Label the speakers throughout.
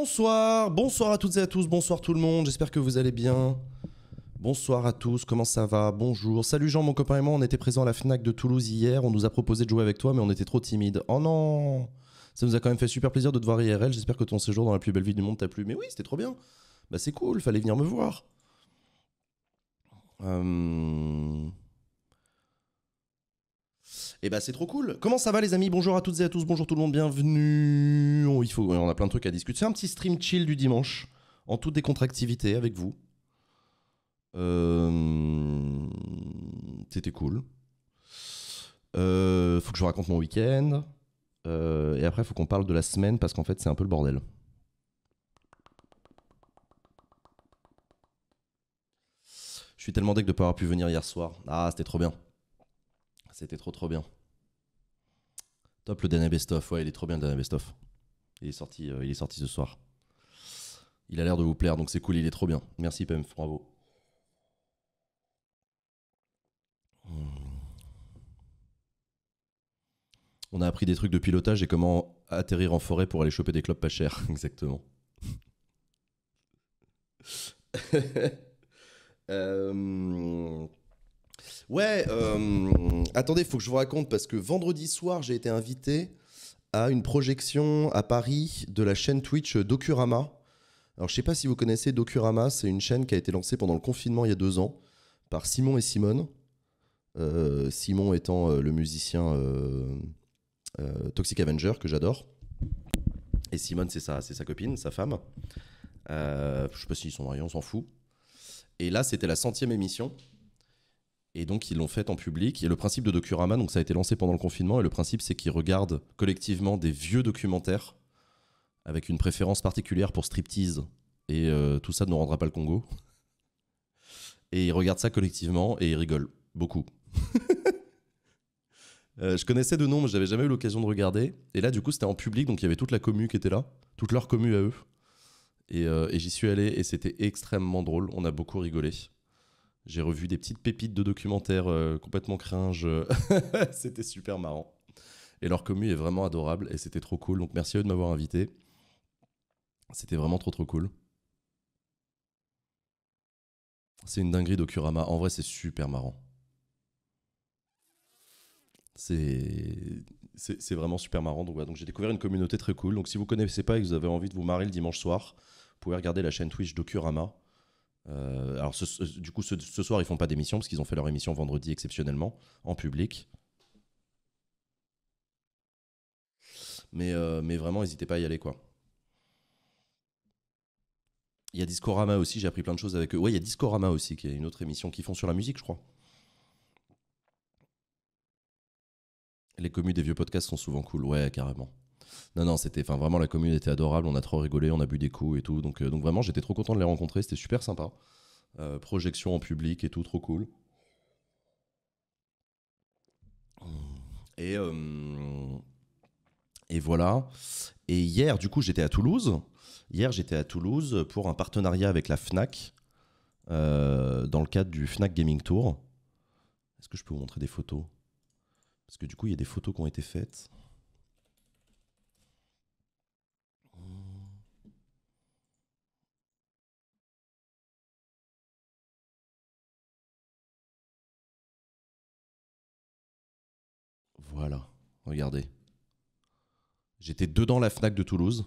Speaker 1: Bonsoir, bonsoir à toutes et à tous, bonsoir tout le monde, j'espère que vous allez bien. Bonsoir à tous, comment ça va Bonjour. Salut Jean, mon copain et moi, on était présents à la FNAC de Toulouse hier, on nous a proposé de jouer avec toi mais on était trop timide. Oh non Ça nous a quand même fait super plaisir de te voir IRL, j'espère que ton séjour dans la plus belle ville du monde t'a plu. Mais oui, c'était trop bien. Bah c'est cool, fallait venir me voir. Euh... Et bah ben, c'est trop cool. Comment ça va les amis Bonjour à toutes et à tous, bonjour tout le monde, bienvenue. Oh, il faut, on a plein de trucs à discuter. C'est un petit stream chill du dimanche, en toute décontractivité avec vous. Euh, c'était cool. Euh, faut que je raconte mon week-end. Euh, et après, faut qu'on parle de la semaine parce qu'en fait, c'est un peu le bordel. Je suis tellement deg de ne pas avoir pu venir hier soir. Ah, c'était trop bien. C'était trop trop bien. Top le dernier best-of, ouais, il est trop bien le dernier best-of. Il est sorti, euh, il est sorti ce soir. Il a l'air de vous plaire, donc c'est cool, il est trop bien. Merci Pem, bravo. Hmm. On a appris des trucs de pilotage et comment atterrir en forêt pour aller choper des clopes pas chers. exactement. euh... Ouais, euh, attendez, il faut que je vous raconte parce que vendredi soir, j'ai été invité à une projection à Paris de la chaîne Twitch Docurama. Alors, je sais pas si vous connaissez Docurama, c'est une chaîne qui a été lancée pendant le confinement il y a deux ans par Simon et Simone. Euh, Simon étant euh, le musicien Toxic Avenger que j'adore. Et Simone, c'est sa, sa copine, sa femme. je sais pas s'ils sont mariés, on s'en fout. Et là, c'était la centième émission. Et donc ils l'ont fait en public. Et le principe de Docurama, donc ça a été lancé pendant le confinement, et le principe c'est qu'ils regardent collectivement des vieux documentaires avec une préférence particulière pour striptease. Et euh, tout ça ne rendra pas le Congo. Et ils regardent ça collectivement et ils rigolent beaucoup. Euh, je connaissais de nom, mais j'avais jamais eu l'occasion de regarder. Et là, du coup, c'était en public, donc il y avait toute la commu qui était là, toute leur commu à eux. et euh, j'y suis allé et c'était extrêmement drôle. On a beaucoup rigolé. J'ai revu des petites pépites de documentaires euh, complètement cringe. c'était super marrant. Et leur commu est vraiment adorable et c'était trop cool. Donc merci à eux de m'avoir invité. C'était vraiment trop trop cool. C'est une dinguerie d'Okurama. En vrai, c'est super marrant. C'est c'est vraiment super marrant. Donc, ouais, donc j'ai découvert une communauté très cool. Donc si vous connaissez pas et que vous avez envie de vous marrer le dimanche soir, vous pouvez regarder la chaîne Twitch d'Okurama. Euh, alors, du coup, ce, soir, ils font pas d'émission parce qu'ils ont fait leur émission vendredi exceptionnellement en public. Mais, euh, mais vraiment, n'hésitez pas à y aller, quoi. Il y a Discorama aussi, j'ai appris plein de choses avec eux. Ouais, il y a Discorama aussi, qui est une autre émission qu'ils font sur la musique, je crois. Les communes des vieux podcasts sont souvent cool, ouais, carrément. Non, non, c'était vraiment la commune était adorable. On a trop rigolé, on a bu des coups et tout. Donc, euh, donc vraiment, j'étais trop content de les rencontrer. C'était super sympa. Euh, projection en public et tout, trop cool. Et, euh, et voilà. Et hier, du coup, j'étais à Toulouse. Hier, j'étais à Toulouse pour un partenariat avec la Fnac dans le cadre du Fnac Gaming Tour. Est-ce que je peux vous montrer des photos Parce que du coup, il y
Speaker 2: a des photos qui ont été faites. Voilà, regardez. J'étais dedans la FNAC de Toulouse.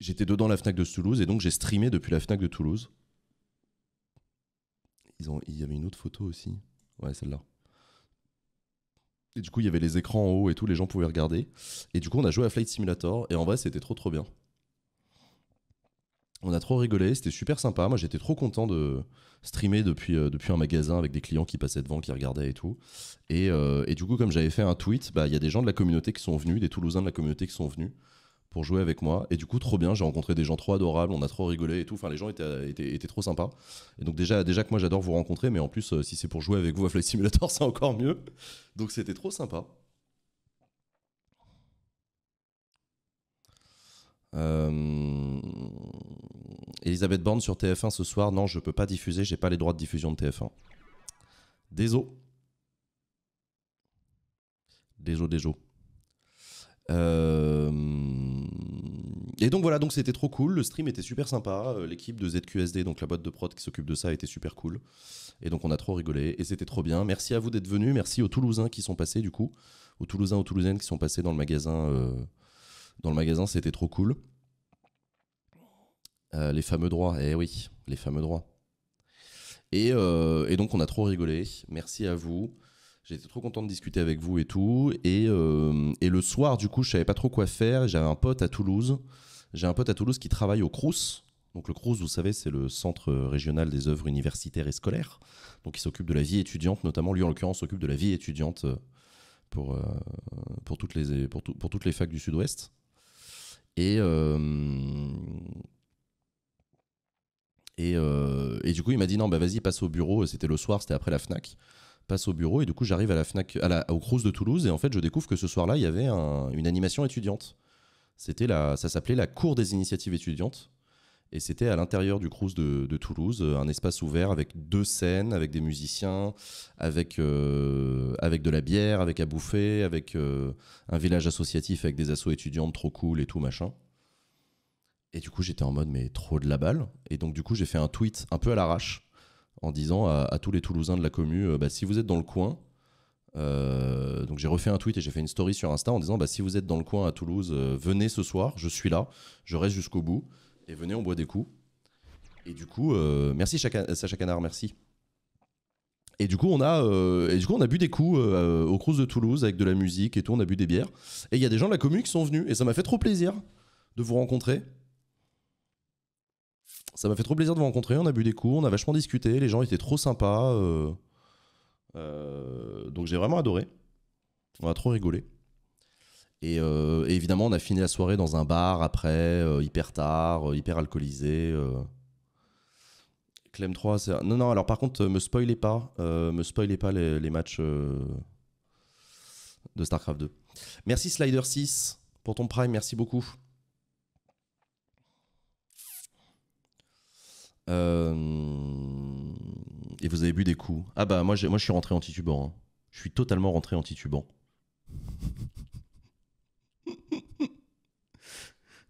Speaker 1: J'étais dedans la FNAC de Toulouse et donc j'ai streamé depuis la FNAC de Toulouse. Ils ont, il y avait une autre photo aussi. Ouais, celle-là. Et du coup, il y avait les écrans en haut et tout, les gens pouvaient regarder. Et du coup, on a joué à Flight Simulator et en vrai, c'était trop trop bien. On a trop rigolé, c'était super sympa. Moi, j'étais trop content de streamer depuis, euh, depuis un magasin avec des clients qui passaient devant, qui regardaient et tout. Et, euh, du coup, comme j'avais fait un tweet, bah, il y a des gens de la communauté qui sont venus, des Toulousains de la communauté qui sont venus pour jouer avec moi. Et du coup, trop bien, j'ai rencontré des gens trop adorables, on a trop rigolé et tout. Enfin, les gens étaient, trop sympas. Et donc, déjà, déjà que moi, j'adore vous rencontrer, mais en plus, euh, si c'est pour jouer avec vous à Flight Simulator, c'est encore mieux. Donc, c'était trop sympa. Euh... Elisabeth Borne sur TF1 ce soir. Non, je peux pas diffuser, j'ai pas les droits de diffusion de TF1. Désolé. Désolé, désolé. Euh, et donc voilà, donc c'était trop cool. Le stream était super sympa. Euh, l'équipe de ZQSD, donc la boîte de prod qui s'occupe de ça, était super cool. Et donc on a trop rigolé et c'était trop bien. Merci à vous d'être venus. Merci aux Toulousains qui sont passés du coup, aux Toulousains, aux Toulousaines qui sont passés dans le magasin. Euh, dans le magasin, c'était trop cool. Euh, les fameux droits, eh oui, les fameux droits. Euh, et, donc on a trop rigolé, merci à vous. J'étais trop content de discuter avec vous et tout. Et, euh, le soir, du coup, je savais pas trop quoi faire. J'avais un pote à Toulouse. J'ai un pote à Toulouse qui travaille au Crous. Donc le Crous, vous savez, c'est le Centre régional des œuvres universitaires et scolaires. Donc il s'occupe de la vie étudiante, notamment lui en l'occurrence s'occupe de la vie étudiante pour, pour, toutes, les, pour, pour toutes les facs du Sud-Ouest. Et, euh, et, du coup, il m'a dit non, bah vas-y, passe au bureau. C'était le soir, c'était après la Fnac passe au bureau et du coup j'arrive à la Fnac, au Crous de Toulouse et en fait je découvre que ce soir-là il y avait une animation étudiante. C'était la, ça s'appelait la cour des initiatives étudiantes et c'était à l'intérieur du Crous de, Toulouse, un espace ouvert avec deux scènes, avec des musiciens, avec euh, avec de la bière, avec à bouffer, avec euh, un village associatif avec des assos étudiantes trop cool et tout machin. Et du coup, j'étais en mode, mais trop de la balle. Et donc, du coup, j'ai fait un tweet un peu à l'arrache en disant à, tous les Toulousains de la commune euh, bah, si vous êtes dans le coin, euh, donc j'ai refait un tweet et j'ai fait une story sur Insta en disant bah, si vous êtes dans le coin à Toulouse, euh, venez ce soir, je suis là, je reste jusqu'au bout et venez, on boit des coups. Et du coup, merci Sacha Canard, merci. Et du coup, on a, et du coup, on a bu des coups au Cruz de Toulouse avec de la musique et tout, on a bu des bières. Et il y a des gens de la commune qui sont venus et ça m'a fait trop plaisir de vous rencontrer ça m'a fait trop plaisir de vous rencontrer. On a bu des coups, on a vachement discuté. Les gens étaient trop sympas. Euh, euh, donc j'ai vraiment adoré. On a trop rigolé. Euh, et, évidemment, on a fini la soirée dans un bar après, hyper tard, hyper alcoolisé. Clem 3, c'est. Non, non, alors par contre, me spoilez pas. me spoilez pas les, les matchs de StarCraft 2. Merci Slider 6 pour ton prime. Merci beaucoup. Euh, et vous avez bu des coups. Ah bah moi, moi je suis rentré en titubant. Hein. Je suis totalement rentré en titubant.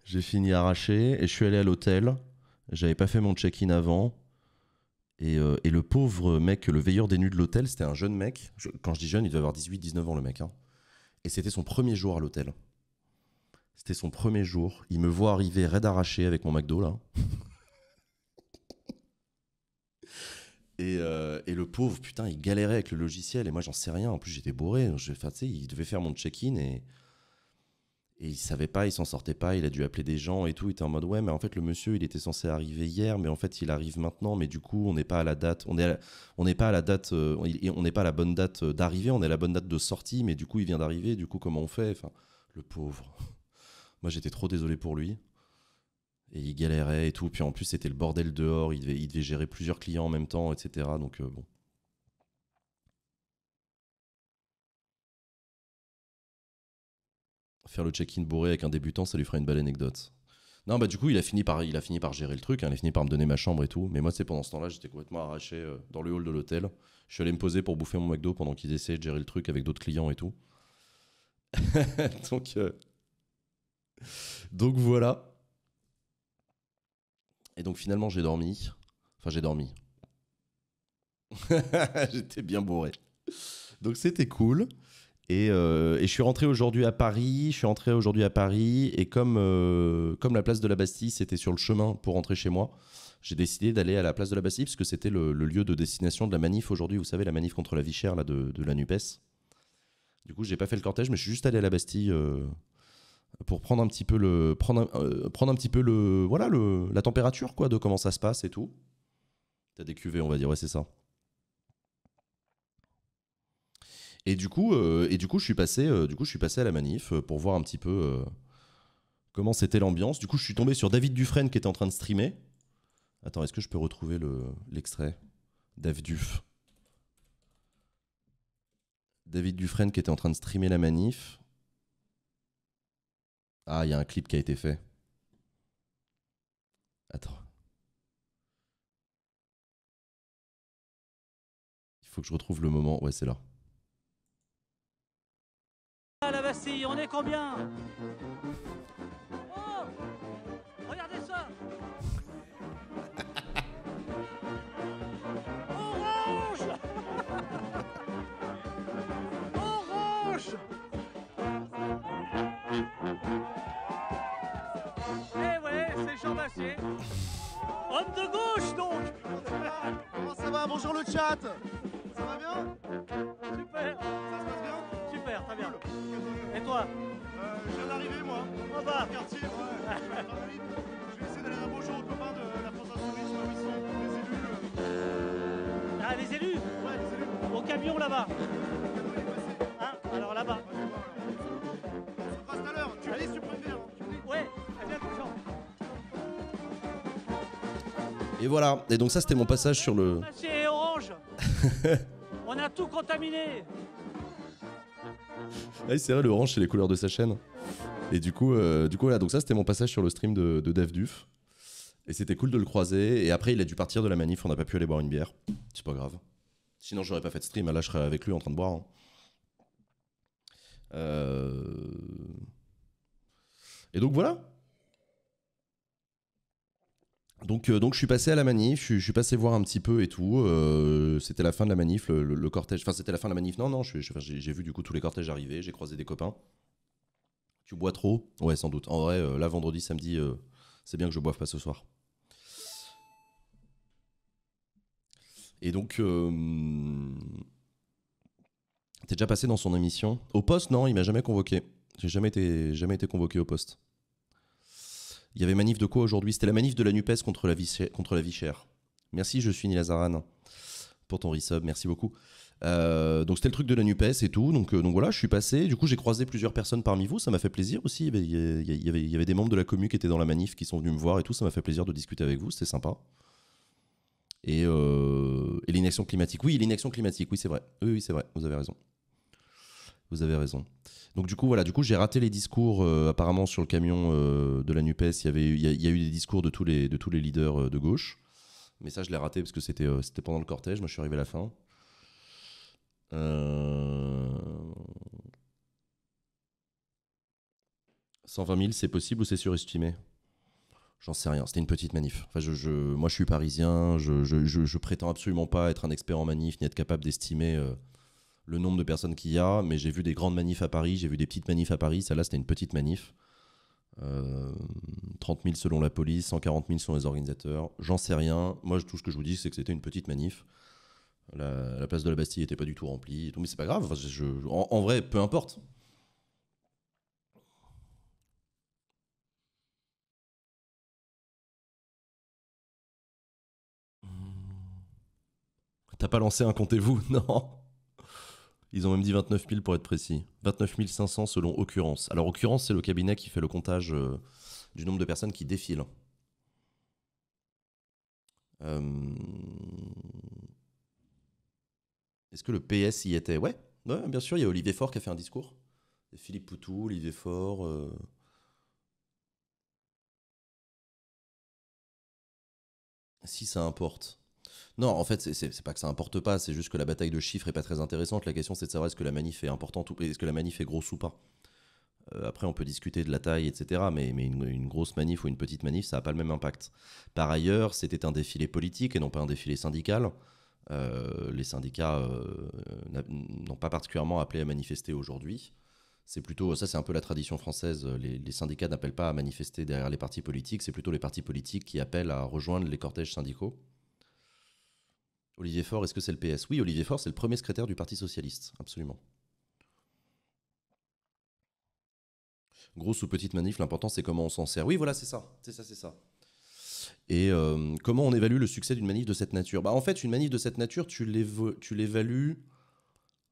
Speaker 1: J'ai fini arraché et je suis allé à l'hôtel. J'avais pas fait mon check-in avant. Et, euh, le pauvre mec, le veilleur des nuits de l'hôtel, c'était un jeune mec. quand je dis jeune, il doit avoir 18-19 ans le mec. Hein. Et c'était son premier jour à l'hôtel. C'était son premier jour. Il me voit arriver raide arraché avec mon McDo là. Euh, et, le pauvre, putain, il galérait avec le logiciel. Et moi, j'en sais rien. En plus, j'étais bourré. il devait faire mon check-in et, et il savait pas, il s'en sortait pas. Il a dû appeler des gens et tout. Il était en mode, ouais, mais en fait, le monsieur, il était censé arriver hier, mais en fait, il arrive maintenant. Mais du coup, on n'est pas à la date. On n'est pas à la date. Euh, on n'est pas à la bonne date euh, d'arrivée. On est à la bonne date de sortie. Mais du coup, il vient d'arriver. Du coup, comment on fait Enfin, le pauvre. Moi, j'étais trop désolé pour lui et il galérait et tout. Puis en plus, c'était le bordel
Speaker 3: dehors, il devait, il devait, gérer plusieurs clients en même temps, etc. Donc euh, bon. Faire le check-in
Speaker 1: bourré avec un débutant, ça lui fera une belle anecdote. Non, bah du coup, il a fini par, il a fini par gérer le truc, hein. il a fini par me donner ma chambre et tout. Mais moi, c'est pendant ce temps-là, j'étais complètement arraché euh, dans le hall de l'hôtel. Je suis allé me poser pour bouffer mon McDo pendant qu'il essayait de gérer le truc avec d'autres clients et tout. Donc, euh, Donc voilà. Et donc finalement, j'ai dormi. Enfin, j'ai dormi. J'étais bien bourré. Donc c'était cool. Euh, et, je suis rentré aujourd'hui à Paris. Je suis rentré aujourd'hui à Paris. Et comme, euh, comme la place de la Bastille, c'était sur le chemin pour rentrer chez moi, j'ai décidé d'aller à la place de la Bastille parce que c'était le, lieu de destination de la manif aujourd'hui. Vous savez, la manif contre la vie chère là, de, de la NUPES. Du coup, j'ai pas fait le cortège, mais je suis juste allé à la Bastille euh, pour prendre un petit peu le prendre euh, prendre un petit peu le voilà la température quoi de comment ça se passe et tout. T'as des cuvées on va dire ouais c'est ça. Et du coup euh, et du coup je suis passé euh, du coup je suis passé à la manif pour voir un petit peu comment c'était l'ambiance. Du coup je suis tombé sur David Dufresne qui était en train de streamer. Attends est-ce que je peux retrouver le l'extrait Dave Duf. David Dufresne qui était en train de streamer la manif.
Speaker 3: Ah, il y a un clip qui a été fait. Attends. Il faut que je retrouve le moment. Ouais, c'est là.
Speaker 2: Ah, la Bastille, on est combien de
Speaker 1: gauche donc Comment ça va Bonjour le chat Ça va bien
Speaker 3: Super Ça se passe bien Super, très bien. Et toi euh, Je viens d'arriver moi. au va quartier, je vais essayer d'aller
Speaker 1: un bonjour aux copains de la France Insoumise, où ils sont, les élus.
Speaker 3: Euh. Ah, les élus Ouais, les élus. Au camion là-bas. Ah, alors là-bas.
Speaker 1: Et voilà. Et donc ça, c'était mon passage sur le.
Speaker 3: orange. On a tout contaminé.
Speaker 1: Ah, c'est vrai, le orange, c'est les couleurs de sa chaîne. Et du coup, euh, du coup, voilà. Donc ça, c'était mon passage sur le stream de, de Dave Et c'était cool de le croiser. Et après, il a dû partir de la manif. On n'a pas pu aller boire une bière. C'est pas grave. Sinon, j'aurais pas fait de stream. Là, je serais avec lui en train de boire. Hein. Euh, Et donc voilà. Euh, donc, je suis passé à la manif, je, suis passé voir un petit peu et tout. Euh, c'était la fin de la manif, le, cortège. Enfin, c'était la fin de la manif. Non, non, j'ai vu du coup tous les cortèges arriver, j'ai croisé des copains. Tu bois trop Ouais, sans doute. En vrai, euh, là, vendredi, samedi, c'est bien que je boive pas ce soir. Et donc, t'es déjà passé dans son émission Au poste, non, il m'a jamais convoqué. J'ai jamais été, jamais été convoqué au poste. Il y avait manif de quoi aujourd'hui C'était la manif de la NUPES contre la vie, contre la vie chère. Merci, je suis Nilazaran pour ton resub, merci beaucoup. Euh, donc c'était le truc de la NUPES et tout, donc, euh, donc voilà, je suis passé, du coup j'ai croisé plusieurs personnes parmi vous, ça m'a fait plaisir aussi, il y, avait, y avait, des membres de la commune qui étaient dans la manif qui sont venus me voir et tout, ça m'a fait plaisir de discuter avec vous, c'était sympa. Et, euh, et l'inaction climatique, oui, l'inaction climatique, oui c'est vrai, oui, oui c'est vrai, vous avez raison. Vous avez raison. Donc du coup voilà, du coup j'ai raté les discours euh, apparemment sur le camion euh, de la Nupes. Il y avait, il y, a, eu des discours de tous les de tous les leaders euh, de gauche. Mais ça je l'ai raté parce que c'était c'était pendant le cortège. Moi je suis arrivé à la fin. 120 000, c'est possible ou c'est surestimé J'en sais rien, c'était une petite manif. je, moi, je suis parisien, je, je, prétends absolument pas être un expert en manif ni être capable d'estimer le nombre de personnes qu'il y a, mais j'ai vu des grandes manifs à Paris, j'ai vu des petites manifs à Paris. Celle-là, c'était une petite manif. 30 euh, 000 selon la police, 140 000 selon les organisateurs. J'en sais rien. Moi, tout ce que je vous dis, c'est que c'était une petite manif. La, place de la Bastille n'était pas du tout remplie.
Speaker 3: mais c'est pas grave. en, vrai, peu importe.
Speaker 2: T'as pas lancé un comptez-vous Non
Speaker 1: ils ont même dit 29 000 pour être précis. 29 500 selon Occurrence. Alors Occurrence, c'est le cabinet qui fait le comptage euh, du nombre de personnes qui défilent. Euh, est-ce que le PS y était
Speaker 3: ouais. ouais, bien sûr, il y a Olivier Faure qui a fait un discours. Philippe Poutou, Olivier Faure. Euh. Si ça importe. Non, en fait, c'est pas que ça importe pas, c'est juste que la bataille de chiffres est pas très intéressante.
Speaker 1: La question, c'est de savoir est-ce que la manif est importante ou est-ce que la manif est grosse ou pas. Euh, après, on peut discuter de la taille, etc. Mais, une, grosse manif ou une petite manif, ça n'a pas le même impact. Par ailleurs, c'était un défilé politique et non pas un défilé syndical. Euh, les syndicats euh, n'ont pas particulièrement appelé à manifester aujourd'hui. C'est plutôt, ça c'est un peu la tradition française, les syndicats n'appellent pas à manifester derrière les partis politiques, c'est plutôt les partis politiques qui appellent à rejoindre les cortèges syndicaux. Olivier Faure, est-ce que c'est le PS Oui, Olivier Faure, c'est le premier secrétaire du Parti Socialiste, absolument. Grosse ou petite manif, l'important c'est comment on s'en sert. Oui, voilà, c'est ça, c'est ça, c'est ça. Et euh, comment on évalue le succès d'une manif de cette nature bah, En fait, une manif de cette nature, tu l'évalues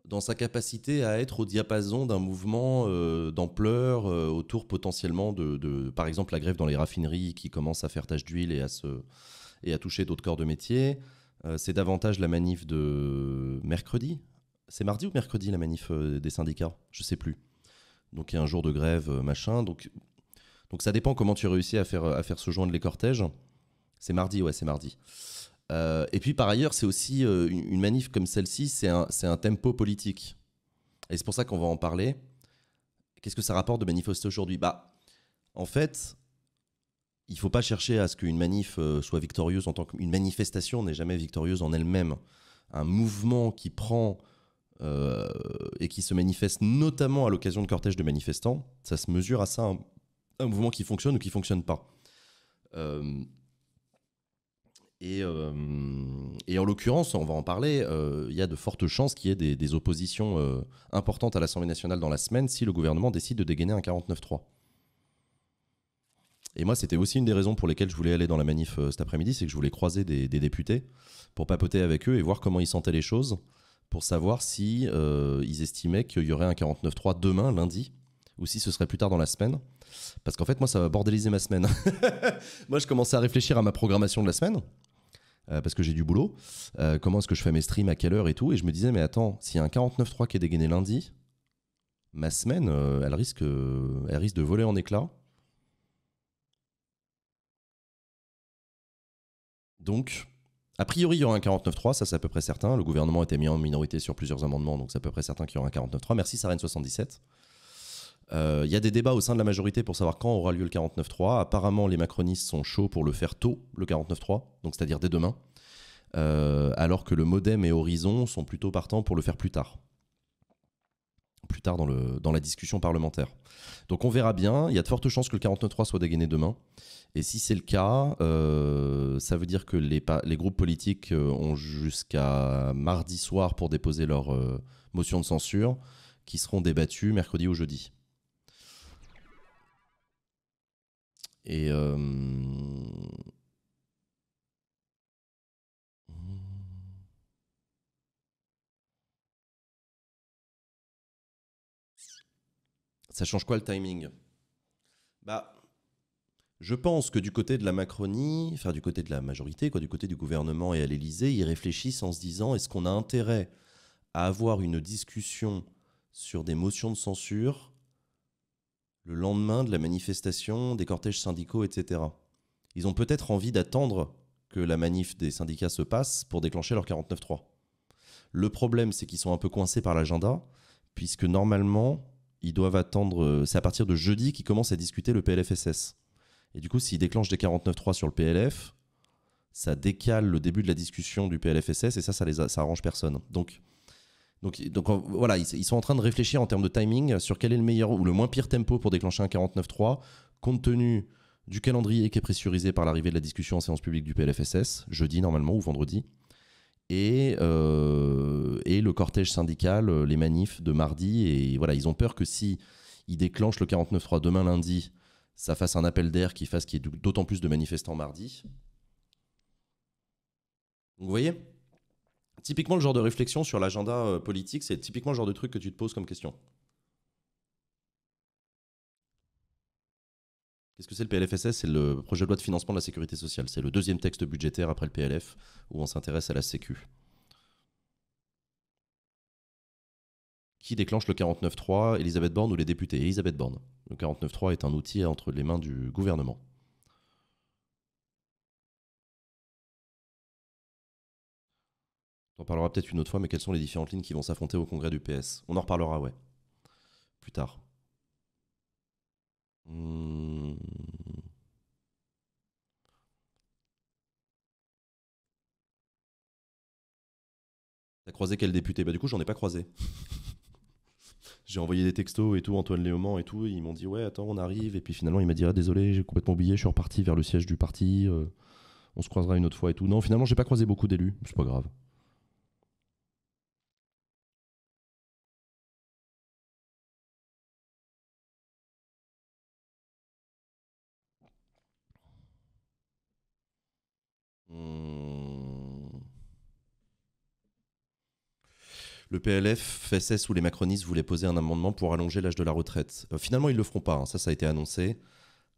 Speaker 1: dans sa capacité à être au diapason d'un mouvement euh, d'ampleur euh, autour potentiellement de, par exemple, la grève dans les raffineries qui commence à faire tache d'huile et, et à toucher d'autres corps de métier. Euh, c'est davantage la manif de mercredi. C'est mardi ou mercredi la manif euh, des syndicats Je sais plus. Donc il y a un jour de grève, euh, machin. Donc, ça dépend comment tu réussis à faire, à faire se joindre les cortèges. C'est mardi, ouais, c'est mardi. et puis par ailleurs, c'est aussi une manif comme celle-ci, c'est un, un, tempo politique. Et c'est pour ça qu'on va en parler. Qu'est-ce que ça rapporte de manifester aujourd'hui Bah, en fait, il ne faut pas chercher à ce qu'une manif euh, soit victorieuse en tant qu'une manifestation n'est jamais victorieuse en elle-même. Un mouvement qui prend euh, et qui se manifeste notamment à l'occasion de cortèges de manifestants, ça se mesure à ça, un, mouvement qui fonctionne ou qui ne fonctionne pas. Euh, et, en l'occurrence, on va en parler, il y a de fortes chances qu'il y ait des, des oppositions importantes à l'Assemblée nationale dans la semaine si le gouvernement décide de dégainer un 49-3. Et moi, c'était aussi une des raisons pour lesquelles je voulais aller dans la manif euh, cet après-midi, c'est que je voulais croiser des, députés pour papoter avec eux et voir comment ils sentaient les choses, pour savoir si euh, ils estimaient qu'il y aurait un 49-3 demain, lundi, ou si ce serait plus tard dans la semaine. Parce qu'en fait, moi, ça va bordéliser ma semaine. moi, je commençais à réfléchir à ma programmation de la semaine. Euh, parce que j'ai du boulot, comment est-ce que je fais mes streams, à quelle heure et tout. Et je me disais, mais attends, s'il y a un 49.3 qui est dégainé lundi, ma semaine, elle, risque, elle risque de voler en éclats. Donc, a priori, il y aura un 49-3, ça c'est à peu près certain. Le gouvernement était mis en minorité sur plusieurs amendements, donc c'est à peu près certain qu'il y aura un 49-3. Merci, Sarène 77. Euh, il y a des débats au sein de la majorité pour savoir quand aura lieu le 49-3. Apparemment, les macronistes sont chauds pour le faire tôt, le 49-3, donc c'est-à-dire dès demain, euh, alors que le Modem et Horizon sont plutôt partants pour le faire plus tard plus tard dans, le, dans la discussion parlementaire. Donc on verra bien, il y a de fortes chances que le 49.3 soit dégainé demain. Et si c'est le cas, euh, ça veut dire que les, les groupes politiques euh, ont jusqu'à mardi soir pour déposer leur euh, motion de censure, qui seront débattues mercredi ou jeudi.
Speaker 2: Et, euh, Ça change quoi le timing
Speaker 3: Bah,
Speaker 1: je pense que du côté de la Macronie, enfin du côté de la majorité, quoi, du côté du gouvernement et à l'Élysée, ils réfléchissent en se disant est-ce qu'on a intérêt à avoir une discussion sur des motions de censure le lendemain de la manifestation, des cortèges syndicaux, etc. Ils ont peut-être envie d'attendre que la manif des syndicats se passe pour déclencher leur 49-3. Le problème, c'est qu'ils sont un peu coincés par l'agenda, puisque normalement, ils doivent attendre. Euh, c'est à partir de jeudi qu'ils commencent à discuter le PLFSS. Et du coup, s'ils déclenchent des 49.3 sur le PLF, ça décale le début de la discussion du PLFSS et ça, ça, les arrange personne. Donc, donc, donc voilà, ils, ils, sont en train de réfléchir en termes de timing sur quel est le meilleur ou le moins pire tempo pour déclencher un 49.3, compte tenu du calendrier qui est pressurisé par l'arrivée de la discussion en séance publique du PLFSS, jeudi normalement ou vendredi et, euh, et le cortège syndical, euh, les manifs de mardi. Et voilà, ils ont peur que si ils déclenchent le 49-3 demain lundi, ça fasse un appel d'air qui fasse qu'il y ait d'autant plus de manifestants mardi. Vous voyez Typiquement le genre de réflexion sur l'agenda euh, politique, c'est typiquement le genre de truc que tu te poses comme question. Qu'est-ce que c'est le PLFSS C'est le projet de loi de financement de la sécurité sociale. C'est le deuxième texte budgétaire après le PLF où on s'intéresse à la Sécu. Qui déclenche le 49.3 Elisabeth Borne ou les députés Elisabeth Borne. Le 49.3 est un outil
Speaker 3: entre les mains du gouvernement. On en parlera peut-être une autre fois, mais quelles sont les différentes lignes qui vont s'affronter au congrès
Speaker 1: du PS On en reparlera, ouais. Plus tard.
Speaker 3: Hmm. T'as croisé quel député Bah du coup j'en ai pas croisé.
Speaker 1: j'ai envoyé des textos et tout, Antoine Léoman et tout, ils m'ont dit ouais attends on arrive, et puis finalement il m'a dit ah, désolé j'ai complètement oublié, je suis reparti vers le siège du parti, euh, on se croisera une autre fois et tout. Non
Speaker 2: finalement j'ai pas croisé beaucoup d'élus, c'est pas grave.
Speaker 3: Hmm. Le PLF, FSS
Speaker 1: ou les macronistes voulaient poser un amendement pour allonger l'âge de la retraite. Euh, finalement, ils ne le feront pas, hein. ça, ça a été annoncé.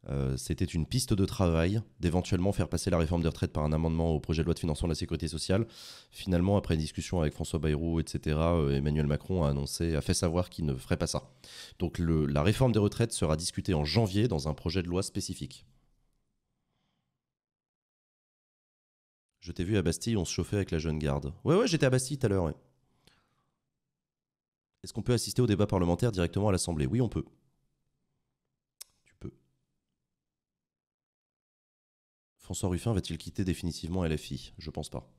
Speaker 1: Euh, c'était une piste de travail d'éventuellement faire passer la réforme des retraites par un amendement au projet de loi de financement de la sécurité sociale. Finalement, après une discussion avec François Bayrou, etc., euh, Emmanuel Macron a annoncé, a fait savoir qu'il ne ferait pas ça. Donc le, la réforme des retraites sera discutée en janvier dans un projet de loi spécifique. Je t'ai vu à Bastille, on se chauffait avec la jeune garde. Ouais, ouais, j'étais à Bastille tout à l'heure. Ouais. Est-ce qu'on peut assister au débat parlementaire directement à l'Assemblée Oui, on peut. Tu peux. François Ruffin va-t-il quitter définitivement LFI Je pense pas.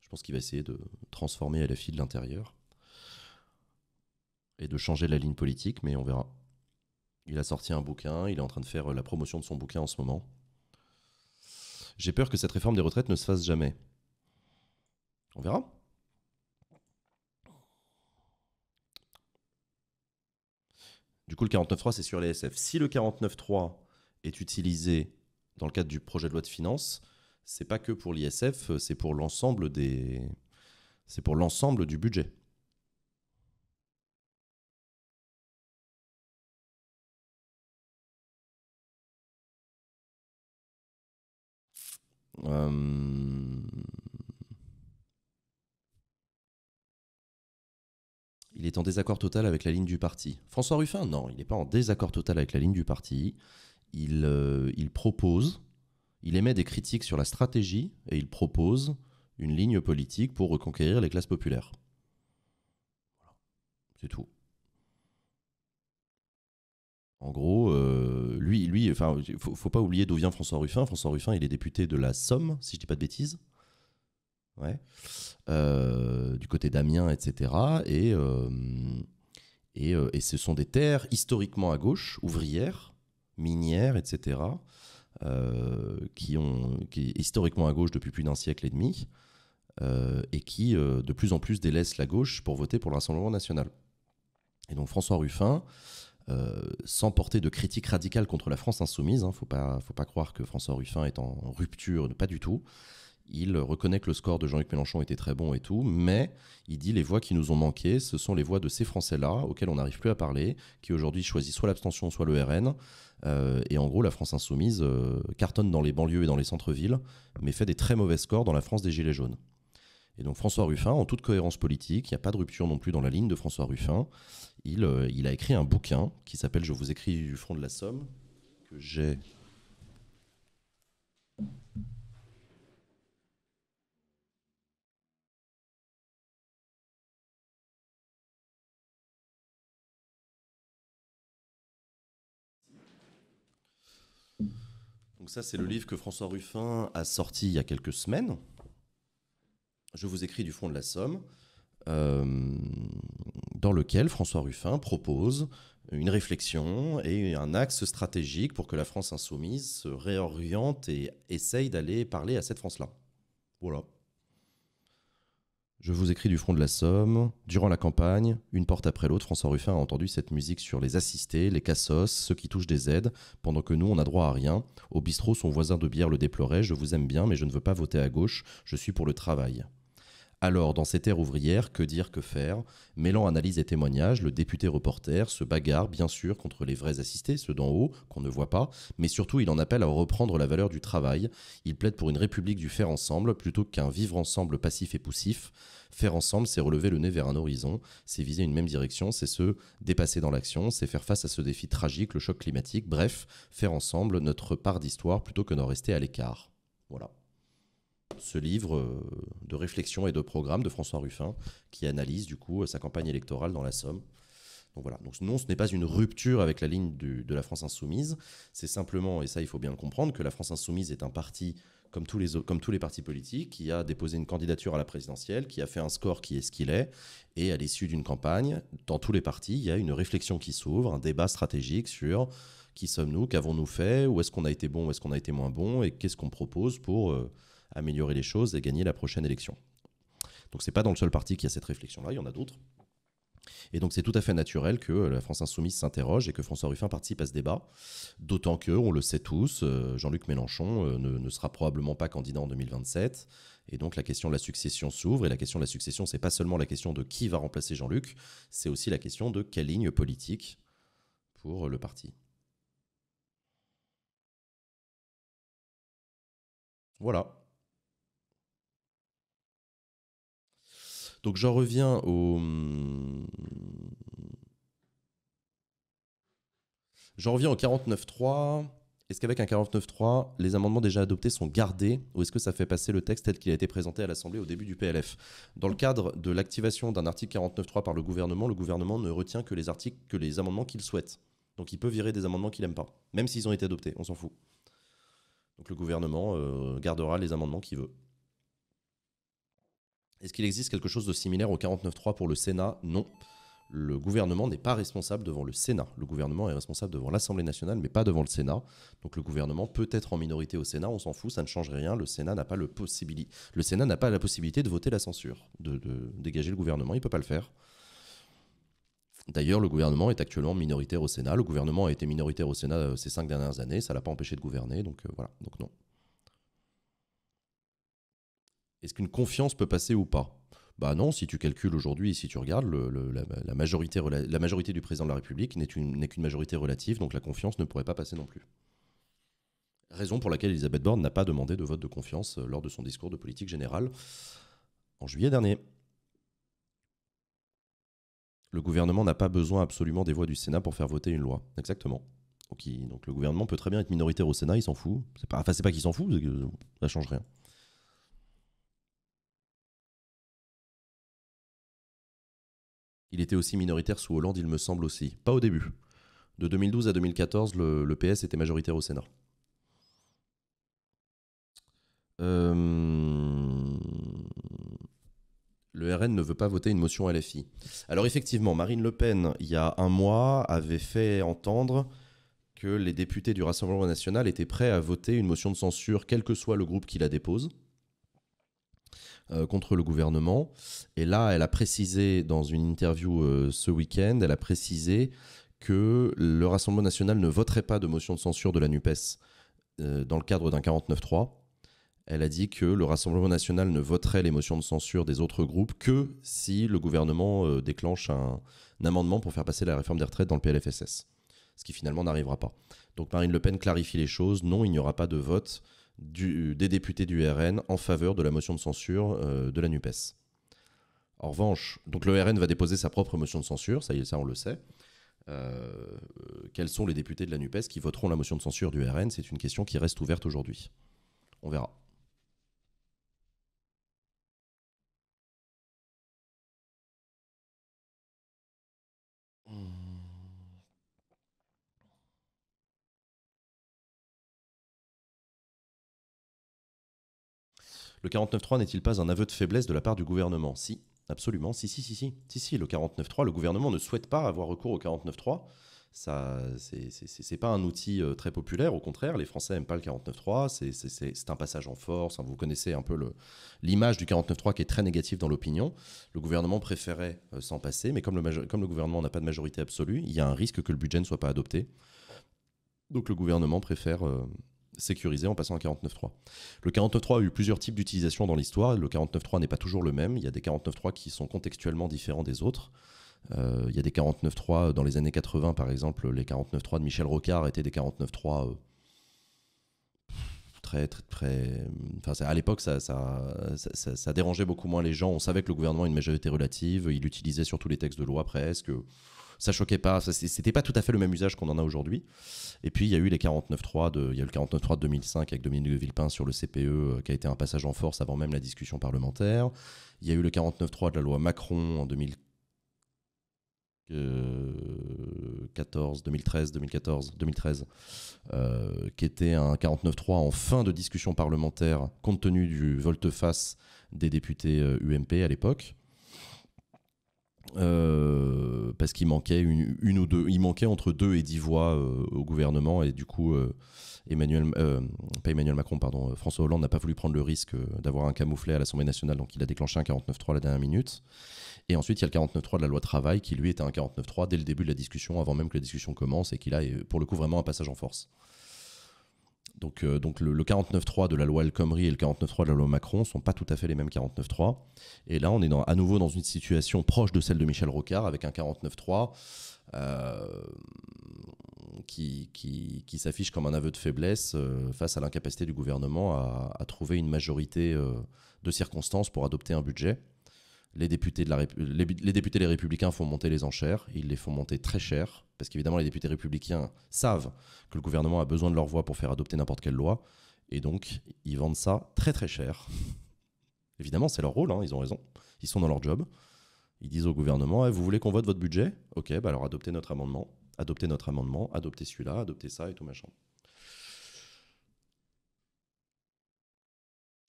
Speaker 1: Je pense qu'il va essayer de transformer LFI de l'intérieur et de changer la ligne politique, mais on verra. Il a sorti un bouquin, il est en train de faire la promotion de son bouquin en ce moment. J'ai peur que cette réforme des retraites ne se fasse jamais. On verra. Du coup, le 49.3, c'est sur les SF. Si le 49.3 est utilisé dans le cadre du projet de loi de finances, c'est pas que pour l'ISF,
Speaker 2: c'est pour l'ensemble des... C'est pour l'ensemble du budget. Euh, il
Speaker 1: est en désaccord total avec la ligne du parti. François Ruffin, non, il n'est pas en désaccord total avec la ligne du parti. Il, euh, propose, il émet des critiques sur la stratégie et il propose une ligne politique pour reconquérir les classes populaires. C'est tout. En gros, il euh, lui, lui, enfin, faut, pas oublier d'où vient François Ruffin. François Ruffin, il est député de la Somme, si je dis pas de bêtises. Euh, du côté d'Amiens, etc. Et, euh, et, ce sont des terres historiquement à gauche, ouvrières, minières, etc., qui, ont, historiquement à gauche depuis plus d'un siècle et demi, et qui de plus en plus délaissent la gauche pour voter pour l'Assemblée Rassemblement national. Et donc François Ruffin, euh, sans porter de critique radicale contre la France insoumise. Il hein, ne faut pas, croire que François Ruffin est en rupture, pas du tout. Il reconnaît que le score de Jean-Luc Mélenchon était très bon et tout, mais il dit les voix qui nous ont manqué, ce sont les voix de ces Français-là auxquels on n'arrive plus à parler, qui aujourd'hui choisissent soit l'abstention, soit le RN. Euh, et en gros, la France insoumise euh, cartonne dans les banlieues et dans les centres-villes, mais fait des très mauvais scores dans la France des Gilets jaunes. Et donc François Ruffin, en toute cohérence politique, il n'y a pas de rupture non plus dans la ligne de François Ruffin, euh, il, a écrit un bouquin qui s'appelle Je vous écris du front de la Somme,
Speaker 2: que j'ai...
Speaker 3: Donc ça, c'est le livre que François Ruffin a sorti il y a quelques semaines,
Speaker 1: je vous écris du front de la Somme, euh, dans lequel François Ruffin propose une réflexion et un axe stratégique pour que la France insoumise se réoriente et essaye d'aller parler à cette France-là. Voilà. Je vous écris du front de la Somme. Durant la campagne, une porte après l'autre, François Ruffin a entendu cette musique sur les assistés, les cassos, ceux qui touchent des aides, pendant que nous, on n'a droit à rien. Au bistrot, son voisin de bière le déplorait Je vous aime bien, mais je ne veux pas voter à gauche, je suis pour le travail. Alors, dans ces terres ouvrières, que dire, que faire Mêlant analyse et témoignage, le député reporter se bagarre, bien sûr, contre les vrais assistés, ceux d'en haut, qu'on ne voit pas, mais surtout il en appelle à reprendre la valeur du travail. Il plaide pour une république du faire ensemble plutôt qu'un vivre ensemble passif et poussif. Faire ensemble, c'est relever le nez vers un horizon, c'est viser une même direction, c'est se dépasser dans l'action, c'est faire face à ce défi tragique, le choc climatique, bref, faire ensemble notre part d'histoire plutôt que d'en rester à l'écart. Voilà ce livre euh, de réflexion et de programme de François Ruffin, qui analyse du coup euh, sa campagne électorale dans la Somme. Donc voilà. Donc non, ce n'est pas une rupture avec la ligne de la France insoumise. C'est simplement, et ça il faut bien le comprendre, que la France insoumise est un parti comme tous les comme tous les partis politiques qui a déposé une candidature à la présidentielle, qui a fait un score qui est ce qu'il est, et à l'issue d'une campagne, dans tous les partis, il y a une réflexion qui s'ouvre, un débat stratégique sur qui sommes-nous, qu'avons-nous fait, où est-ce qu'on a été bon, où est-ce qu'on a été moins bon, et qu'est-ce qu'on propose pour euh, améliorer les choses et gagner la prochaine élection. Donc c'est pas dans le seul parti qu'il y a cette réflexion-là, il y en a d'autres. Et donc c'est tout à fait naturel que euh, la France insoumise s'interroge et que François Ruffin participe à ce débat, d'autant que, on le sait tous, euh, Jean-Luc Mélenchon euh, ne, sera probablement pas candidat en 2027. Et donc la question de la succession s'ouvre, et la question de la succession, c'est pas seulement la question de qui va remplacer Jean-Luc, c'est
Speaker 3: aussi la question de quelle ligne politique pour le parti.
Speaker 2: Voilà. Donc j'en reviens au...
Speaker 1: J'en reviens au 49.3. Est-ce qu'avec un 49.3, les amendements déjà adoptés sont gardés ou est-ce que ça fait passer le texte tel qu'il a été présenté à l'Assemblée au début du PLF Dans le cadre de l'activation d'un article 49.3 par le gouvernement, le gouvernement ne retient que les articles, que les amendements qu'il souhaite. Donc il peut virer des amendements qu'il n'aime pas, même s'ils ont été adoptés, on s'en fout. Donc le gouvernement euh, gardera les amendements qu'il veut. Est-ce qu'il existe quelque chose de similaire au 49.3 pour le Sénat Non. Le gouvernement n'est pas responsable devant le Sénat. Le gouvernement est responsable devant l'Assemblée nationale, mais pas devant le Sénat. Donc le gouvernement peut être en minorité au Sénat, on s'en fout, ça ne change rien. Le Sénat n'a pas, le le Sénat n'a pas la possibilité de voter la censure, de, dégager le gouvernement, il ne peut pas le faire. D'ailleurs, le gouvernement est actuellement minoritaire au Sénat. Le gouvernement a été minoritaire au Sénat euh, ces cinq dernières années, ça ne l'a pas empêché de gouverner, donc euh, voilà, donc non. Est-ce qu'une confiance peut passer ou pas Bah non, si tu calcules aujourd'hui, si tu regardes, la, majorité, du président de la République n'est qu'une majorité relative, donc la confiance ne pourrait pas passer non plus. Raison pour laquelle Elisabeth Borne n'a pas demandé de vote de confiance euh, lors de son discours de politique générale en juillet dernier. Le gouvernement n'a pas besoin absolument des voix du Sénat pour faire voter une loi. Exactement. Donc, donc le gouvernement peut très
Speaker 3: bien être minoritaire au Sénat, il s'en fout. C'est pas, enfin, c'est pas qu'il s'en fout, ça change rien. Il était aussi minoritaire sous Hollande, il me semble aussi. Pas au début. De 2012 à 2014, le, PS était majoritaire
Speaker 1: au Sénat. Euh, le RN ne veut pas voter une motion LFI. Alors effectivement, Marine Le Pen, il y a un mois, avait fait entendre que les députés du Rassemblement national étaient prêts à voter une motion de censure, quel que soit le groupe qui la dépose. Euh, contre le gouvernement. Et là, elle a précisé dans une interview euh, ce week-end, elle a précisé que le Rassemblement national ne voterait pas de motion de censure de la NUPES euh, dans le cadre d'un 49-3. Elle a dit que le Rassemblement national ne voterait les motions de censure des autres groupes que si le gouvernement déclenche un, amendement pour faire passer la réforme des retraites dans le PLFSS, ce qui finalement n'arrivera pas. Donc Marine Le Pen clarifie les choses, non, il n'y aura pas de vote euh, des députés du RN en faveur de la motion de censure euh, de la NUPES. En revanche, donc le RN va déposer sa propre motion de censure, ça y est, ça on le sait. Euh, quels sont les députés de la NUPES qui voteront la motion de censure
Speaker 2: du RN C'est une question qui reste ouverte aujourd'hui. On verra. Le 49.3
Speaker 3: n'est-il pas un aveu de faiblesse de la part du gouvernement Si, absolument, si, si, si, si. Si, si, le 49.3, le gouvernement
Speaker 1: ne souhaite pas avoir recours au 49.3 ce n'est pas un outil euh, très populaire au contraire les français n'aiment pas le 49.3 c'est un passage en force hein, vous connaissez un peu l'image du 49.3 qui est très négative dans l'opinion le gouvernement préférait euh, s'en passer mais comme le, gouvernement n'a pas de majorité absolue il y a un risque que le budget ne soit pas adopté donc le gouvernement préfère euh, sécurisé en passant à 49.3. Le 49.3 a eu plusieurs types d'utilisation dans l'histoire. Le 49.3 n'est pas toujours le même. Il y a des 49.3 qui sont contextuellement différents des autres. Euh, il y a des 49.3 dans les années 80, par exemple, les 49.3 de Michel Rocard étaient des 49.3 euh, très, très, très. Enfin, à l'époque, ça ça, ça, ça, dérangeait beaucoup moins les gens. On savait que le gouvernement a une majorité relative. Il utilisait surtout les textes de loi presque ça choquait pas. C'était pas tout à fait le même usage qu'on en a aujourd'hui. Et puis, il y a eu les 49.3 de, il y a eu le de 2005 avec Dominique Villepin sur le CPE, euh, qui a été un passage en force avant même la discussion parlementaire. Il y a eu le 49.3 de la loi Macron en 2014, 2013, 2014, 2013, qui était un 49-3 en fin de discussion parlementaire compte tenu du volte-face des députés UMP euh, à l'époque. Euh, parce qu'il manquait une, ou deux, il manquait entre deux et dix voix euh, au gouvernement et du coup euh, Emmanuel, pas Emmanuel Macron, pardon, François Hollande n'a pas voulu prendre le risque d'avoir un camouflet à l'Assemblée nationale, donc il a déclenché un 49-3 à la dernière minute. Et ensuite, il y a le 49-3 de la loi travail qui lui était un 49-3 dès le début de la discussion, avant même que la discussion commence et qui là est pour le coup vraiment un passage en force. Euh, donc, le, 49 49.3 de la loi El Khomri et le 49.3 de la loi Macron ne sont pas tout à fait les mêmes 49.3. Et là, on est à nouveau dans une situation proche de celle de Michel Rocard avec un 49.3 euh, qui, s'affiche comme un aveu de faiblesse euh, face à l'incapacité du gouvernement à, trouver une majorité euh, de circonstances pour adopter un budget. Les députés, de les députés, les républicains font monter les enchères, ils les font monter très cher parce qu'évidemment les députés républicains savent que le gouvernement a besoin de leur voix pour faire adopter n'importe quelle loi, et donc ils vendent ça très très cher. évidemment, c'est leur rôle, hein, ils ont raison, ils sont dans leur job. Ils disent au gouvernement, eh, vous voulez qu'on vote votre budget Ok, bah alors adoptez notre amendement, adoptez notre amendement, adoptez celui-là, adoptez ça et tout machin.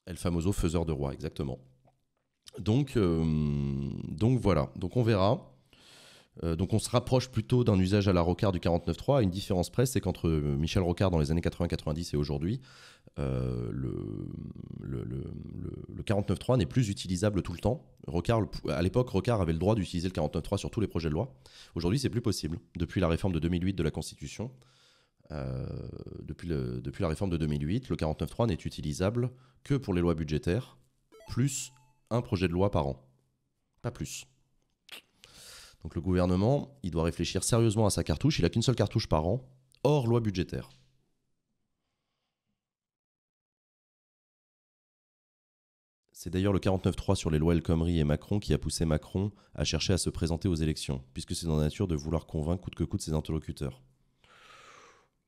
Speaker 1: El famoso faiseur de roi, exactement. Donc, euh, donc voilà, donc on verra. Euh, donc on se rapproche plutôt d'un usage à la Rocard du 49.3. Une différence près, c'est qu'entre euh, Michel Rocard dans les années 80-90 et aujourd'hui, euh, le, le, le, 49.3 n'est plus utilisable tout le temps. Rocard, à l'époque, Rocard avait le droit d'utiliser le 49.3 sur tous les projets de loi. Aujourd'hui, c'est plus possible. Depuis la réforme de 2008 de la Constitution, depuis, depuis la réforme de 2008, le 49.3 n'est utilisable que pour les lois budgétaires, plus un projet de loi par an. Pas plus. Donc le
Speaker 3: gouvernement, il doit réfléchir sérieusement à sa cartouche. Il n'a qu'une seule cartouche par an, hors loi budgétaire. C'est d'ailleurs le 49-3 sur les lois El Khomri et Macron qui a poussé Macron à chercher à se présenter aux élections, puisque
Speaker 1: c'est dans la nature de vouloir convaincre coûte que coûte ses interlocuteurs.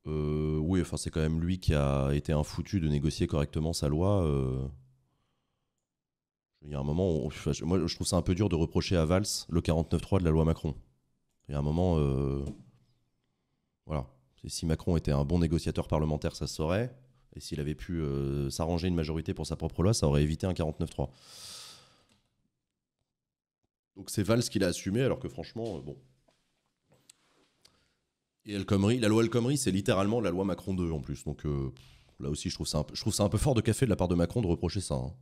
Speaker 1: Euh, oui, enfin c'est quand même lui qui a été un foutu de négocier correctement sa loi. Euh, il y a un moment, moi je trouve ça un peu dur de reprocher à Valls le 49-3 de la loi Macron. Il y a un moment, euh, voilà. si Macron était un bon négociateur parlementaire, ça se saurait. Et s'il avait pu euh, s'arranger une majorité pour sa propre loi, ça aurait évité un 49-3. Donc c'est Valls qui l'a assumé, alors que franchement, euh, bon. Et El Khomri, la loi El Khomri, c'est littéralement la loi Macron 2 en plus. Donc là aussi, je trouve, ça un peu, je trouve ça un peu fort de café de la part de Macron de reprocher ça. Hein.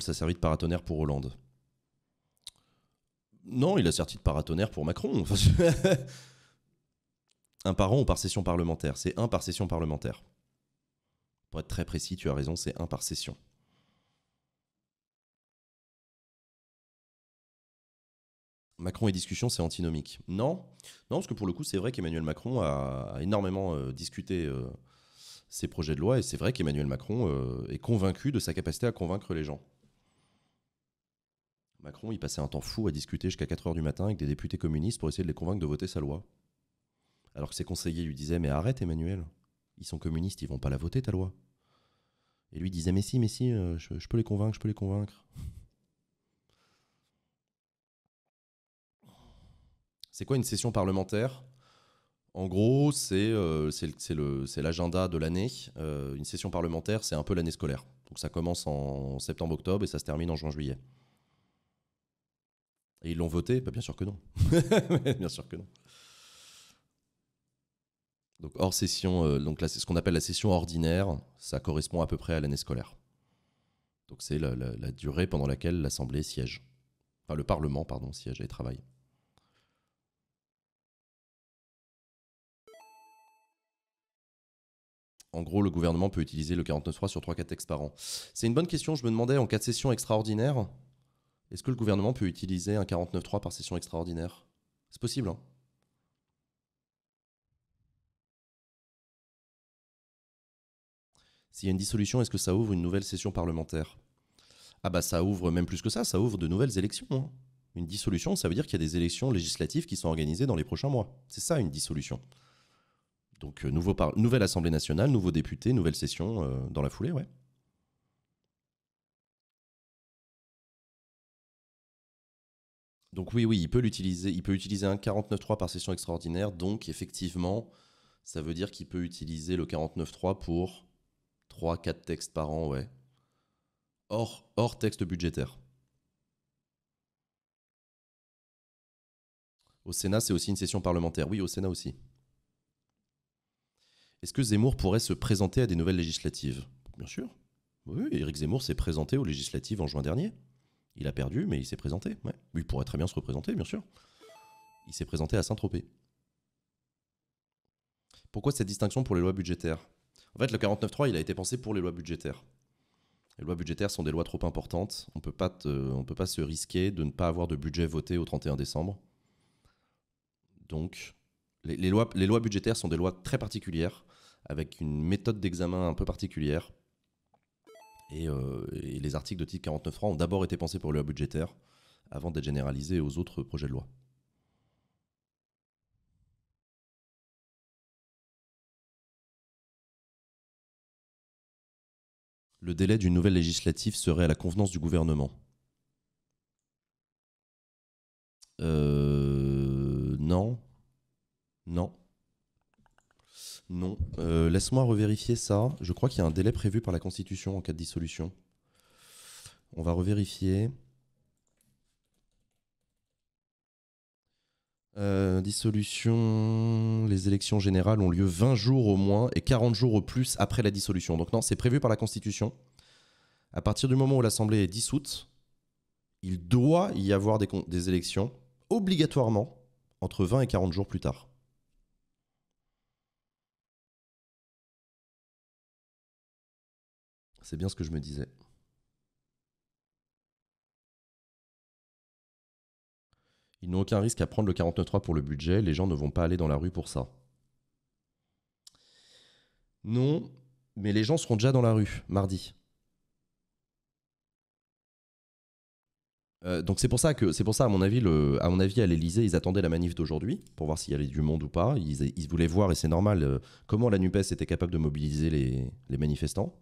Speaker 1: ça a servi de paratonnerre pour Hollande. Non, il a servi de paratonnerre pour Macron. un par an ou par session parlementaire C'est un par session parlementaire. Pour
Speaker 3: être très précis, tu as raison, c'est un par session. Macron et discussion, c'est antinomique. Non, non, parce que pour le coup,
Speaker 1: c'est vrai qu'Emmanuel Macron a, énormément euh, discuté euh, ses projets de loi, et c'est vrai qu'Emmanuel Macron euh, est convaincu de sa capacité à convaincre les gens. Macron, il passait un temps fou à discuter jusqu'à 4h du matin avec des députés communistes pour essayer de les convaincre de voter sa loi. Alors que ses conseillers lui disaient Mais arrête, Emmanuel, ils sont communistes, ils vont pas la voter ta loi. Et lui disait Mais si, mais si, euh, je, peux les convaincre, je peux les convaincre. C'est quoi une session parlementaire en gros, euh, c'est l'agenda de l'année. Euh, une session parlementaire, c'est un peu l'année scolaire. Donc ça commence en septembre-octobre et ça se termine en juin-juillet. Et ils l'ont voté bah, Bien sûr que non. bien sûr que non. Donc hors session, euh, c'est ce qu'on appelle la session ordinaire, ça correspond à peu près à l'année scolaire. Donc c'est la, la, durée pendant laquelle l'Assemblée siège.
Speaker 3: Enfin le Parlement, pardon, siège et travaille. En gros, le gouvernement peut utiliser
Speaker 1: le 49.3 sur 3-4 textes par an. C'est une bonne question, je me demandais en cas de session extraordinaire, est-ce
Speaker 3: que le gouvernement peut utiliser un 49.3 par session extraordinaire C'est possible, hein. S'il y a une dissolution, est-ce que ça ouvre une nouvelle session parlementaire Ah bah ça ouvre même plus que ça, ça ouvre de
Speaker 1: nouvelles élections. Hein. Une dissolution, ça veut dire qu'il y a des élections législatives qui sont organisées dans les prochains mois. C'est ça une dissolution. Donc euh, nouvelle Assemblée nationale, nouveaux députés, nouvelle session euh,
Speaker 2: dans la foulée, ouais.
Speaker 3: Donc oui, oui, il peut l'utiliser. Il peut utiliser un 49.3 par session extraordinaire.
Speaker 1: Donc effectivement, ça veut dire qu'il peut utiliser le 49.3 pour 3-4 textes par an, ouais. Hors, hors texte budgétaire. Au Sénat, c'est aussi une session parlementaire. Oui, au Sénat aussi. Est-ce que Zemmour pourrait se présenter à des nouvelles législatives Bien sûr. Oui, Éric Zemmour s'est présenté aux législatives en juin dernier. Il a perdu, mais il s'est présenté. Il pourrait très bien se représenter, bien sûr. Il s'est présenté à Saint-Tropez. Pourquoi cette distinction pour les lois budgétaires En fait, le 49.3, il a été pensé pour les lois budgétaires. Les lois budgétaires sont des lois trop importantes. On ne peut pas se risquer de ne pas avoir de budget voté au 31 décembre. Donc, les, lois, les lois budgétaires sont des lois très particulières, avec une méthode d'examen un peu particulière, euh, et, les articles de titre 49 francs ont d'abord été pensés pour le budgétaire
Speaker 2: avant d'être généralisés aux autres projets de loi. le délai d'une nouvelle législative serait à la convenance du gouvernement
Speaker 1: euh, Non. Non. Non. Euh, laisse-moi revérifier ça. Je crois qu'il y a un délai prévu par la Constitution en cas de dissolution. On va revérifier. Euh, dissolution, les élections générales ont lieu 20 jours au moins et 40 jours au plus après la dissolution. Donc non, c'est prévu par la Constitution. À partir du moment où l'Assemblée est dissoute, il
Speaker 3: doit y avoir des, des élections obligatoirement entre 20 et 40 jours plus tard.
Speaker 2: C'est bien ce que je me disais.
Speaker 3: Ils n'ont aucun risque à prendre le 49.3 pour le budget, les gens ne vont pas aller dans la
Speaker 1: rue pour ça. Non, mais les gens seront déjà dans la rue mardi. Euh, donc c'est pour ça que c'est pour ça à mon avis à mon avis à l'Elysée ils attendaient la manif d'aujourd'hui pour voir s'il y avait du monde ou pas ils, voulaient voir et c'est normal euh, comment la Nupes était capable de mobiliser les manifestants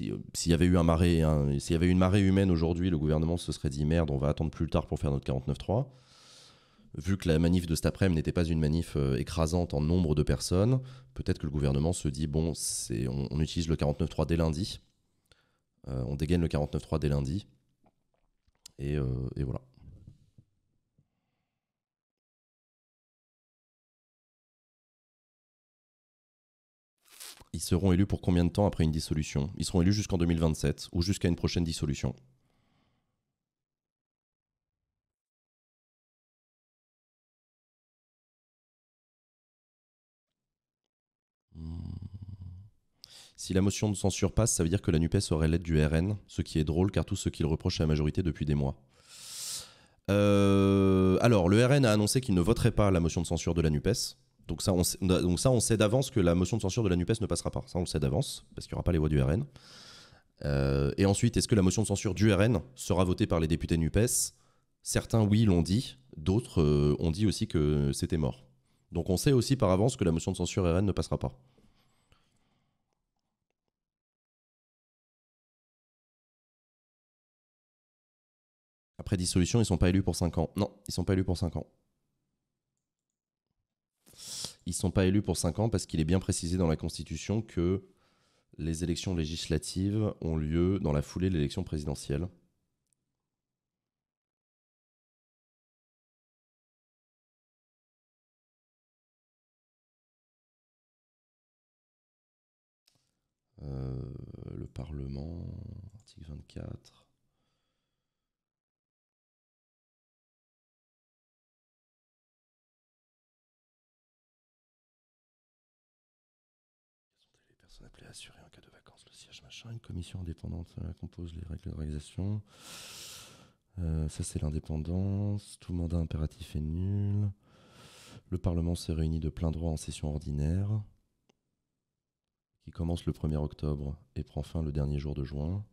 Speaker 1: euh, s'il y avait eu un s'il y avait une marée humaine aujourd'hui, le gouvernement se serait dit merde, on va attendre plus tard pour faire notre 49-3. Vu que la manif de cet après n'était pas une manif euh, écrasante en nombre de personnes, peut-être que le gouvernement se dit bon, c'est, on, utilise le 49.3 dès lundi, euh, on dégaine le 49.3 dès lundi,
Speaker 2: et voilà. Ils seront élus pour combien de temps
Speaker 3: après une dissolution Ils seront élus jusqu'en 2027 ou jusqu'à une prochaine dissolution
Speaker 2: hmm. Si la
Speaker 1: motion de censure passe, ça veut dire que la NUPES aurait l'aide du RN, ce qui est drôle car tout ce qu'il reproche à la majorité depuis des mois. Euh, alors, le RN a annoncé qu'il ne voterait pas la motion de censure de la NUPES. Donc ça, on sait, d'avance que la motion de censure de la NUPES ne passera pas. Ça, on le sait d'avance, parce qu'il n'y aura pas les voix du RN. Euh, et ensuite, est-ce que la motion de censure du RN sera votée par les députés NUPES Certains, oui, l'ont dit. D'autres euh, ont dit aussi que c'était mort.
Speaker 2: Donc on sait aussi par avance que la motion de censure RN ne passera pas. Après dissolution, ils ne sont pas élus pour 5 ans. Non, ils ne sont pas élus pour 5 ans
Speaker 1: ils ne sont pas élus pour 5 ans parce qu'il est bien précisé dans la Constitution que
Speaker 3: les élections législatives ont lieu dans la foulée de l'élection présidentielle.
Speaker 2: Euh, le Parlement, article 24. assuré en cas de vacances le siège machin. Une
Speaker 3: commission indépendante euh, compose les règles de réalisation.
Speaker 1: Euh, ça, c'est l'indépendance. Tout mandat impératif est nul. Le Parlement s'est réuni de plein droit en session ordinaire, qui commence le 1er octobre
Speaker 3: et prend fin le dernier jour de juin.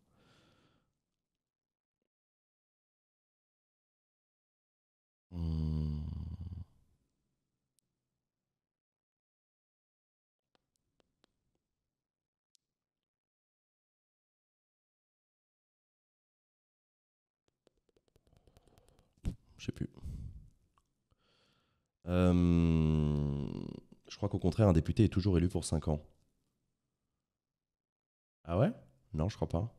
Speaker 2: Hum. Je sais plus. Euh,
Speaker 1: je crois qu'au contraire, un député est toujours élu pour 5 ans. Ah ouais Non, je crois pas.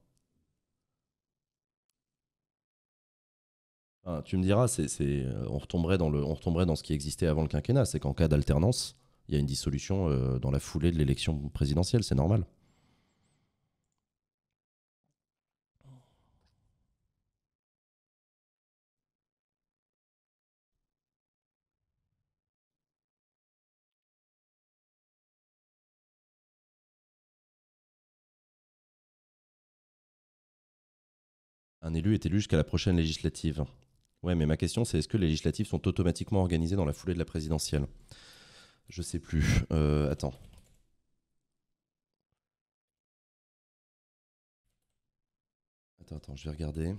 Speaker 1: tu me diras, c'est, euh, on, retomberait dans le, on retomberait dans ce qui existait avant le quinquennat, c'est qu'en cas d'alternance, il y a une dissolution euh, dans la foulée de l'élection présidentielle, c'est normal.
Speaker 2: Un élu est élu jusqu'à la prochaine
Speaker 3: législative. Ouais, mais ma question, c'est est-ce que les législatives sont automatiquement organisées dans la foulée de la présidentielle
Speaker 1: Je sais plus. Euh, attends.
Speaker 2: Attends, attends, je vais regarder.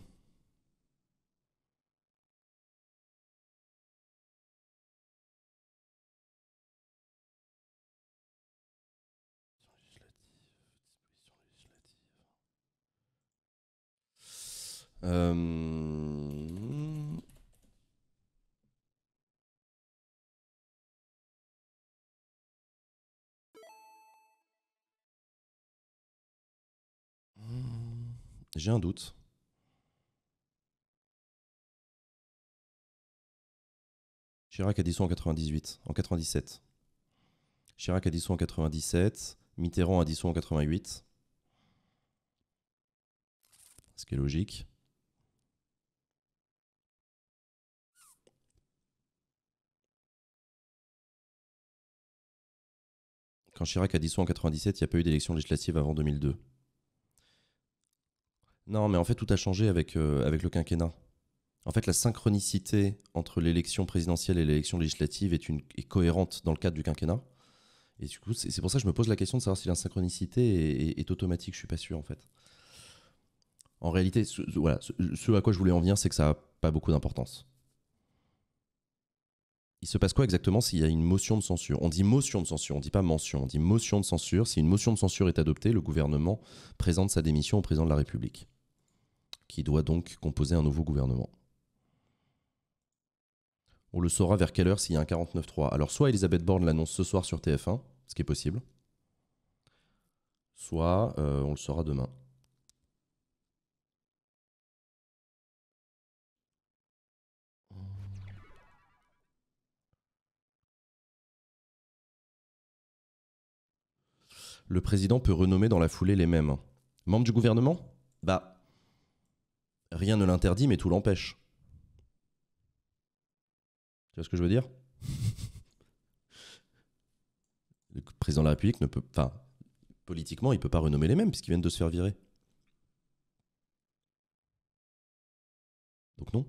Speaker 2: Euh, j'ai un doute. Chirac a dissous en 98, en
Speaker 3: 97. Chirac a dissous en 97, Mitterrand a dissous en 88. Ce qui est logique.
Speaker 2: Quand Chirac a dissous en 97, il n'y a pas eu d'élection législative avant
Speaker 1: 2002. Non, mais en fait, tout a changé avec, euh, avec le quinquennat. En fait, la synchronicité entre l'élection présidentielle et l'élection législative est, une, cohérente dans le cadre du quinquennat. Et du coup, c'est pour ça que je me pose la question de savoir si la synchronicité est, automatique. Je suis pas sûr, en fait. En réalité, voilà, ce, ce à quoi je voulais en venir, c'est que ça n'a pas beaucoup d'importance il se passe quoi exactement s'il y a une motion de censure On dit motion de censure, on ne dit pas mention, on dit motion de censure. Si une motion de censure est adoptée, le gouvernement présente sa démission au président de la République, qui doit donc composer un nouveau gouvernement. On le saura vers quelle heure s'il y a un 49 Alors soit Elisabeth Borne l'annonce ce soir sur TF1, ce qui est possible, soit
Speaker 2: euh, on le saura demain.
Speaker 3: le président peut renommer dans la foulée
Speaker 1: les mêmes. Membre du gouvernement Bah, rien ne l'interdit, mais tout l'empêche. Tu vois ce que je veux dire Le président de la République ne peut pas, enfin, politiquement, il ne peut pas renommer les
Speaker 2: mêmes puisqu'ils viennent de se faire virer. Donc non.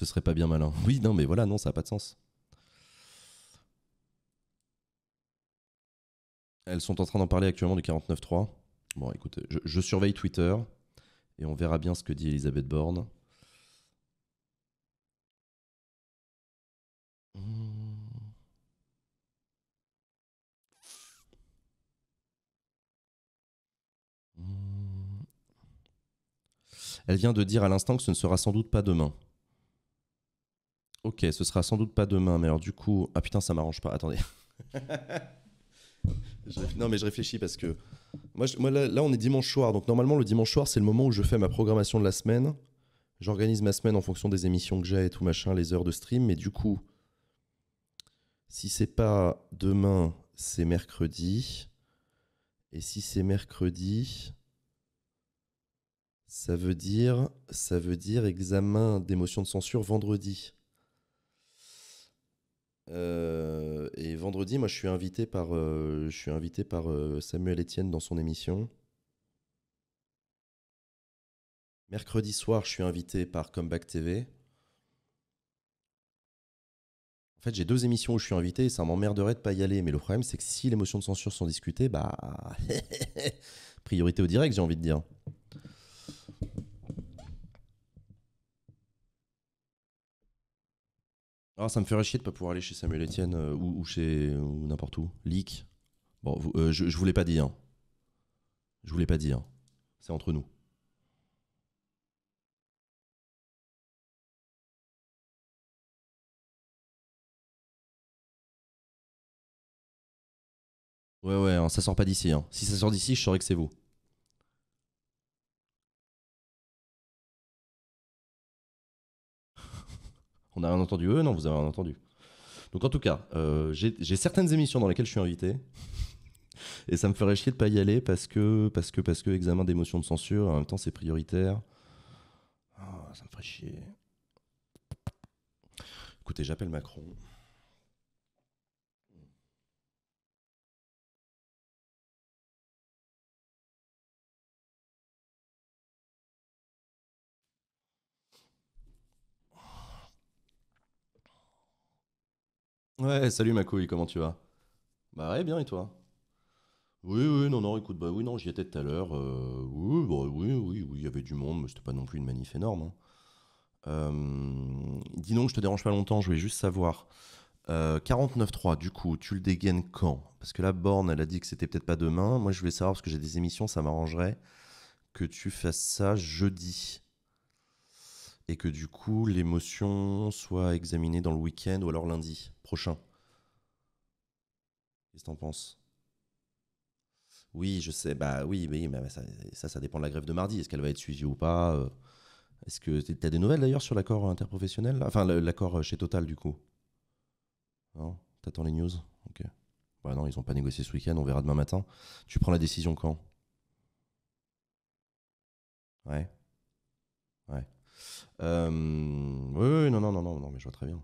Speaker 3: Ce serait pas bien malin. Oui, non, mais voilà, non, ça n'a pas de sens.
Speaker 1: Elles sont en train d'en parler actuellement du 49.3. Bon, écoutez, je, je, surveille Twitter et on verra bien ce que dit Elisabeth Borne. Elle vient de dire à l'instant que ce ne sera sans doute pas demain. Ok, ce sera sans doute pas demain, mais alors du coup. Ah putain, ça m'arrange pas, attendez. Non, mais je réfléchis parce que. Moi, Moi là, là, on est dimanche soir, donc normalement, le dimanche soir, c'est le moment où je fais ma programmation de la semaine. J'organise ma semaine en fonction des émissions que j'ai et tout machin, les heures de stream, mais du coup. Si c'est pas demain, c'est mercredi. Et si c'est mercredi, ça veut dire, ça veut dire examen d'émotion de censure vendredi. Euh, et vendredi, moi, je suis invité par, euh, je suis invité par euh, Samuel Etienne dans son émission.
Speaker 3: Mercredi soir, je suis invité par Comeback TV. En fait, j'ai deux émissions où je suis
Speaker 1: invité et ça m'emmerderait de pas y aller. Mais le problème, c'est que si les motions de censure sont discutées, bah. priorité au direct, j'ai envie de dire. Alors ah, ça me ferait chier de pas pouvoir aller chez Samuel Etienne euh, ou, ou, chez n'importe où. Leak. Bon, euh, je, je voulais pas dire. Hein.
Speaker 2: Je voulais pas dire. Hein. C'est entre nous. Ouais, ouais, hein, ça sort pas d'ici. Si ça sort d'ici, je saurais que c'est vous.
Speaker 3: On a rien entendu eux, non, vous avez un entendu. Donc en tout cas,
Speaker 1: euh, j'ai certaines émissions dans lesquelles je suis invité. Et ça me ferait chier de pas y aller parce que, parce que, parce que examen d'émotion de censure, en même temps c'est prioritaire. Ah, ça me ferait
Speaker 2: chier.
Speaker 3: Écoutez, j'appelle Macron.
Speaker 2: Ouais, salut
Speaker 1: ma couille, comment tu vas Bah ouais, bien et toi Oui, oui, non, non, écoute, bah oui, non, j'y étais tout à l'heure. Euh, oui, bah oui, oui, oui, il y avait du monde, mais c'était pas non plus une manif énorme. Hein. Euh, dis donc, je te dérange pas longtemps, je voulais juste savoir. Euh, 49.3, du coup, tu le dégaines quand Parce que la borne, elle a dit que c'était peut-être pas demain. Moi, je voulais savoir, parce que j'ai des émissions, ça m'arrangerait que tu fasses ça jeudi et que du coup l'émotion soit examinée dans le week-end ou alors lundi prochain. Qu'est-ce que en penses Oui, je sais, bah oui, mais, ça, ça, dépend de la grève de mardi. Est-ce qu'elle va être suivie ou pas euh, Est-ce que tu as des nouvelles d'ailleurs sur l'accord interprofessionnel Enfin, l'accord chez Total du coup Non T'attends les news Ok. Bah non, ils n'ont pas négocié ce week-end, on verra demain matin. Tu prends la décision quand Ouais. Ouais. Euh, oui, non, non, non, non, mais je vois très bien.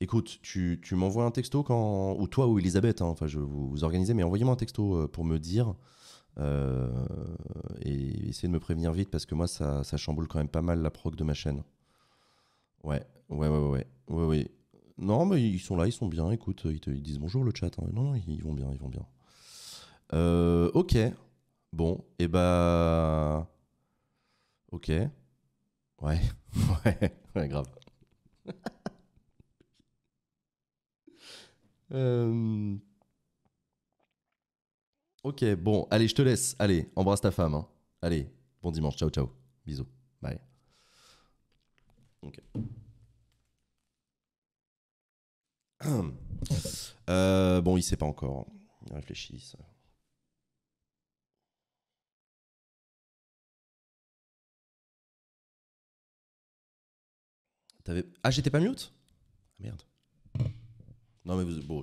Speaker 1: Écoute, tu, m'envoies un texto quand. Ou toi ou Elisabeth, hein, enfin, je vous, vous organisez, mais envoyez-moi un texto euh, pour me dire. Euh, et essayez de me prévenir vite parce que moi, ça, ça chamboule quand même pas mal la prog de ma chaîne. Ouais, ouais, ouais, ouais. ouais, Non, mais ils sont là, ils sont bien. Écoute, ils, te, disent bonjour le chat. Hein. Non, non, ils vont bien, ils vont bien. ok. Bon, et eh bah. Ok. Ouais, ouais, grave. Euh, ok, bon, allez, je te laisse. Allez, embrasse ta femme. Hein. Allez, bon dimanche. Ciao, ciao. Bisous. Bye. Ok.
Speaker 2: Euh, bon, il sait pas encore. Hein. Il réfléchit. Ah, j'étais pas mute ah, Merde. Non, mais vous... Bon,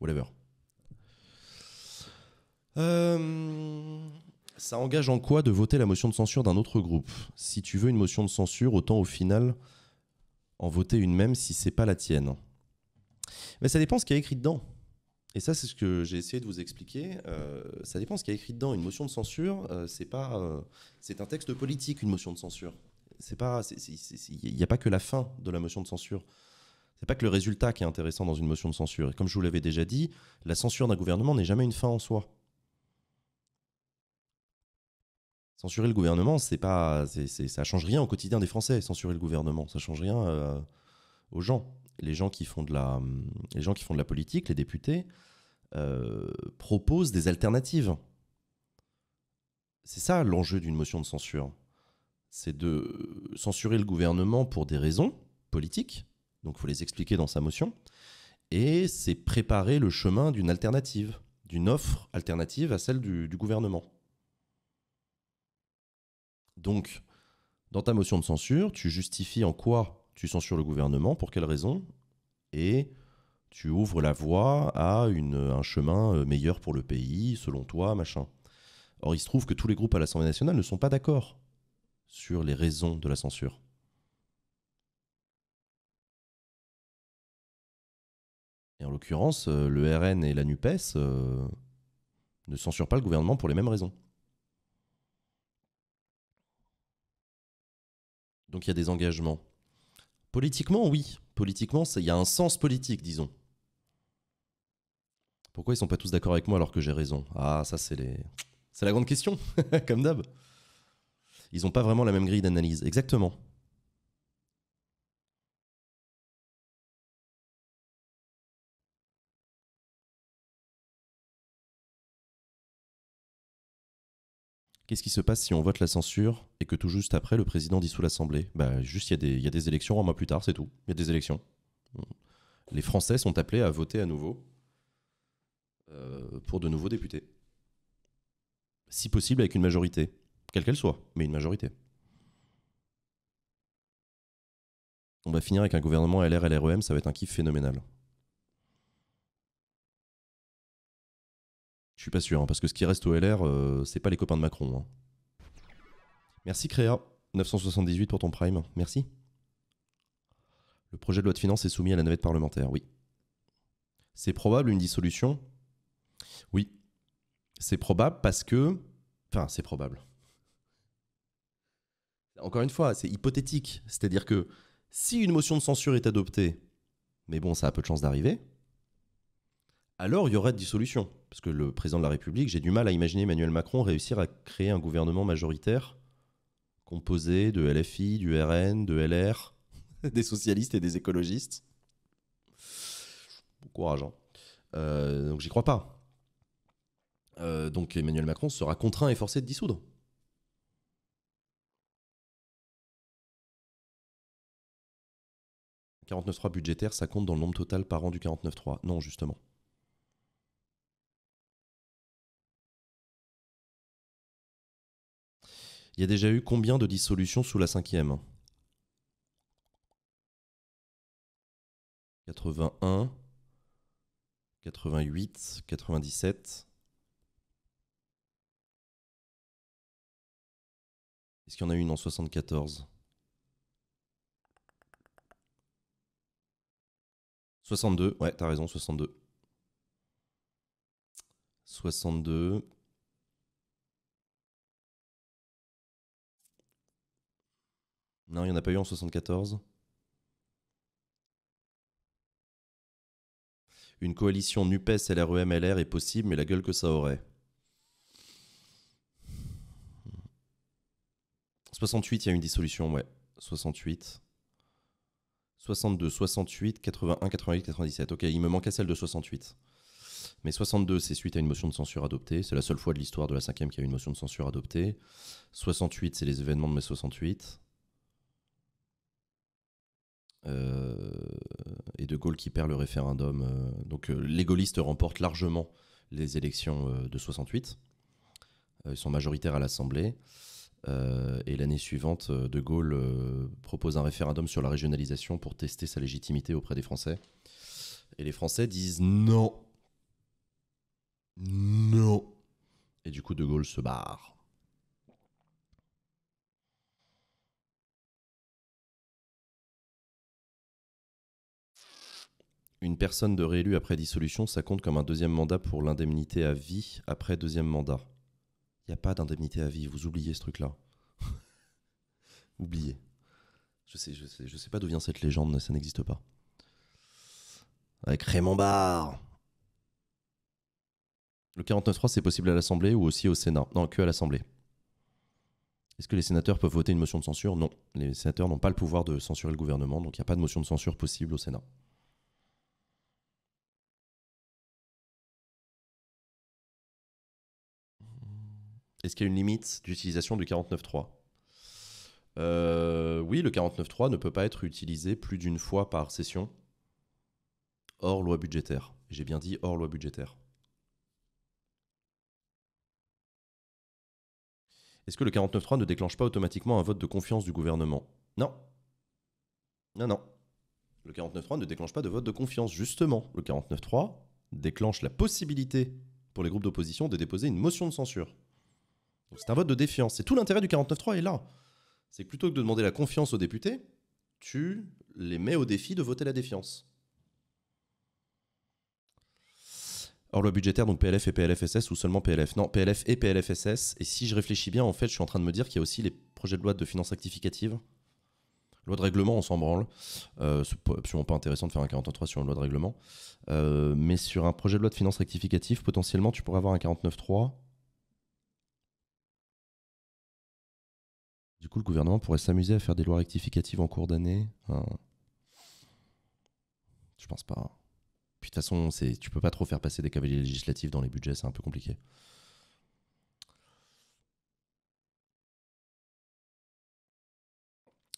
Speaker 1: Whatever. Euh, ça engage en quoi de voter la motion de censure d'un autre groupe Si tu veux une motion de censure, autant au final en voter une même si c'est pas la tienne. Mais ça dépend ce qu'il y a écrit dedans. Et ça, c'est ce que j'ai essayé de vous expliquer. Euh, ça dépend ce qu'il y a écrit dedans. Une motion de censure, euh, c'est pas, c'est un texte politique, une motion de censure c'est pas, il n'y a pas que la fin de la motion de censure. C'est pas que le résultat qui est intéressant dans une motion de censure. comme je vous l'avais déjà dit, la censure d'un gouvernement n'est jamais une fin en soi. Censurer le gouvernement, c'est pas, ça change rien au quotidien des Français. Censurer le gouvernement, ça change rien euh, aux gens. Les gens qui font de la, hum, les gens qui font de la politique, les députés, euh, proposent des alternatives. C'est ça l'enjeu d'une motion de censure c'est de censurer le gouvernement pour des raisons politiques, donc il faut les expliquer dans sa motion, et c'est préparer le chemin d'une alternative, d'une offre alternative à celle du, gouvernement. Donc, dans ta motion de censure, tu justifies en quoi tu censures le gouvernement, pour quelles raisons, et tu ouvres la voie à un chemin euh, meilleur pour le pays, selon toi, machin. Or,
Speaker 3: il se trouve que tous les groupes à l'Assemblée nationale ne sont pas d'accord sur les raisons de la censure. Et en l'occurrence, euh, le RN et la NUPES euh, ne censurent pas le gouvernement pour les mêmes raisons.
Speaker 1: Donc il y a des engagements. Politiquement, oui. Politiquement, il y a un sens politique, disons. Pourquoi ils sont pas tous d'accord avec moi alors que j'ai raison Ah, ça c'est les... C'est la grande
Speaker 3: question, comme d'hab ils n'ont pas vraiment la même grille d'analyse. Exactement.
Speaker 2: Qu'est-ce qui se passe si on vote la censure et que tout juste après, le président dissout l'Assemblée Bah, juste,
Speaker 1: il y, a des élections un mois plus tard, c'est tout. Il y a des élections. Les Français sont appelés à voter à nouveau euh, pour de nouveaux députés. Si possible, avec une majorité quelle qu'elle soit, mais une majorité. On va finir avec un gouvernement LR, LREM, ça va être un kiff phénoménal. Je suis pas sûr, hein, parce que ce qui reste au LR, euh, c'est pas les copains de Macron. Hein. Merci Créa, 978 pour ton prime, merci. Le projet de loi de finances est soumis à la navette parlementaire, oui. C'est probable une dissolution Oui. C'est probable parce que... Enfin, c'est probable encore une fois, c'est hypothétique. C'est-à-dire que si une motion de censure est adoptée, mais bon, ça a peu de chances d'arriver, alors il y aurait de dissolution. Parce que le président de la République, j'ai du mal à imaginer Emmanuel Macron réussir à créer un gouvernement majoritaire composé de LFI, du RN, de LR, des socialistes et des écologistes. Bon courage. Hein.
Speaker 3: Euh, donc j'y crois pas. Euh, donc Emmanuel Macron sera contraint et forcé de dissoudre.
Speaker 2: 49.3 budgétaire, ça compte dans le nombre total par an du 49.3. Non, justement.
Speaker 3: Il y a déjà eu combien de dissolutions sous la cinquième 81, 88, 97. Est-ce qu'il y en a une en 74 62, ouais, t'as raison, 62. 62. Non, il n'y en a pas eu en 74.
Speaker 1: Une coalition NUPES, LREM, LR est possible, mais la gueule que ça aurait. 68, il y a une dissolution, ouais. 68. 62, 68, 81, 88, 97. Ok, il me manquait celle de 68. Mais 62, c'est suite à une motion de censure adoptée. C'est la seule fois de l'histoire de la 5 qu'il y a eu une motion de censure adoptée. 68, c'est les événements de mai 68. Euh, et De Gaulle qui perd le référendum. Euh, donc euh, les gaullistes remportent largement les élections de 68. ils sont majoritaires à l'Assemblée. Euh, et l'année suivante, euh, De Gaulle euh, propose un référendum sur la régionalisation pour tester sa légitimité auprès des Français. Et les Français disent non. Non. Et du coup, De Gaulle se barre.
Speaker 3: Une personne de réélu après
Speaker 1: dissolution, ça compte comme un deuxième mandat pour l'indemnité à vie après deuxième mandat n'y a pas d'indemnité à vie. Vous oubliez ce truc-là. oubliez. Je sais, je sais, pas d'où vient cette légende, ça n'existe pas. Avec Raymond Barre. Le 49.3, c'est possible à l'Assemblée ou aussi au Sénat Non, que à l'Assemblée. Est-ce que les sénateurs peuvent voter une motion de censure Non. Les sénateurs n'ont pas le pouvoir de
Speaker 2: censurer le gouvernement, donc il n'y a pas de motion de censure possible au Sénat.
Speaker 3: Est-ce qu'il y a une limite d'utilisation du 49.3 euh, Oui, le 49.3
Speaker 1: ne peut pas être utilisé plus d'une fois par session hors loi budgétaire. J'ai bien dit hors loi budgétaire. Est-ce que le 49.3 ne déclenche pas automatiquement un vote de confiance du gouvernement Non. Non, non. Le 49.3 ne déclenche pas de vote de confiance. Justement, le 49.3 déclenche la possibilité pour les groupes d'opposition de déposer une motion de censure c'est un vote de défiance. C'est tout l'intérêt du 49.3, 3 est là. C'est que plutôt que de demander la confiance aux députés, tu les mets au défi de voter la défiance. Or, loi budgétaire, donc PLF et PLFSS ou seulement PLF Non, PLF et PLFSS. Et si je réfléchis bien, en fait, je suis en train de me dire qu'il y a aussi les projets de loi de finances rectificatives. Loi de règlement, on s'en branle. Euh, c'est absolument pas intéressant de faire un 49.3 sur une loi de règlement. Euh, mais sur un projet de loi de finances rectificatives, potentiellement, tu pourrais avoir un 49.3 Du coup, le gouvernement pourrait s'amuser à faire des lois rectificatives en cours d'année. Je hein. Je pense pas. Hein. Puis de toute façon, tu peux pas trop faire passer des cavaliers législatifs dans les budgets, c'est un peu compliqué.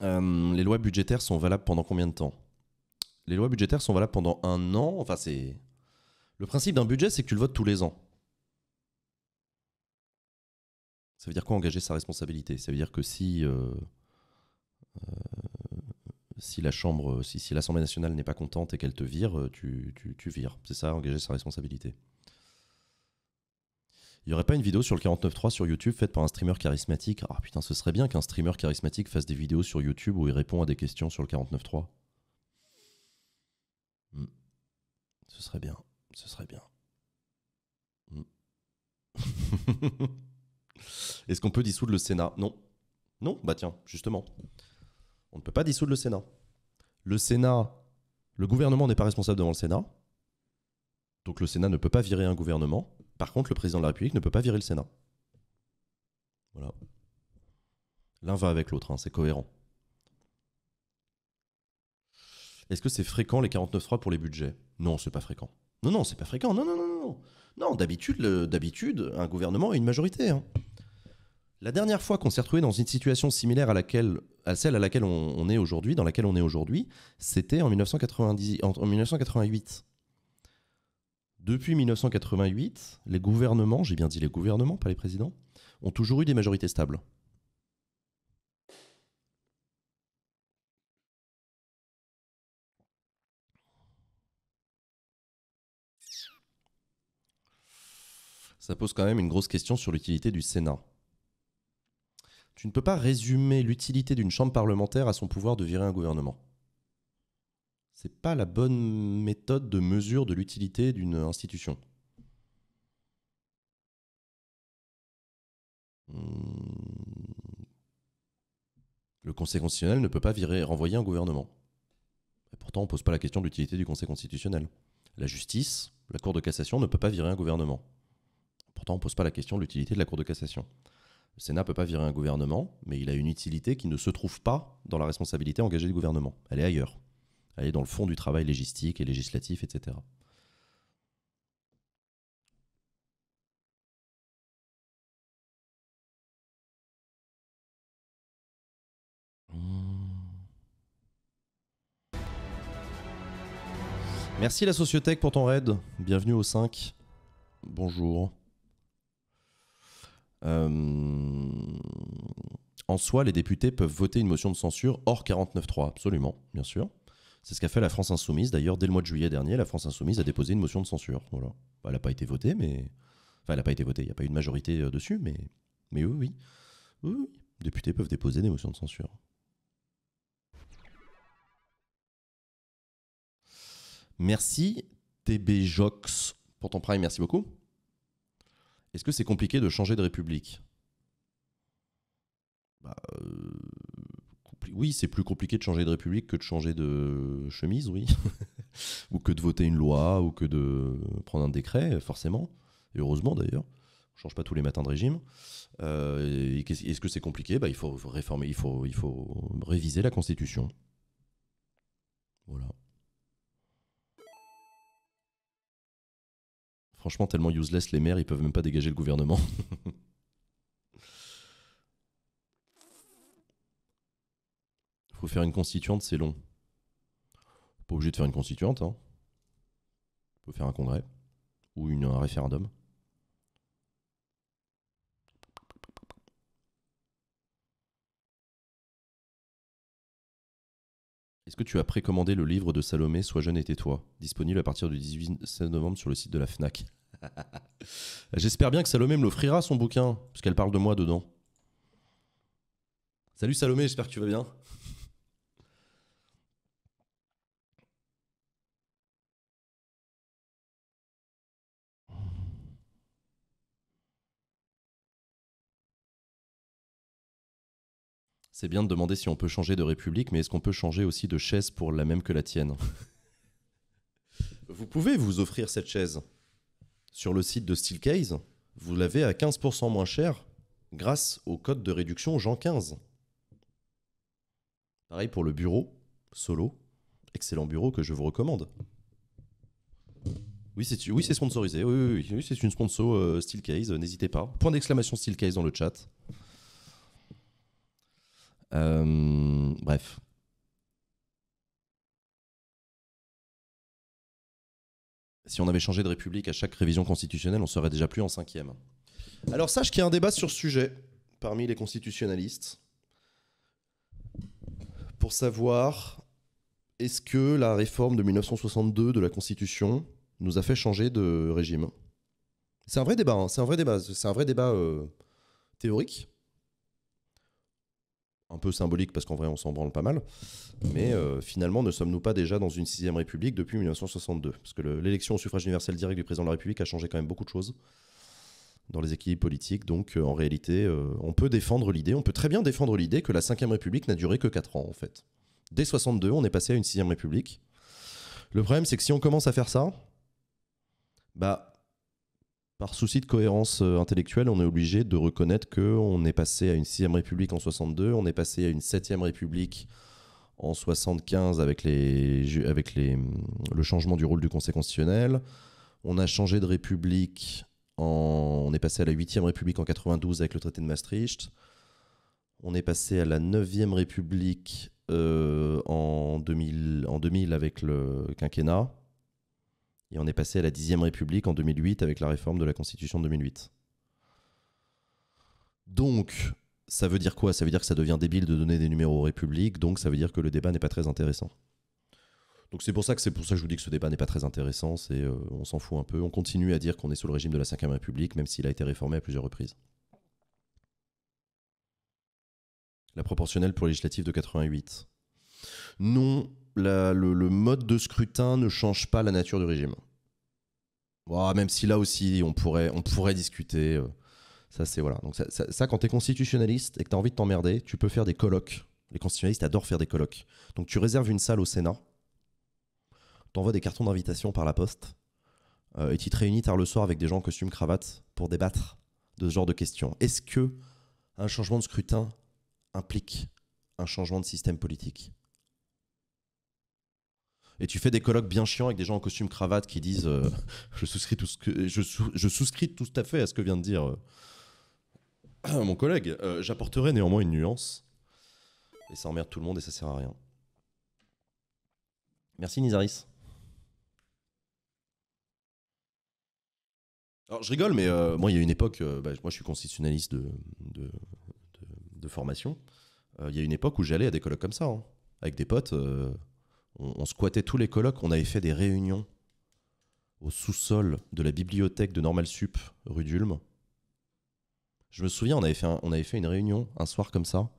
Speaker 1: les lois budgétaires sont valables pendant combien de temps Les lois budgétaires sont valables pendant un an. Enfin, c'est le principe d'un budget, c'est que tu le votes tous les ans. Ça veut dire quoi engager sa responsabilité Ça veut dire que si, euh, euh, si la Chambre, si, si l'Assemblée nationale n'est pas contente et qu'elle te vire, euh, tu, tu, tu vires. C'est ça, engager sa responsabilité. Il n'y aurait pas une vidéo sur le 49.3 sur YouTube faite par un streamer charismatique Ah putain, ce serait bien qu'un streamer charismatique fasse des vidéos sur YouTube où il répond à des questions sur le 49.3. Hmm. Ce serait bien, ce serait bien. Hmm. Est-ce qu'on peut dissoudre le Sénat Non. Non Bah tiens, justement. On ne peut pas dissoudre le Sénat. Le Sénat, le gouvernement n'est pas responsable devant le Sénat. Donc le Sénat ne peut pas virer un gouvernement. Par contre, le président de la République ne peut pas virer le Sénat. Voilà. L'un va avec l'autre, hein, c'est cohérent. Est-ce que c'est fréquent les 49.3 pour les budgets Non, c'est pas fréquent. Non, non, c'est pas fréquent. Non, non, non, non. Non, d'habitude, d'habitude, un gouvernement a une majorité. Hein. La dernière fois qu'on s'est retrouvé dans une situation similaire à, laquelle, à celle à laquelle on, est aujourd'hui, dans laquelle on est aujourd'hui, c'était en, en 1988. Depuis 1988, les gouvernements, j'ai bien dit les gouvernements, pas les présidents, ont
Speaker 3: toujours eu des majorités stables. ça pose quand même une grosse question sur l'utilité du Sénat.
Speaker 1: Tu ne peux pas résumer l'utilité d'une chambre parlementaire à son pouvoir de virer un gouvernement. C'est pas la bonne méthode de mesure de l'utilité
Speaker 3: d'une institution. Hmm. Le Conseil constitutionnel ne peut pas virer, renvoyer
Speaker 1: un gouvernement. pourtant, on ne pose pas la question de l'utilité du Conseil constitutionnel. La justice, la Cour de cassation ne peut pas virer un gouvernement. Pourtant, on ne pose pas la question de l'utilité de la Cour de cassation. Le Sénat ne peut pas virer un gouvernement, mais il a une utilité qui ne se trouve pas dans la responsabilité engagée du
Speaker 3: gouvernement. Elle est ailleurs. Elle est dans le fond du travail légistique et législatif, etc. Merci la Sociothèque pour ton raid.
Speaker 1: Bienvenue au 5. Bonjour. Euh, en soi, les députés peuvent voter une motion de censure hors 49.3, absolument, bien sûr. C'est ce qu'a fait la France Insoumise. D'ailleurs, dès le mois de juillet dernier, la France Insoumise a déposé une motion de censure. Voilà. Bah, elle n'a pas été votée, mais. Enfin, elle n'a pas été votée, il n'y a pas eu de majorité euh, dessus, mais. Mais oui, oui. Les députés peuvent déposer des motions de censure. Merci, jox pour ton prime. Merci beaucoup. Est-ce que c'est compliqué de changer de république bah, euh, Oui, c'est plus compliqué de changer de république que de changer de chemise, oui. ou que de voter une loi, ou que de prendre un décret, forcément. Et heureusement d'ailleurs. On ne change pas tous les matins de régime. Euh, Est-ce que c'est compliqué bah, Il faut réformer, il faut, il faut réviser la Constitution. Voilà. Franchement, tellement useless les maires, ils peuvent même pas dégager le gouvernement. Faut faire une constituante, c'est long. Pas obligé de faire une constituante, hein. Faut faire un congrès
Speaker 2: ou un référendum.
Speaker 1: Est-ce que tu as précommandé le livre de Salomé Sois jeune et tais-toi Disponible à partir du 18 novembre sur le site de la Fnac. J'espère bien que Salomé me l'offrira son bouquin, puisqu'elle parle de moi
Speaker 3: dedans. Salut Salomé, j'espère que tu vas bien. C'est bien de demander si on peut changer de république, mais est-ce qu'on peut changer
Speaker 1: aussi de chaise pour la même que la tienne Vous pouvez vous offrir cette chaise sur le site de Steelcase. Vous l'avez à 15% moins cher grâce au code de réduction Jean 15. Pareil pour le bureau Solo, excellent bureau que je vous recommande. Oui, c'est oui, sponsorisé. Oui, c'est une sponsor euh, Steelcase. N'hésitez pas. Point d'exclamation Steelcase dans le chat.
Speaker 2: Euh, bref, si on avait changé
Speaker 1: de république à chaque révision constitutionnelle, on serait déjà plus en cinquième.
Speaker 3: Alors sache qu'il y a un débat sur ce sujet
Speaker 1: parmi les constitutionnalistes pour savoir est-ce que la réforme de 1962 de la Constitution nous a fait changer de régime. Hein. C'est un vrai débat, c'est un vrai débat, c'est un vrai débat théorique un peu symbolique parce qu'en vrai on s'en branle pas mal. Mais euh, finalement, ne sommes-nous pas déjà dans une sixième république depuis 1962 Parce que l'élection au suffrage universel direct du président de la République a changé quand même beaucoup de choses dans les équilibres politiques. Donc euh, en réalité, euh, on peut défendre l'idée, on peut très bien défendre l'idée que la cinquième république n'a duré que 4 ans en fait. Dès 62, on est passé à une sixième république. Le problème, c'est que si on commence à faire ça, bah par souci de cohérence euh, intellectuelle, on est obligé de reconnaître qu'on est passé à une 6 République en 62, on est passé à une 7 République en 75 avec, avec hum, le changement du rôle du Conseil constitutionnel. On a changé de République, en, on est passé à la 8 République en 92 avec le traité de Maastricht. On est passé à la 9 République euh, en, 2000, en 2000 avec le quinquennat. Et on est passé à la dixième République en 2008 avec la réforme de la Constitution de 2008. Donc, ça veut dire quoi Ça veut dire que ça devient débile de donner des numéros aux républiques, donc ça veut dire que le débat n'est pas très intéressant. Donc c'est pour ça que c'est pour ça je vous dis que ce débat n'est pas très intéressant, euh, on s'en fout un peu, on continue à dire qu'on est sous le régime de la 5 République même s'il a été réformé à plusieurs reprises. La proportionnelle pour législative de 88. Non, le mode de scrutin ne change pas la nature du régime même si là aussi, on pourrait, on pourrait discuter. Euh, ça, c'est voilà. Donc, ça, quand tu es constitutionnaliste et que tu as envie de t'emmerder, tu peux faire des colloques. Les constitutionnalistes adorent faire des colloques. Donc, tu réserves une salle au Sénat, t'envoies des cartons d'invitation par la poste, euh, et tu te réunis tard le soir avec des gens en costume cravate pour débattre de ce genre de questions. Est-ce que un changement de scrutin implique un changement de système politique et tu fais des colloques bien chiants avec des gens en costume cravate qui disent euh, je souscris tout ce que je, je, souscris tout à fait à ce que vient de dire euh, mon collègue. Euh, j'apporterai néanmoins une nuance et ça emmerde tout le monde et ça sert à rien. Merci Nizaris. Alors je rigole, mais moi il y a une époque, bah, moi je suis constitutionnaliste de, formation. Il y a une époque où j'allais à des colloques comme ça, hein, avec des potes on, squattait tous les colloques, on avait fait des réunions au sous-sol de la bibliothèque de Normal Sup, rue d'Ulm. Je me souviens, on avait, fait on avait fait une réunion un soir comme ça,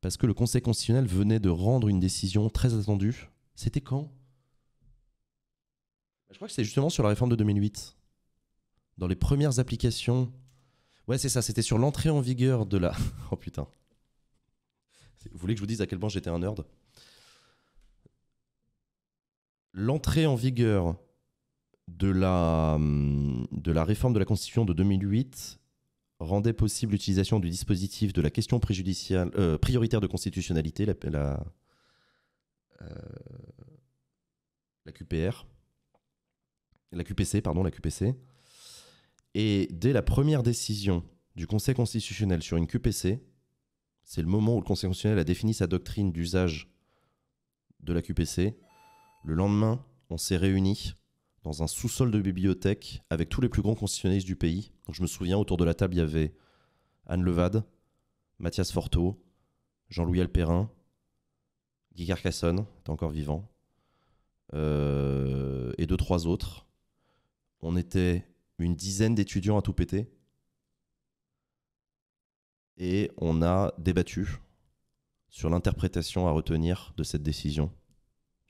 Speaker 1: parce que le Conseil constitutionnel venait de rendre une décision très attendue. C'était quand Je crois que c'était justement sur la réforme de 2008. Dans les premières applications. Ouais, c'est ça, c'était sur l'entrée en vigueur de la. Oh putain. Vous voulez que je vous dise à quel point j'étais un nerd l'entrée en vigueur de la, hum, de la réforme de la Constitution de 2008 rendait possible l'utilisation du dispositif de la question euh, prioritaire de constitutionnalité, la, QPR, la euh, QPC, pardon, la QPC. Et dès la première décision du Conseil constitutionnel sur une QPC, c'est le moment où le Conseil constitutionnel a défini sa doctrine d'usage de la QPC le lendemain, on s'est réunis dans un sous-sol de bibliothèque avec tous les plus grands constitutionnalistes du pays. Donc je me souviens, autour de la table, il y avait Anne Levade, Mathias Forteau, Jean-Louis Alperin, Guy Carcassonne, est encore vivant, euh, et deux, trois autres. On était une dizaine d'étudiants à tout péter. Et on a débattu sur l'interprétation à retenir de cette
Speaker 3: décision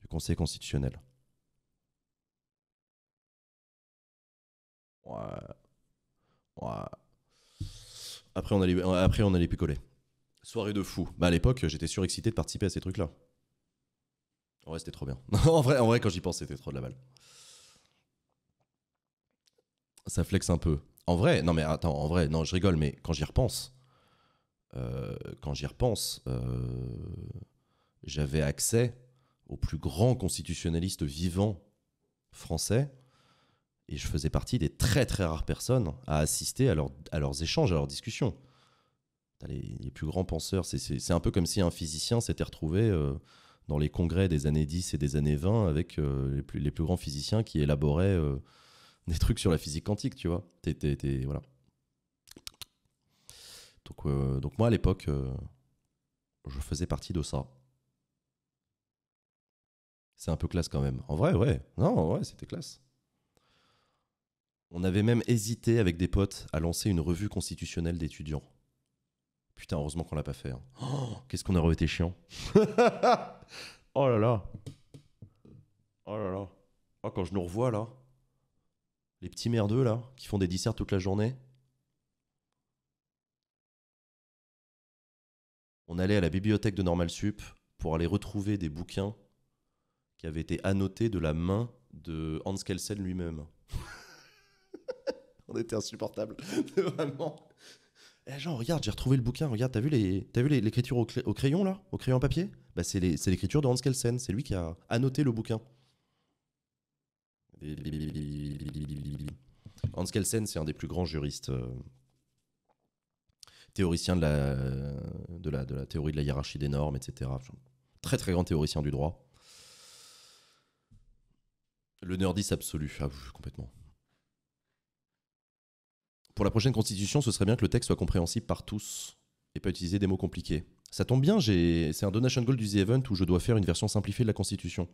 Speaker 3: Conseil constitutionnel. Ouais. Ouais. Après, on allait,
Speaker 1: après, on allait picoler. Soirée de fou. Bah, à l'époque, j'étais surexcité de participer à ces trucs-là. En vrai, c'était trop bien. en, vrai, en vrai, quand j'y pense, c'était trop de la balle. Ça flexe un peu. En vrai, non, mais attends, en vrai, non, je rigole, mais quand j'y repense, euh, quand j'y repense, euh, j'avais accès au plus grand constitutionnaliste vivant français. Et je faisais partie des très très rares personnes à assister à, à leurs échanges, à leurs discussions. Les, plus grands penseurs, c'est un peu comme si un physicien s'était retrouvé euh, dans les congrès des années 10 et des années 20 avec euh, les, plus, les, plus, grands physiciens qui élaboraient euh, des trucs sur la physique quantique, tu vois. voilà. Donc, donc moi, à l'époque, je faisais partie de ça. C'est un peu classe quand même. En vrai, ouais. Non, ouais, c'était classe. On avait même hésité avec des potes à lancer une revue constitutionnelle d'étudiants. Putain, heureusement qu'on l'a pas fait. Hein. Oh, qu'est-ce qu'on aurait été chiant. oh là là. Oh là là. Ah, quand je nous revois là. Les petits merdeux là, qui font des disserts toute la journée. On allait à la bibliothèque de Normal Sup pour aller retrouver des bouquins qui avait été annoté de la main de Hans Kelsen lui-même. On était insupportable, vraiment. Eh, regarde, j'ai retrouvé le bouquin, regarde, t'as vu l'écriture au, crayon là Au crayon papier bah, C'est l'écriture de Hans Kelsen, c'est lui qui a annoté le bouquin. Hans Kelsen, c'est un des plus grands juristes euh, théoriciens de la, de, la, de la théorie de la hiérarchie des normes, etc. Très très grand théoricien du droit. Le nerdis absolu, ah, complètement. Pour la prochaine constitution, ce serait bien que le texte soit compréhensible par tous et pas utiliser des mots compliqués. Ça tombe bien, c'est un donation goal du The Event où je dois faire une version simplifiée de la constitution.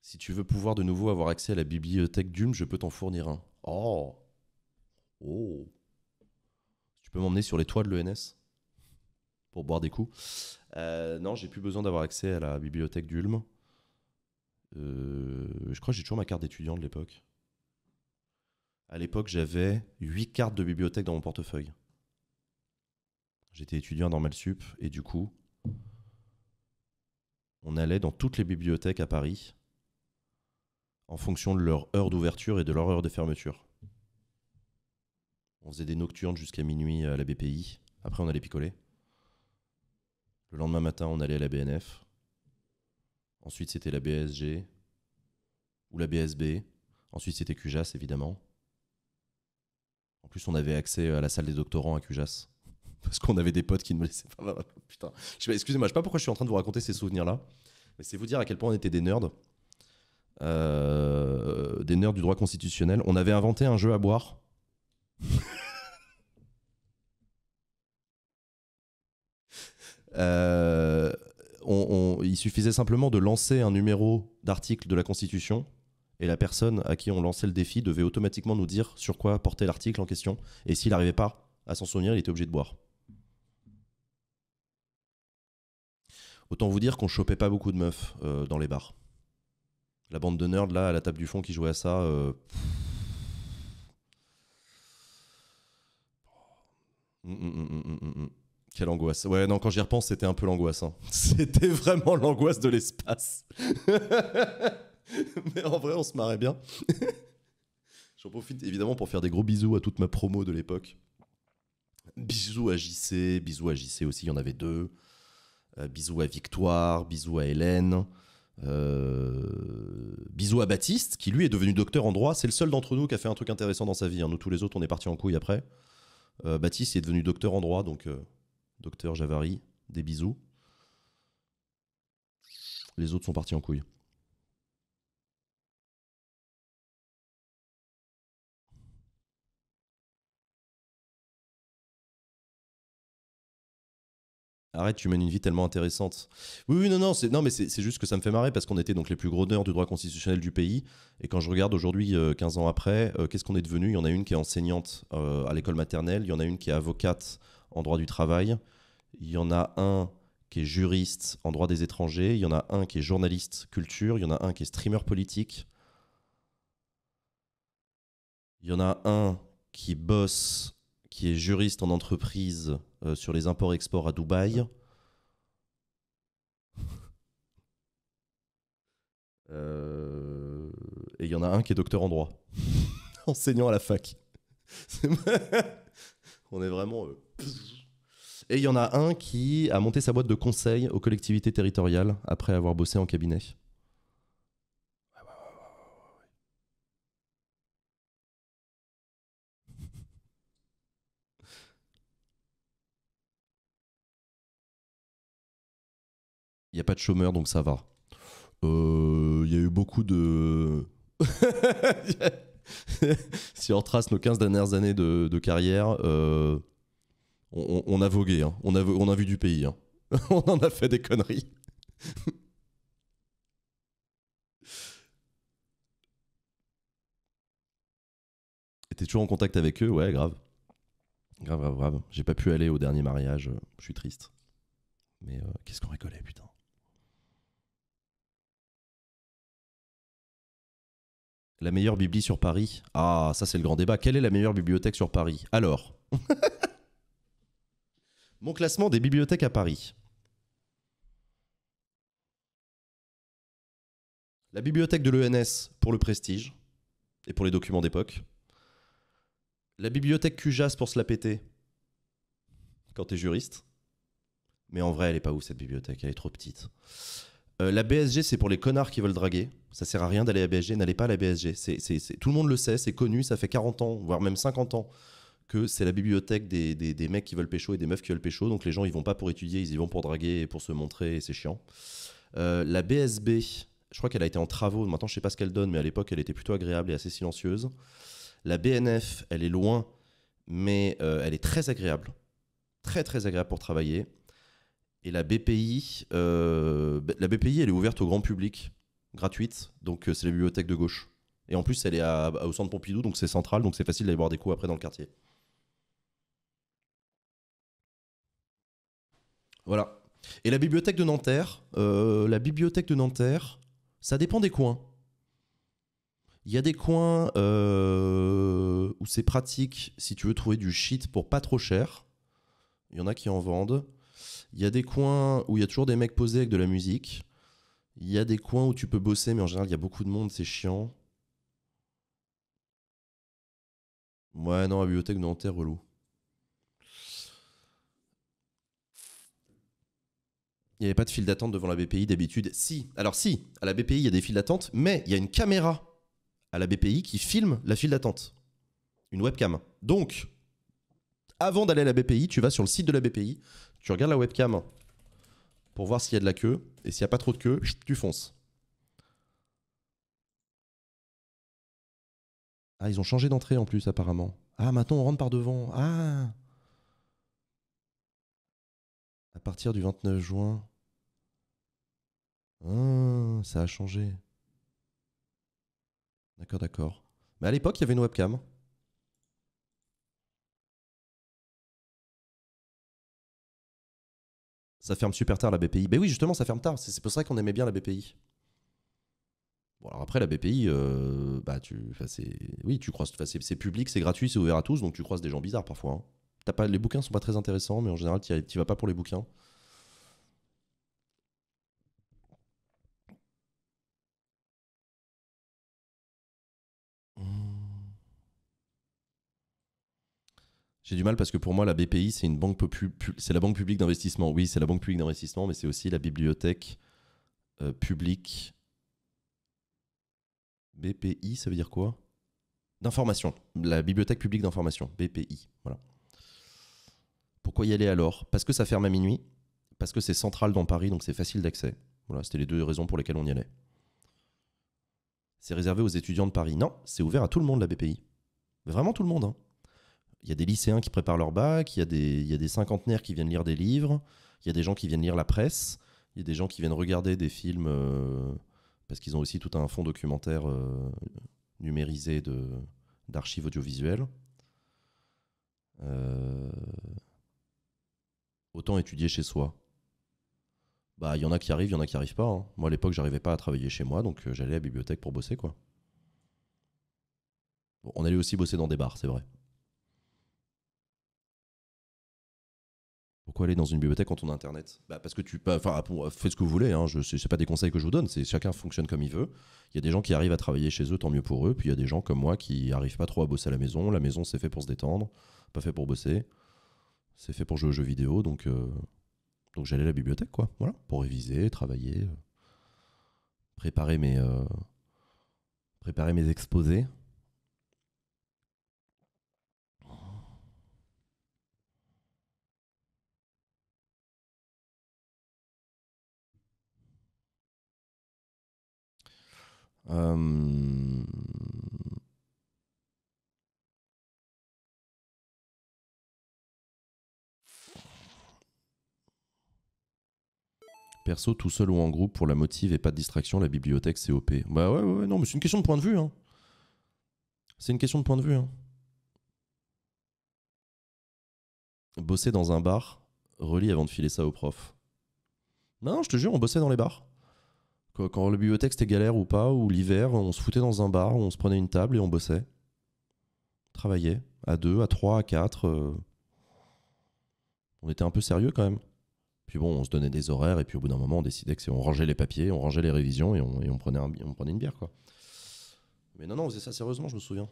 Speaker 1: Si tu veux pouvoir de nouveau avoir accès à la bibliothèque d'Ulm, je peux t'en fournir un. Oh Oh Tu peux m'emmener sur les toits de l'ENS pour boire des coups. Euh, non, j'ai plus besoin d'avoir accès à la bibliothèque d'Ulm. Euh, je crois que j'ai toujours ma carte d'étudiant de l'époque. À l'époque, j'avais 8 cartes de bibliothèque dans mon portefeuille. J'étais étudiant dans Malsup et du coup, on allait dans toutes les bibliothèques à Paris en fonction de leur heure d'ouverture et de leur heure de fermeture. On faisait des nocturnes jusqu'à minuit à la BPI. Après, on allait picoler. Le lendemain matin, on allait à la BNF. Ensuite, c'était la BSG ou la BSB. Ensuite, c'était cujas évidemment. En plus, on avait accès à la salle des doctorants à cujas Parce qu'on avait des potes qui ne me laissaient pas. Putain, excusez-moi, je sais pas pourquoi je suis en train de vous raconter ces souvenirs-là. Mais c'est vous dire à quel point on était des nerds. Euh, des nerds du droit constitutionnel. On avait inventé un jeu à boire. Euh, il suffisait simplement de lancer un numéro d'article de la Constitution et la personne à qui on lançait le défi devait automatiquement nous dire sur quoi portait l'article en question. Et s'il n'arrivait pas à s'en souvenir, il était obligé de boire. Autant vous dire qu'on chopait pas beaucoup de meufs euh, dans les bars. La bande de nerds là à la table du fond qui jouait à ça. Euh... Quelle angoisse. Ouais, non, quand j'y repense, c'était un peu l'angoisse. Hein.
Speaker 3: C'était vraiment l'angoisse de l'espace.
Speaker 1: Mais en vrai, on se marrait bien. J'en profite évidemment pour faire des gros bisous à toute ma promo de l'époque. Bisous à JC, bisous à JC aussi, il y en avait deux. Euh, bisous à Victoire, bisous à Hélène. Euh, bisous à Baptiste, qui lui est devenu docteur en droit. C'est le seul d'entre nous qui a fait un truc intéressant dans sa vie. Hein. Nous tous les autres, on est partis en couille après. Euh, Baptiste est devenu docteur en droit, donc euh, Docteur
Speaker 3: Javari, des bisous. Les autres sont partis en couille. Arrête, tu mènes une vie tellement intéressante. Oui, oui, non, non, c'est, non mais c'est, juste que ça me fait marrer parce qu'on était donc
Speaker 1: les plus gros nerds du droit constitutionnel du pays. Et quand je regarde aujourd'hui, 15 euh, ans après, euh, qu'est-ce qu'on est devenu Il y en a une qui est enseignante euh, à l'école maternelle, il y en a une qui est avocate en droit du travail, il y en a un qui est juriste en droit des étrangers, il y en a un qui est journaliste culture, il y en a un qui est streamer politique, il y en a un qui bosse, qui est juriste en entreprise euh, sur les imports-exports à Dubaï. Euh, et il y en a un qui est docteur en droit, enseignant à la fac. On est vraiment... Euh, et il y en a un qui a monté sa boîte de conseil aux collectivités territoriales après avoir bossé en cabinet.
Speaker 2: Il n'y a pas de chômeurs, donc ça va. Euh,
Speaker 1: il y a eu beaucoup de... si on retrace nos 15 dernières années de, carrière, euh, on, a vogué, hein. on, a,
Speaker 3: vu du pays. Hein. on en a fait des conneries. T'es
Speaker 1: toujours en contact avec eux Ouais, grave. Grave, grave, grave. J'ai pas pu aller au dernier mariage, euh, je suis triste.
Speaker 3: Mais euh, qu'est-ce qu'on rigolait, putain. La meilleure bibli sur Paris Ah, ça c'est le grand débat. Quelle est la meilleure bibliothèque sur Paris Alors Mon classement des bibliothèques à Paris.
Speaker 1: La bibliothèque de l'ENS pour le prestige et pour les documents d'époque. La bibliothèque Cujas pour se la péter quand t'es juriste. Mais en vrai, elle est pas où cette bibliothèque, elle est trop petite. Euh, la BSG, c'est pour les connards qui veulent draguer. Ça sert à rien d'aller à la BSG, n'allez pas à la BSG. tout le monde le sait, c'est connu, ça fait 40 ans, voire même 50 ans c'est la bibliothèque des, des, mecs qui veulent pécho et des meufs qui veulent pécho. Donc les gens, ils vont pas pour étudier, ils y vont pour draguer et pour se montrer, et c'est chiant. Euh, la BSB, je crois qu'elle a été en travaux. Maintenant, je sais pas ce qu'elle donne, mais à l'époque, elle était plutôt agréable et assez silencieuse. La BNF, elle est loin, mais euh, elle est très agréable. Très, très agréable pour travailler. Et la BPI, euh, la BPI, elle est ouverte au grand public, gratuite. Donc, c'est la bibliothèque de gauche. Et en plus, elle est au centre Pompidou, donc c'est central, donc c'est facile d'aller boire des coups après dans le quartier. Voilà. Et la bibliothèque de Nanterre, euh, la bibliothèque de Nanterre, ça dépend des coins. Il y a des coins euh, où c'est pratique si tu veux trouver du shit pour pas trop cher. Il y en a qui en vendent. Il y a des coins où il y a toujours des mecs posés avec de la musique. Il y a des coins où tu peux bosser, mais en général, il y a beaucoup de monde, c'est chiant. Ouais, non, la bibliothèque de Nanterre, relou. Il n'y avait pas de file d'attente devant la BPI d'habitude. Si, alors si, à la BPI, il y a des files d'attente, mais il y a une caméra à la BPI qui filme la file d'attente. Une webcam. Donc, avant d'aller à la BPI, tu vas sur le site de la BPI, tu regardes la
Speaker 3: webcam pour voir s'il y a de la queue, et s'il n'y a pas trop de queue, tu fonces. Ah, ils ont changé d'entrée en plus, apparemment. Ah, maintenant on rentre par devant. Ah
Speaker 1: À partir du 29 juin. Mmh, ça a changé.
Speaker 3: D'accord, d'accord. Mais à l'époque, il y avait une webcam. Ça ferme super tard la BPI. Ben oui, justement, ça ferme tard. C'est pour ça qu'on aimait bien la BPI.
Speaker 1: Bon, alors après, la BPI, euh, bah, tu, oui, tu croises. C'est public, c'est gratuit, c'est ouvert à tous, donc tu croises des gens bizarres parfois. Hein. pas, les bouquins sont pas très intéressants, mais en général, tu vas pas pour les bouquins.
Speaker 3: J'ai du mal parce que pour moi, la BPI, c'est une banque c'est la banque publique d'investissement.
Speaker 1: Oui, c'est la banque publique d'investissement, mais c'est aussi la bibliothèque euh, publique. BPI, ça veut dire quoi D'information. La bibliothèque publique d'information. BPI. Voilà. Pourquoi y aller alors Parce que ça ferme à minuit, parce que c'est central dans Paris, donc c'est facile d'accès. Voilà, c'était les deux raisons pour lesquelles on y allait. C'est réservé aux étudiants de Paris. Non, c'est ouvert à tout le monde, la BPI. Vraiment tout le monde. Hein il y a des lycéens qui préparent leur bac, il y, a des, cinquantenaires qui viennent lire des livres, il y a des gens qui viennent lire la presse, il y a des gens qui viennent regarder des films, euh, parce qu'ils ont aussi tout un fonds documentaire euh, numérisé d'archives audiovisuelles. Euh, autant étudier chez soi. Bah, il y en a qui arrivent, il y en a qui arrivent pas. Hein. Moi, à l'époque, j'arrivais pas à travailler chez moi, donc j'allais à la bibliothèque pour bosser, quoi. on allait aussi bosser dans des bars, c'est vrai. Pourquoi aller dans une bibliothèque quand on a Internet bah Parce que tu peux. Enfin, fais ce que vous voulez, hein, je pas des conseils que je vous donne, c'est chacun fonctionne comme il veut. Il y a des gens qui arrivent à travailler chez eux, tant mieux pour eux. Puis il y a des gens comme moi qui arrivent pas trop à bosser à la maison. La maison, c'est fait pour se détendre, pas fait pour bosser. C'est fait pour jouer aux jeux vidéo, donc, euh, donc j'allais à la bibliothèque, quoi. Voilà, pour réviser, travailler, euh, préparer mes,
Speaker 3: euh, préparer mes exposés.
Speaker 2: Euh,
Speaker 3: perso, tout seul ou en groupe, pour la motive et pas de distraction, la bibliothèque c'est
Speaker 1: OP. Bah ouais, ouais, non, mais c'est une question de point de vue. Hein. C'est une question de point de vue. Hein. Bosser dans un bar, relis avant de filer ça au prof. Non, je te jure, on bossait dans les bars. Quand le bibliothèque c'était galère ou pas, ou l'hiver, on se foutait dans un bar, on se prenait une table et on bossait. travaillait à deux, à trois, à quatre. Euh. On était un peu sérieux quand même. Puis bon, on se donnait des horaires et puis au bout d'un moment, on décidait que c'est on rangeait les papiers, on rangeait les révisions et on, prenait, on prenait une bière quoi. Mais non, non, on faisait ça sérieusement, je me souviens.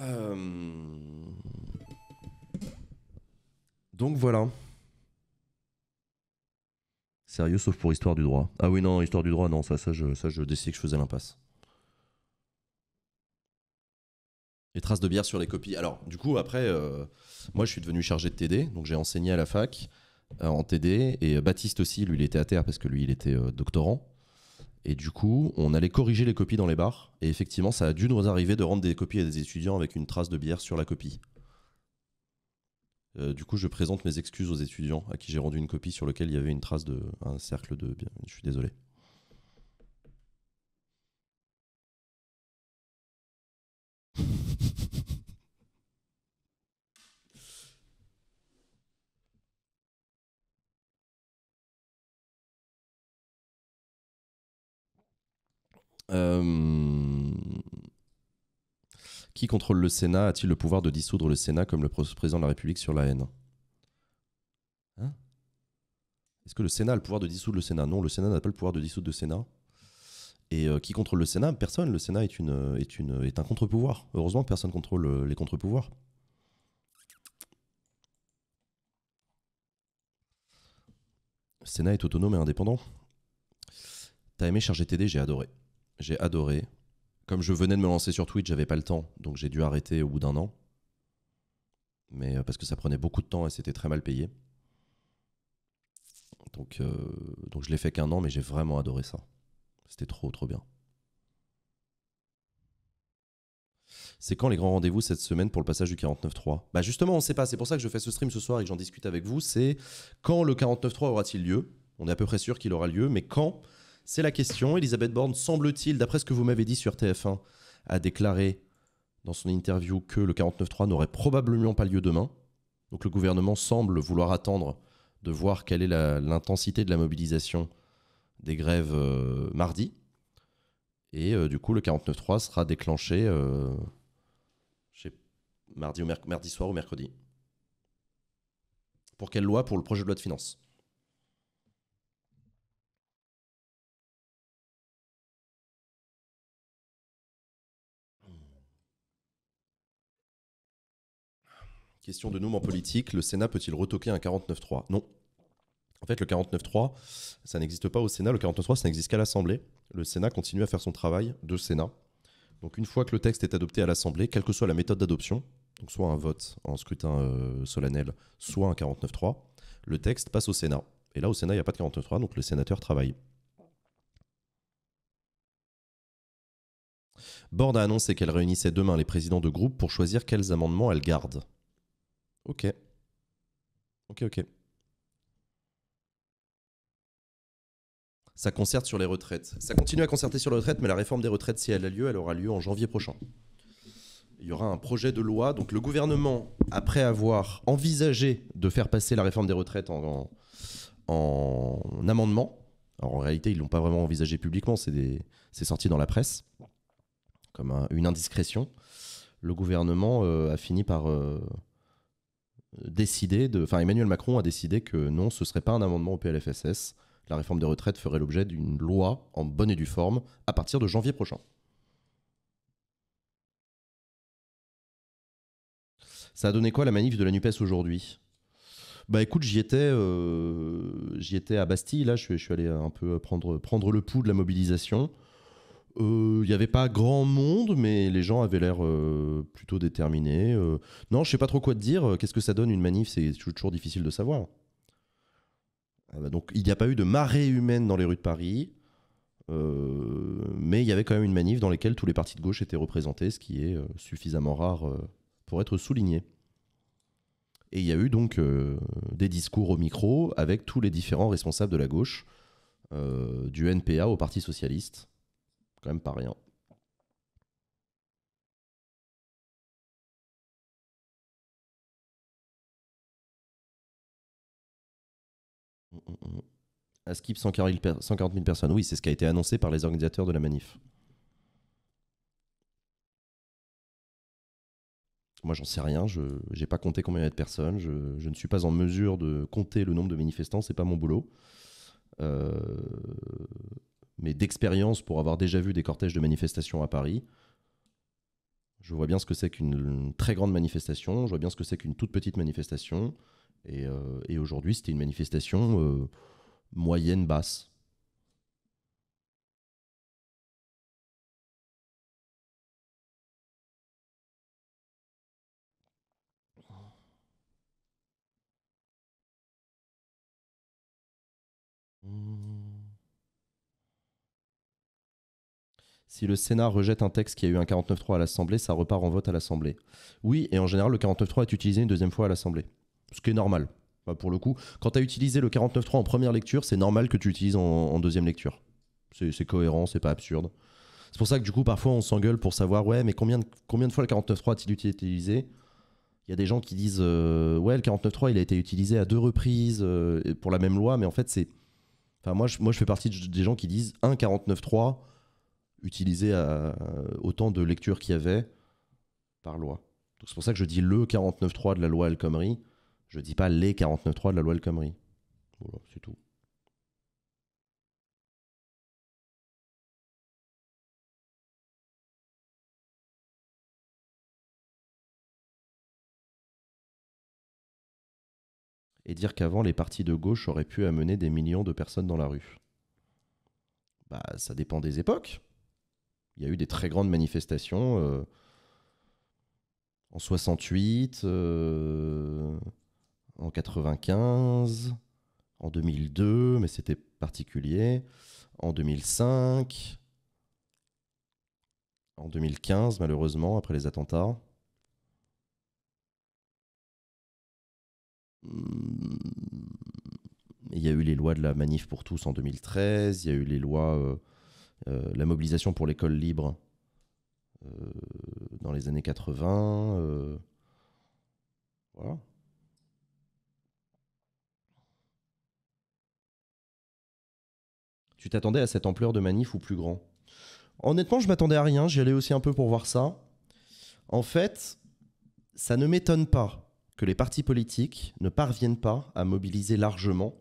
Speaker 2: Euh, donc voilà.
Speaker 1: Sérieux, sauf pour histoire du droit. Ah oui, non, histoire du droit, non, ça, ça, je, ça, je décidais que je faisais l'impasse. Les traces de bière sur les copies. Alors, du coup, après, euh, moi, je suis devenu chargé de TD, donc j'ai enseigné à la fac euh, en TD, et Baptiste aussi, lui, il était à terre parce que lui, il était doctorant. Et du coup, on allait corriger les copies dans les bars. Et effectivement, ça a dû nous arriver de rendre des copies à des étudiants avec une trace de bière sur la copie. Euh, du coup, je présente mes excuses aux étudiants à qui j'ai rendu une copie sur laquelle il y avait une trace de un cercle de bière. Je suis désolé.
Speaker 3: Euh, qui contrôle le Sénat
Speaker 1: A-t-il le pouvoir de dissoudre le Sénat comme le président de la République sur la haine hein? Est-ce que le Sénat a le pouvoir de dissoudre le Sénat Non, le Sénat n'a pas le pouvoir de dissoudre le Sénat. Et euh, qui contrôle le Sénat Personne. Le Sénat est, une, est, une, est un contre-pouvoir. Heureusement, personne contrôle euh, les contre-pouvoirs. Le Sénat est autonome et indépendant. T'as aimé Charger TD J'ai adoré j'ai adoré. Comme je venais de me lancer sur Twitch, j'avais pas le temps, donc j'ai dû arrêter au bout d'un an. Mais euh, parce que ça prenait beaucoup de temps et c'était très mal payé. Donc, euh, donc je l'ai fait qu'un an, mais j'ai vraiment adoré ça. C'était trop, trop bien. C'est quand les grands rendez-vous cette semaine pour le passage du 49.3 Bah justement, on ne sait pas. C'est pour ça que je fais ce stream ce soir et que j'en discute avec vous. C'est quand le 49.3 aura-t-il lieu On est à peu près sûr qu'il aura lieu, mais quand c'est la question. Elisabeth Borne, semble-t-il, d'après ce que vous m'avez dit sur TF1, a déclaré dans son interview que le 49.3 n'aurait probablement pas lieu demain. Donc le gouvernement semble vouloir attendre de voir quelle est l'intensité de la mobilisation des grèves euh, mardi. Et euh, du coup, le 49.3 sera déclenché euh,
Speaker 3: mardi, ou mardi soir ou mercredi. Pour quelle loi Pour le projet de loi de finances. Question de nom en politique, le Sénat peut-il retoquer un 49-3 Non.
Speaker 1: En fait, le 49-3, ça n'existe pas au Sénat. Le 49-3, ça n'existe qu'à l'Assemblée. Le Sénat continue à faire son travail de Sénat. Donc, une fois que le texte est adopté à l'Assemblée, quelle que soit la méthode d'adoption, donc soit un vote en scrutin euh, solennel, soit un 49-3, le texte passe au Sénat. Et là, au Sénat, il n'y a pas de 49-3, donc le sénateur travaille. Borde a annoncé qu'elle réunissait demain les présidents de groupe pour choisir quels amendements elle garde.
Speaker 3: Ok. Ok, ok.
Speaker 1: Ça concerte sur les retraites. Ça continue à concerter sur les retraites, mais la réforme des retraites, si elle a lieu, elle aura lieu en janvier prochain. Il y aura un projet de loi. Donc le gouvernement, après avoir envisagé de faire passer la réforme des retraites en, amendement, alors en réalité, ils ne l'ont pas vraiment envisagé publiquement, c'est sorti dans la presse, comme une indiscrétion. Le gouvernement euh, a fini par... Euh, décidé de, Emmanuel Macron a décidé que non, ce serait pas un amendement au PLFSS. La réforme des retraites ferait l'objet d'une loi en bonne et due forme à partir de janvier prochain. Ça a donné quoi la manif de la Nupes aujourd'hui Bah écoute, euh, j'y étais, à Bastille. Là, je suis, allé un peu prendre prendre le pouls de la mobilisation. Euh, il n'y avait pas grand monde, mais les gens avaient l'air euh, plutôt déterminés. Euh. non, je sais pas trop quoi te dire. Qu'est-ce que ça donne une manif C'est toujours difficile de savoir. Ah bah donc, il n'y a pas eu de marée humaine dans les rues de Paris, mais il y avait quand même une manif dans laquelle tous les partis de gauche étaient représentés, ce qui est suffisamment rare pour être souligné. Et il y a eu donc des discours au micro avec tous les différents responsables de la gauche, du NPA au Parti socialiste
Speaker 2: quand même pas rien. À Skip, 140 000 personnes. Oui, c'est ce qui a été annoncé par les organisateurs
Speaker 3: de la manif.
Speaker 1: Moi, j'en sais rien. Je n'ai pas compté combien il y a de personnes. Je, ne suis pas en mesure de compter le nombre de manifestants. C'est pas mon boulot. Euh, mais d'expérience pour avoir déjà vu des cortèges de manifestations à Paris. Je vois bien ce que c'est qu'une très grande manifestation, je vois bien ce que c'est qu'une toute petite manifestation. Et, euh, aujourd'hui, c'était une
Speaker 2: manifestation euh, moyenne-basse. Mmh.
Speaker 1: Si le Sénat rejette un texte qui a eu un 49-3 à l'Assemblée, ça repart en vote à l'Assemblée. Oui, et en général, le 49-3 est utilisé une deuxième fois à l'Assemblée. Ce qui est normal. Bah, pour le coup, quand tu as utilisé le 49-3 en première lecture, c'est normal que tu l'utilises en, deuxième lecture. C'est cohérent, c'est pas absurde. C'est pour ça que du coup, parfois, on s'engueule pour savoir, ouais, mais combien de, combien de fois le 3 a-t-il été utilisé Il y a des gens qui disent, euh, ouais, le 49.3, il a été utilisé à deux reprises euh, pour la même loi, mais en fait, c'est. Enfin, moi je, moi, je fais partie des gens qui disent, un 49-3 utiliser euh, autant de lectures qu'il y avait par loi. c'est pour ça que je dis le 49.3 de la loi El Khomri. Je dis pas les 49.3 de la loi El Khomri. c'est tout.
Speaker 2: et dire qu'avant les partis de
Speaker 3: gauche auraient pu amener des millions de personnes dans la rue. Bah ça dépend des
Speaker 1: époques. Il y a eu des très grandes manifestations euh, en 68, euh, en 95, en 2002, mais c'était particulier, en 2005,
Speaker 3: en 2015 malheureusement, après les attentats.
Speaker 1: Hmm, il y a eu les lois de la manif pour tous en 2013, il y a eu les lois... Euh, euh, la mobilisation pour l'école libre euh, dans les années 80. Euh,
Speaker 3: tu t'attendais à cette ampleur de manif ou plus grand
Speaker 1: Honnêtement, je m'attendais à rien. J'y allais aussi un peu pour voir ça. En fait, ça ne m'étonne pas que les partis politiques ne parviennent pas à mobiliser largement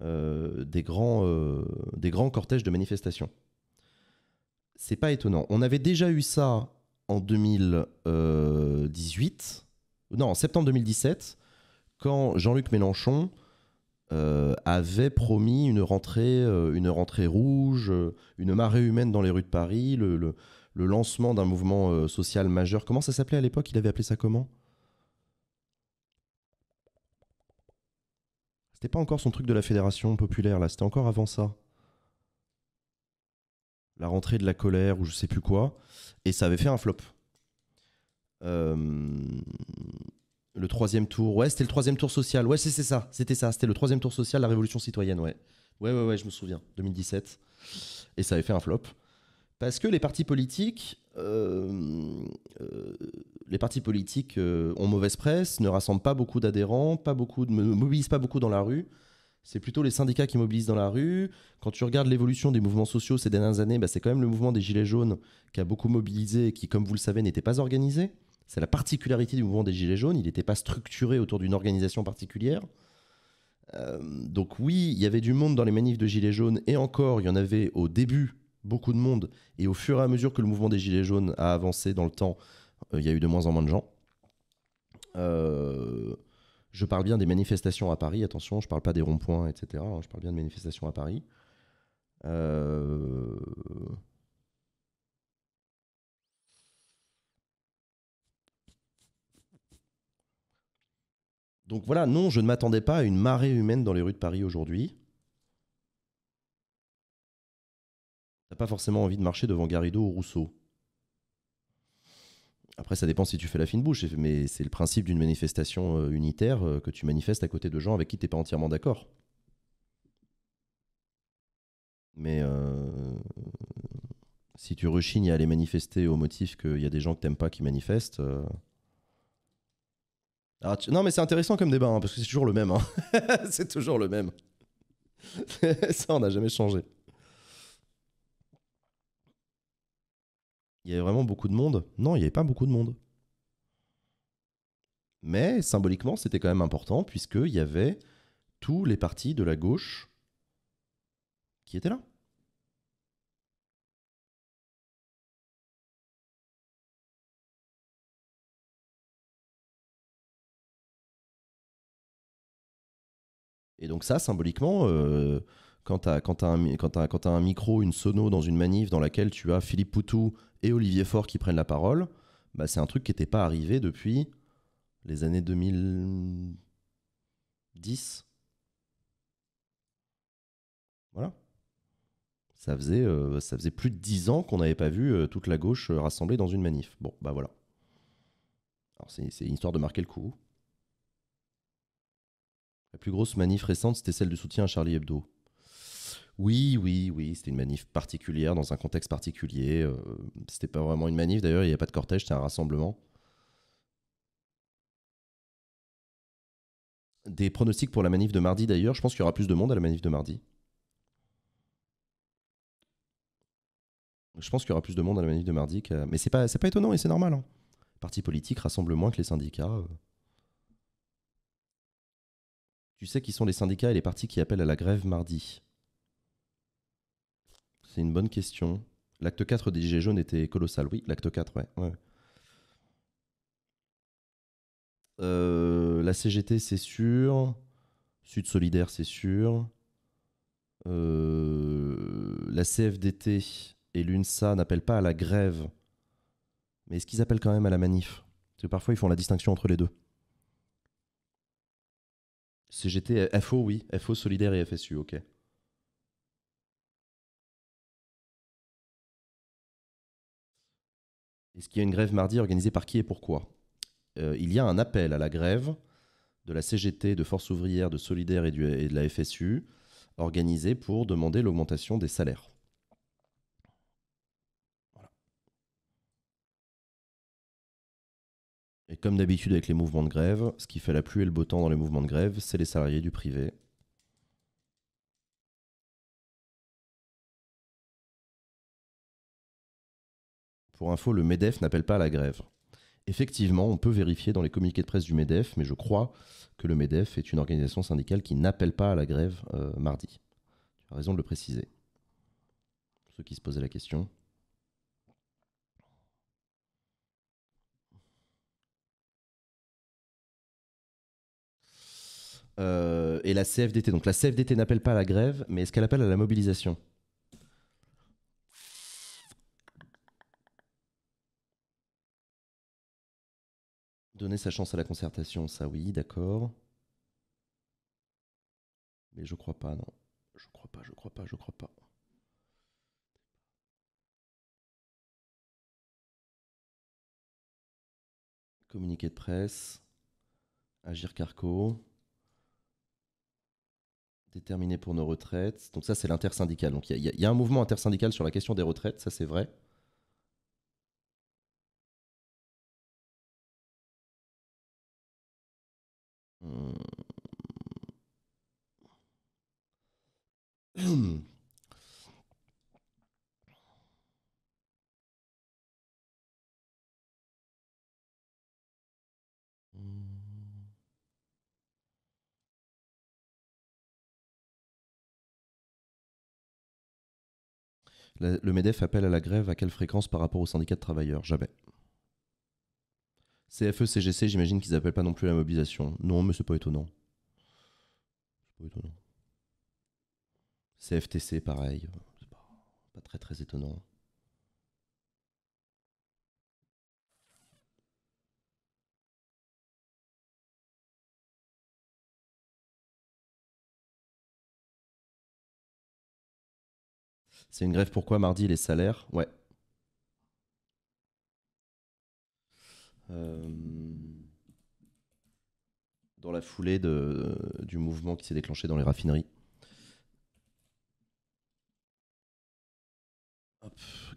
Speaker 1: des, grands, des grands cortèges de manifestations c'est pas étonnant. On avait déjà eu ça en 2018, euh, non, en septembre 2017, quand Jean-Luc Mélenchon euh, avait promis une rentrée, euh, une rentrée rouge, une marée humaine dans les rues de Paris, le, le lancement d'un mouvement social majeur. Comment ça s'appelait à l'époque Il avait appelé ça comment C'était pas encore son truc de la fédération populaire, là, c'était encore avant ça la rentrée de la colère ou je sais plus quoi, et ça avait fait un flop. Euh, le troisième tour, ouais, c'était le troisième tour social, ouais, c'est ça, c'était ça, c'était le troisième tour social, la révolution citoyenne, ouais. Ouais, ouais, ouais, je me souviens, 2017. Et ça avait fait un flop. Parce que les partis politiques, euh, euh, les partis politiques ont mauvaise presse, ne rassemblent pas beaucoup d'adhérents, pas beaucoup, ne mobilisent pas beaucoup dans la rue c'est plutôt les syndicats qui mobilisent dans la rue. Quand tu regardes l'évolution des mouvements sociaux ces dernières années, bah, c'est quand même le mouvement des Gilets jaunes qui a beaucoup mobilisé et qui, comme vous le savez, n'était pas organisé. C'est la particularité du mouvement des Gilets jaunes, il n'était pas structuré autour d'une organisation particulière. Euh, donc oui, il y avait du monde dans les manifs de Gilets jaunes, et encore, il y en avait au début beaucoup de monde, et au fur et à mesure que le mouvement des Gilets jaunes a avancé dans le temps, euh, il y a eu de moins en moins de gens. Euh, je parle bien des manifestations à Paris, attention, je parle pas des ronds-points, etc. Hein, je parle bien de manifestations à Paris. Euh, donc voilà, non, je ne m'attendais pas à une marée humaine dans les rues de Paris aujourd'hui. T'as pas forcément envie de marcher devant Garido ou Rousseau. Après, ça dépend si tu fais la fine bouche, mais c'est le principe d'une manifestation euh, unitaire euh, que tu manifestes à côté de gens avec qui tu n'es pas entièrement d'accord. Mais euh, si tu rechignes à aller manifester au motif qu'il y a des gens que t'aimes pas qui manifestent. Ah, non, mais c'est intéressant comme débat, hein, parce que c'est toujours le même. Hein. c'est toujours le même. Ça, on n'a jamais changé. il y avait vraiment beaucoup de monde Non, il n'y avait pas beaucoup de monde. Mais symboliquement, c'était quand même important, puisqu'il y avait tous les partis
Speaker 2: de la gauche qui étaient là. Et donc ça,
Speaker 3: symboliquement, euh, quand tu as, as, un micro, une sono dans une manif dans laquelle
Speaker 1: tu as Philippe Poutou, et Olivier Faure qui prennent la parole, bah, c'est un truc qui n'était pas arrivé depuis les années 2010. Voilà. Ça faisait, euh, ça faisait plus de dix ans qu'on n'avait pas vu euh, toute la gauche euh, rassemblée dans une manif. Bon, bah voilà. Alors c'est, une histoire de marquer le coup. La plus grosse manif récente, c'était celle du soutien à Charlie Hebdo. Oui, oui, oui, c'était une manif particulière, dans un contexte particulier. Euh, c'était pas vraiment une manif, d'ailleurs, il n'y a pas de cortège, c'était un rassemblement.
Speaker 3: Des pronostics pour la manif de mardi, d'ailleurs, je pense qu'il y aura plus de monde à la manif de mardi.
Speaker 1: Je pense qu'il y aura plus de monde à la manif de mardi, mais c'est pas, pas étonnant et c'est normal. Hein. Parti politique rassemble moins que les syndicats. Euh. Tu sais qui sont les syndicats et les partis qui appellent à la grève mardi c'est une bonne question. L'acte 4 des Gilets jaunes était colossal, oui. L'acte 4, ouais. Euh, la CGT, c'est sûr. Sud Solidaire, c'est sûr. Euh, la CFDT et l'UNSA n'appellent pas à la grève, mais est-ce qu'ils appellent quand même à la manif Parce que parfois, ils font la
Speaker 3: distinction entre les deux. CGT, FO, oui. FO Solidaire et FSU, ok. Est-ce qu'il y a une grève mardi organisée par qui et pourquoi
Speaker 1: euh, Il y a un appel à la grève de la CGT, de Force ouvrière, de Solidaire et, de la
Speaker 3: FSU, organisée pour demander l'augmentation des salaires. Et comme d'habitude avec les mouvements de grève, ce qui fait la pluie et le beau temps dans les mouvements de grève, c'est les salariés du privé
Speaker 2: Pour info, le MEDEF n'appelle pas à la grève. Effectivement, on peut vérifier
Speaker 1: dans les communiqués de presse du MEDEF, mais je crois que le MEDEF est une organisation syndicale qui n'appelle pas à la grève euh, mardi. Tu as raison de le préciser. ceux qui se posaient la question.
Speaker 3: Euh, et la CFDT. Donc la CFDT n'appelle pas à la grève, mais est-ce qu'elle appelle à la mobilisation Donner sa chance à la concertation, ça oui, d'accord.
Speaker 1: Mais
Speaker 2: je crois pas, non. Je crois pas, je crois pas, je crois pas. Communiqué de presse. Agir Carco.
Speaker 1: Déterminé pour nos retraites. Donc ça, c'est l'intersyndical. Donc il y, y, a un mouvement intersyndical sur la question des retraites, ça c'est
Speaker 2: vrai. le MEDEF appelle à la
Speaker 3: grève à quelle fréquence par rapport au syndicat de travailleurs Jamais. CFE, CGC,
Speaker 1: j'imagine qu'ils n'appellent pas non plus la mobilisation. Non, mais ce pas étonnant. C'est pas étonnant. CFTC, pareil. C'est pas, pas très très étonnant.
Speaker 2: C'est une grève pourquoi mardi les salaires
Speaker 3: Ouais, Euh,
Speaker 1: dans la foulée de, du mouvement qui s'est déclenché dans les raffineries.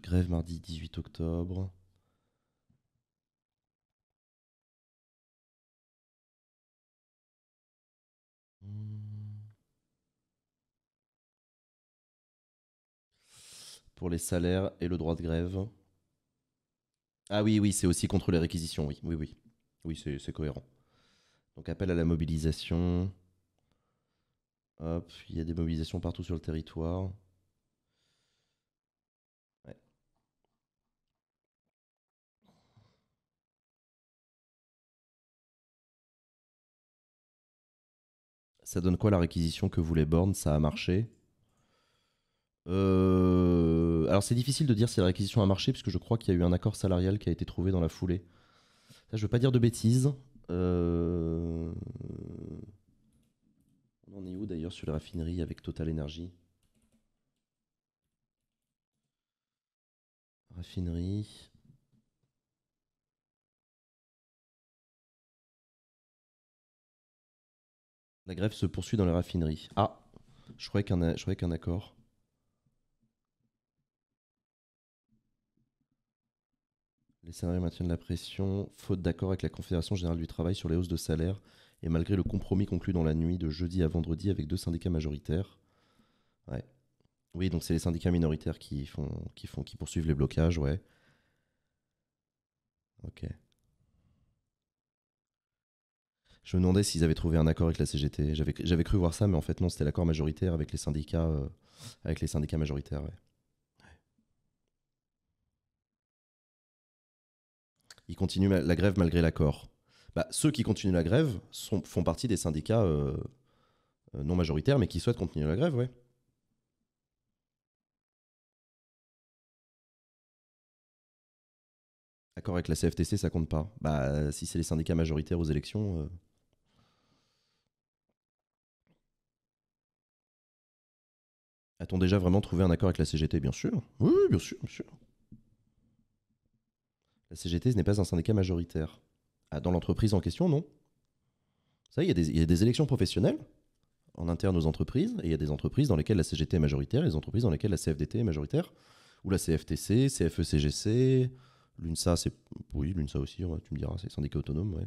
Speaker 2: grève mardi 18 octobre. Pour les salaires et le
Speaker 1: droit de grève. Ah oui, oui, c'est aussi contre les réquisitions, oui. Oui, oui. Oui, c'est cohérent. Donc appel à la mobilisation. Hop,
Speaker 3: il y a des mobilisations partout sur le territoire.
Speaker 2: Ça donne quoi la réquisition que les
Speaker 3: Borne Ça a marché euh, alors c'est difficile de dire si
Speaker 1: la réquisition a marché, puisque je crois qu'il y a eu un accord salarial qui a été trouvé dans la foulée. Ça, je veux pas dire de bêtises. Euh, on en est où d'ailleurs sur la
Speaker 3: raffinerie avec Total Energy
Speaker 2: Raffinerie. La grève se poursuit dans la raffinerie. Ah,
Speaker 3: je croyais qu'un accord.
Speaker 1: Les salariés maintiennent la pression, faute d'accord avec la Confédération générale du travail sur les hausses de salaire, et malgré le compromis conclu dans la nuit de jeudi à vendredi avec deux syndicats majoritaires. Ouais. Oui, donc c'est les syndicats minoritaires qui font, qui font, qui poursuivent les blocages, ouais. Ok. Je me demandais s'ils avaient trouvé un accord avec la CGT. J'avais cru voir ça, mais en fait non, c'était l'accord majoritaire avec les syndicats, euh, avec les syndicats majoritaires. ils continuent la grève malgré l'accord. Bah, ceux qui continuent la grève font partie des syndicats euh, euh, non majoritaires, mais qui
Speaker 3: souhaitent continuer la grève, ouais. Accord avec la CFTC, ça compte pas. Bah, si c'est les syndicats
Speaker 1: majoritaires aux élections. Euh. A-t-on déjà vraiment trouvé un accord avec la CGT Bien sûr. Oui, bien sûr, bien sûr. La CGT, ce n'est pas un syndicat majoritaire. Ah, dans l'entreprise en question, non. Ça, il y, a des, y a des élections professionnelles en interne aux entreprises, et il y a des entreprises dans lesquelles la CGT est majoritaire, et des entreprises dans lesquelles la CFDT est majoritaire, ou la CFTC, CFE-CGC, l'UNSA, c'est... Oui, l'UNSA aussi, tu me diras, c'est syndicat autonome, ouais.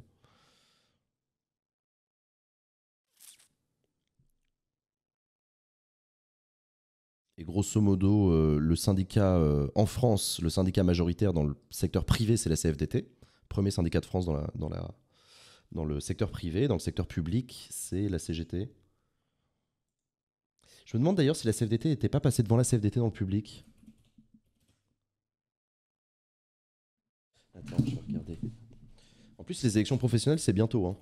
Speaker 3: grosso modo, euh, le syndicat euh, en France,
Speaker 1: le syndicat majoritaire dans le secteur privé, c'est la CFDT. Premier syndicat de France dans, dans le secteur privé. Dans le secteur public, c'est la CGT. Je me demande d'ailleurs si la CFDT n'était pas passée devant la CFDT dans le public. Attends, je vais regarder. En plus, les élections professionnelles,
Speaker 2: c'est bientôt. Hein.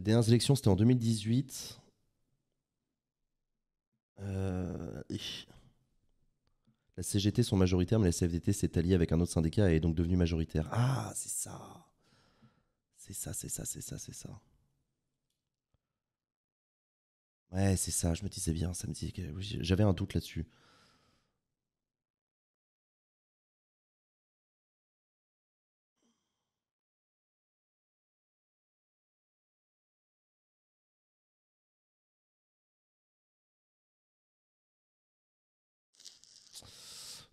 Speaker 3: Les dernières élections,
Speaker 1: c'était en 2018. Euh, la CGT sont majoritaires, mais la CFDT s'est alliée avec un autre syndicat et est donc devenue majoritaire. Ah, c'est ça. C'est ça, c'est ça, c'est ça, c'est ça.
Speaker 2: Ouais, c'est ça, je me disais bien, ça me que j'avais un doute là-dessus.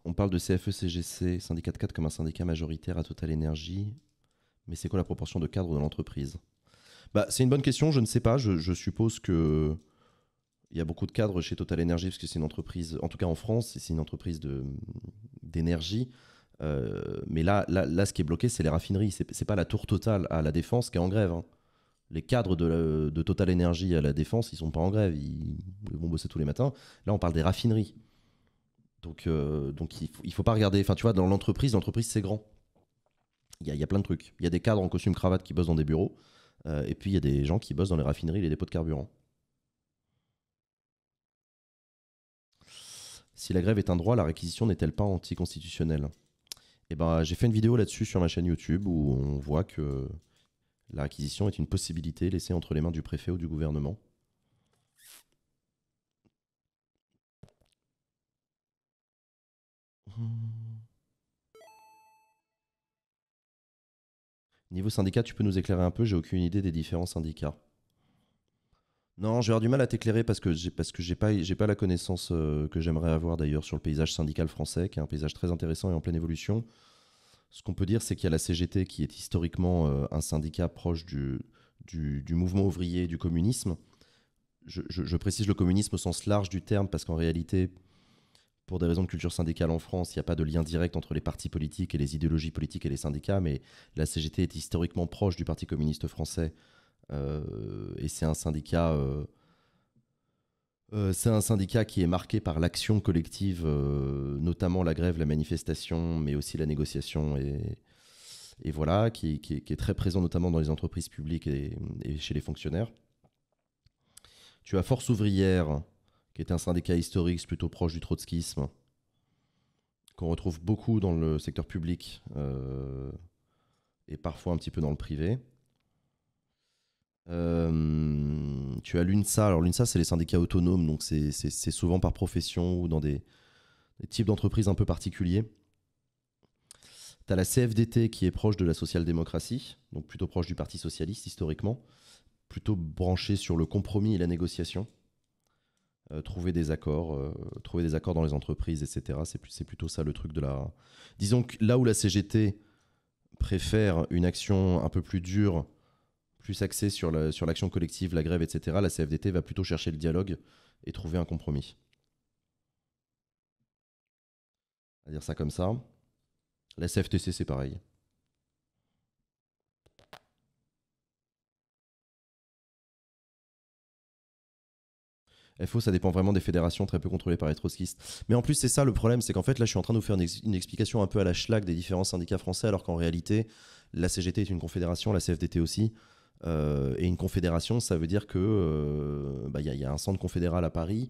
Speaker 2: on parle de CFE-CGC, e syndicat de 4, comme un syndicat majoritaire à Total
Speaker 1: Énergie, mais c'est quoi la proportion de cadres de l'entreprise bah, C'est une bonne question, je ne sais pas. Je, suppose que il y a beaucoup de cadres chez Total Energy, parce que c'est une entreprise, en tout cas en France, c'est une entreprise d'énergie. Euh, mais là, là, ce qui est bloqué, c'est les raffineries. C'est pas la tour totale à la Défense qui est en grève. Hein. Les cadres de, de Total Energy à la Défense, ils sont pas en grève. ils vont bosser tous les matins. Là, on parle des raffineries. Donc, euh, donc il, faut, faut pas regarder. Enfin, tu vois, dans l'entreprise, l'entreprise c'est grand. Il y, a, plein de trucs. Il y a des cadres en costume cravate qui bossent dans des bureaux, euh, et puis il y a des gens qui bossent dans les raffineries les dépôts de carburant. Si la grève est un droit, la réquisition n'est-elle pas anticonstitutionnelle Eh ben, j'ai fait une vidéo là-dessus sur ma chaîne YouTube où on voit que la réquisition est une possibilité laissée entre les mains du préfet
Speaker 3: ou du gouvernement.
Speaker 1: Niveau syndicat, tu peux nous éclairer un peu J'ai aucune idée des différents syndicats. Non, j'ai du mal à t'éclairer parce que j'ai parce que j'ai pas j'ai pas la connaissance euh, que j'aimerais avoir d'ailleurs sur le paysage syndical français, qui est un paysage très intéressant et en pleine évolution. Ce qu'on peut dire, c'est qu'il y a la CGT qui est historiquement euh, un syndicat proche du, du, mouvement ouvrier du communisme. Je, je, précise le communisme au sens large du terme parce qu'en réalité, pour des raisons de culture syndicale en France, il n'y a pas de lien direct entre les partis politiques et les idéologies politiques et les syndicats, mais la CGT est historiquement proche du Parti communiste français. Euh, et c'est un syndicat. Euh, euh, c'est un syndicat qui est marqué par l'action collective, notamment la grève, la manifestation, mais aussi la négociation et, voilà, qui, est très présent notamment dans les entreprises publiques et, et chez les fonctionnaires. Tu as Force ouvrière, qui était un syndicat historique plutôt proche du trotskisme, qu'on retrouve beaucoup dans le secteur public euh, et parfois un petit peu dans le privé. Euh, tu as l'UNSA. Alors l'UNSA, c'est les syndicats autonomes, donc c'est souvent par profession ou dans des, des types d'entreprises un peu particuliers. Tu as la CFDT qui est proche de la social-démocratie, donc plutôt proche du Parti socialiste historiquement, plutôt branché sur le compromis et la négociation. Euh, trouver des accords, euh, trouver des accords dans les entreprises, etc. C'est plutôt ça le truc de la. Disons que là où la CGT préfère une action un peu plus dure, plus axée sur l'action collective, la grève, etc. La CFDT va plutôt chercher le dialogue et trouver un compromis.
Speaker 3: va dire ça comme ça. La CFTC c'est pareil. FO, ça dépend vraiment des fédérations très peu contrôlées par les trotskistes.
Speaker 1: Mais en plus, c'est ça le problème, c'est qu'en fait, là, je suis en train de vous faire une, explication un peu à la schlag des différents syndicats français, alors qu'en réalité, la CGT est une confédération, la CFDT aussi. Euh, et une confédération, ça veut dire que euh, bah, il y, a un centre confédéral à Paris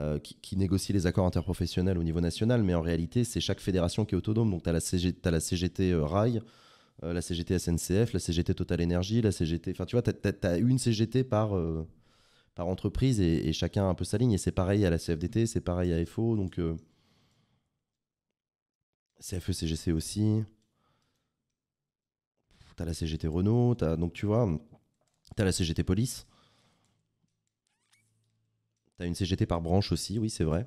Speaker 1: euh, qui, négocie les accords interprofessionnels au niveau national, mais en réalité, c'est chaque fédération qui est autonome. Donc, tu as, as, la CGT Rail, la CGT SNCF, la CGT Total Énergie, la CGT. Enfin, tu vois, tu as, une CGT par par entreprise et, chacun un peu sa ligne. Et c'est pareil à la CFDT, c'est pareil à FO. Donc, euh, CFE, CGC aussi. T'as la CGT Renault, as, donc tu vois, t'as la CGT Police.
Speaker 3: T'as une CGT par branche aussi, oui, c'est vrai.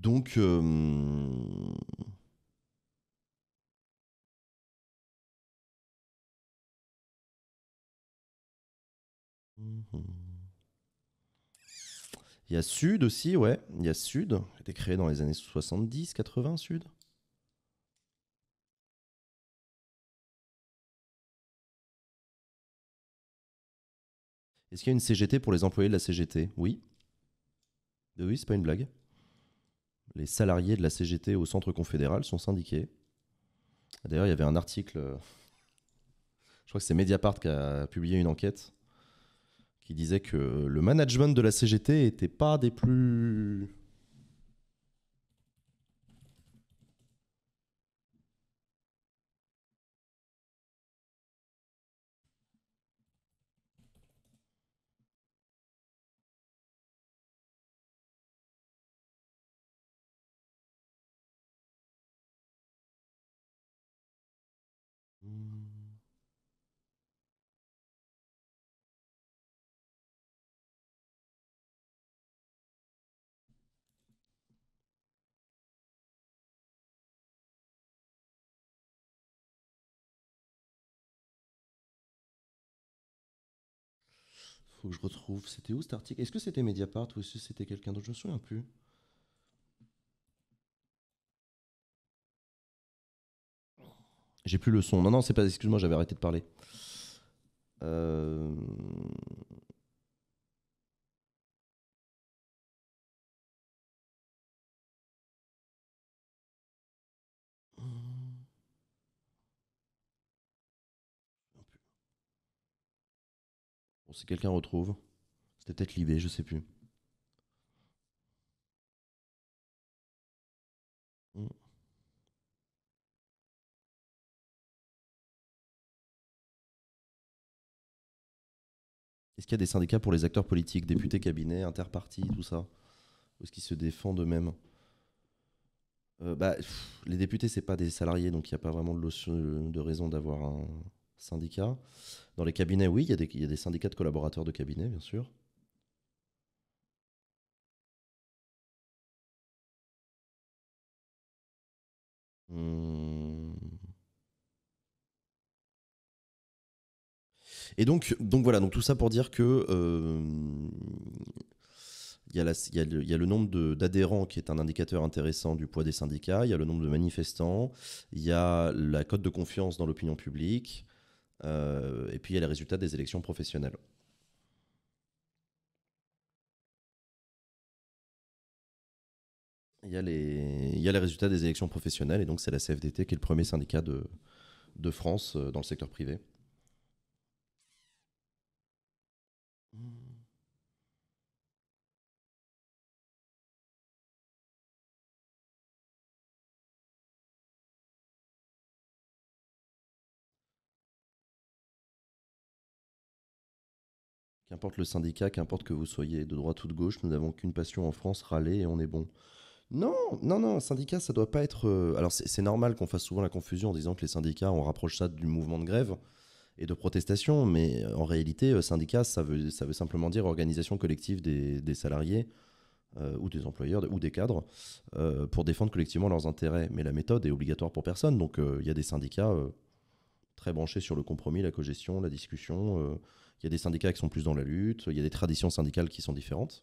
Speaker 3: Donc. Euh, Il y a Sud aussi, ouais. Il y a Sud, qui a été créé dans les années 70, 80, Sud.
Speaker 2: Est-ce qu'il y a une CGT pour les employés de la CGT Oui.
Speaker 1: Oui, c'est pas une blague les salariés de la CGT au centre confédéral sont syndiqués. D'ailleurs, il y avait un article, euh, je crois que c'est Mediapart qui a publié une enquête qui disait que le management de la CGT
Speaker 3: n'était pas des plus
Speaker 2: je retrouve. C'était où cet article Est-ce que c'était
Speaker 3: Mediapart ou est-ce que c'était quelqu'un d'autre Je me souviens plus. J'ai plus le son. Non, non, c'est pas. Excuse-moi, j'avais arrêté de parler.
Speaker 2: Euh...
Speaker 3: si quelqu'un retrouve, c'était peut-être l'idée, je sais plus.
Speaker 2: Hmm. Est-ce qu'il y a des syndicats pour les acteurs politiques, députés, cabinets,
Speaker 1: interpartis, tout ça Ou est-ce qu'ils se défendent eux-mêmes euh, bah, Les députés, c'est pas des salariés, donc il n'y a pas vraiment de raison d'avoir un, syndicats.
Speaker 3: Dans les cabinets, oui, il y, a des, syndicats de collaborateurs de cabinets, bien sûr.
Speaker 2: Mmh.
Speaker 3: Et donc, donc voilà, donc tout ça pour dire que euh,
Speaker 1: il y, y, a le nombre d'adhérents qui est un indicateur intéressant du poids des syndicats, il y a le nombre de manifestants, il y a la cote de confiance dans l'opinion publique, euh,
Speaker 3: et puis il y a les résultats des élections professionnelles. Il y, a les, il y, a les, résultats des élections
Speaker 1: professionnelles, et donc c'est la CFDT qui est le premier syndicat de, de France euh, dans le secteur privé.
Speaker 2: Qu'importe le syndicat, qu'importe que vous soyez de droite ou de
Speaker 1: gauche, nous n'avons qu'une passion en France, râler et on est bon. Non, non, non, syndicat, ça doit pas être. Euh, alors c'est normal qu'on fasse souvent la confusion en disant que les syndicats, on rapproche ça du mouvement de grève et de protestation, mais euh, en réalité, euh, syndicat, ça veut, simplement dire organisation collective des, salariés. ou des employeurs ou des cadres pour défendre collectivement leurs intérêts. Mais la méthode est obligatoire pour personne. Donc il y a des syndicats très branchés sur le compromis, la cogestion, la discussion, il y a des syndicats qui sont plus dans la lutte, il y a des traditions syndicales qui sont différentes.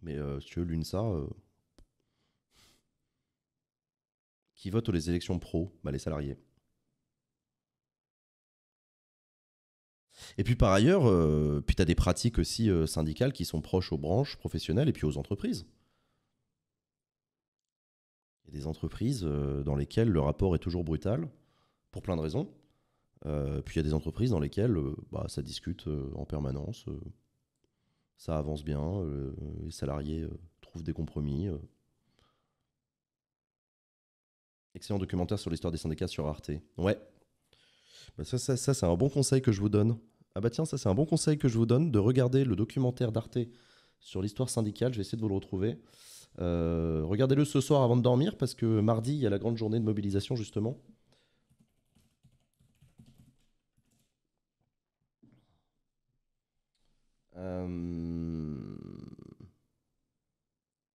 Speaker 1: Mais euh, si tu l'UNSA, euh,
Speaker 3: qui vote aux les élections pro bah, Les salariés. Et puis par ailleurs,
Speaker 1: euh, puis tu as des pratiques aussi euh, syndicales qui sont proches aux branches professionnelles et puis aux entreprises. Il y a des entreprises dans lesquelles le rapport est toujours brutal, pour plein de raisons. Euh, puis il y a des entreprises dans lesquelles euh, bah, ça discute euh, en permanence, ça avance bien, les salariés trouvent des compromis. Excellent documentaire sur l'histoire des syndicats sur Arte. Ouais. Bah, ça, ça c'est un bon conseil que je vous donne. Ah bah tiens, ça c'est un bon conseil que je vous donne de regarder le documentaire d'Arte sur l'histoire syndicale. Je vais essayer de vous le retrouver. Regardez-le ce soir avant de dormir parce que mardi, il y a la grande journée de mobilisation justement. Euh,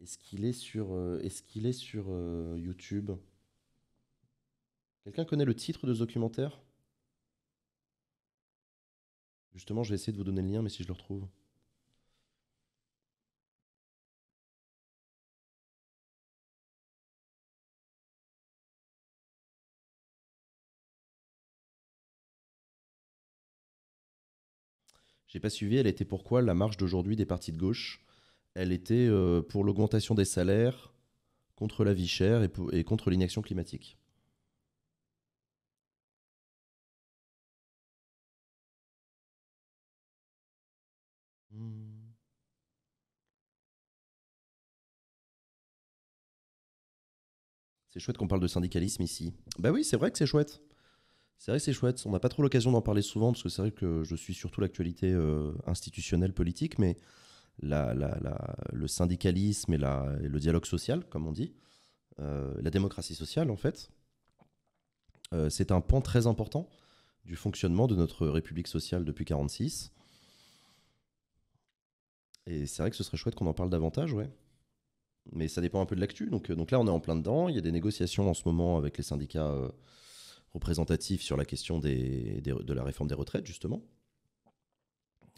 Speaker 1: est-ce qu'il est sur, euh, est est sur euh, YouTube Quelqu'un
Speaker 3: connaît le titre de ce documentaire Justement, je vais essayer de vous donner
Speaker 2: le lien, mais si je le retrouve.
Speaker 3: J'ai pas suivi, elle était pourquoi la marche d'aujourd'hui des partis de gauche Elle était euh, pour l'augmentation des salaires, contre la vie chère et, contre l'inaction climatique.
Speaker 2: Hmm. C'est chouette qu'on parle de syndicalisme ici. Ben oui, c'est vrai que c'est
Speaker 1: chouette. C'est vrai que c'est chouette. On n'a pas trop l'occasion d'en parler souvent parce que c'est vrai que je suis surtout l'actualité euh, institutionnelle politique, mais le syndicalisme et, le dialogue social, comme on dit, euh, la démocratie sociale en fait, euh, c'est un pan très important du fonctionnement de notre République sociale depuis 1946. Et c'est vrai que ce serait chouette qu'on en parle davantage, ouais. Mais ça dépend un peu de l'actu. Donc, donc là, on est en plein dedans. Il y a des négociations en ce moment avec les syndicats représentatif sur la question des, de la réforme des retraites, justement,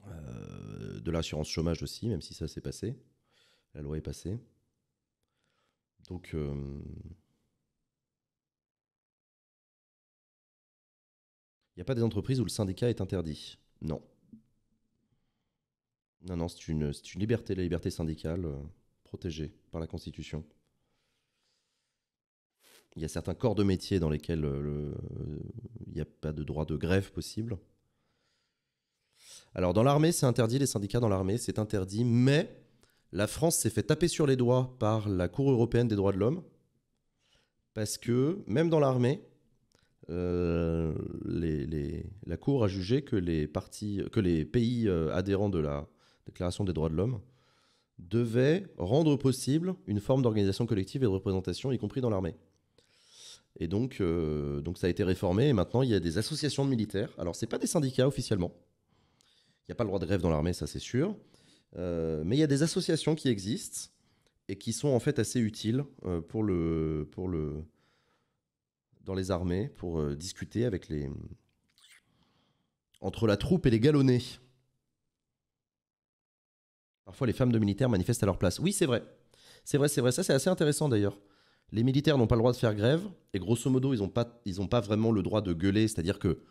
Speaker 1: euh, de l'assurance chômage aussi, même si ça s'est passé, la loi est passée.
Speaker 3: Donc, il euh, n'y a pas des entreprises où le syndicat est interdit. Non.
Speaker 1: Non, non, c'est une, une liberté, la liberté syndicale euh, protégée par la Constitution il y a certains corps de métier dans lesquels euh, euh, il n'y a pas de droit de grève possible. Alors dans l'armée, c'est interdit, les syndicats dans l'armée, c'est interdit, mais la France s'est fait taper sur les doigts par la Cour européenne des droits de l'homme, parce que même dans l'armée, euh, la Cour a jugé que les pays adhérents de la Déclaration des droits de l'homme devaient rendre possible une forme d'organisation collective et de représentation, y compris dans l'armée. Et donc, euh, donc ça a été réformé et maintenant il y a des associations de militaires. Alors c'est pas des syndicats officiellement. Il n'y a pas le droit de grève dans l'armée, ça c'est sûr. Euh, mais il y a des associations qui existent et qui sont en fait assez utiles euh, pour le, pour le, dans les armées pour discuter avec les entre la troupe et les galonnés. Parfois les femmes de militaires manifestent à leur place. Oui c'est vrai, c'est vrai, c'est vrai. Ça c'est assez intéressant d'ailleurs les militaires n'ont pas le droit de faire grève, et grosso modo, ils n'ont pas, ils pas vraiment le droit de gueuler. C'est-à-dire que, vous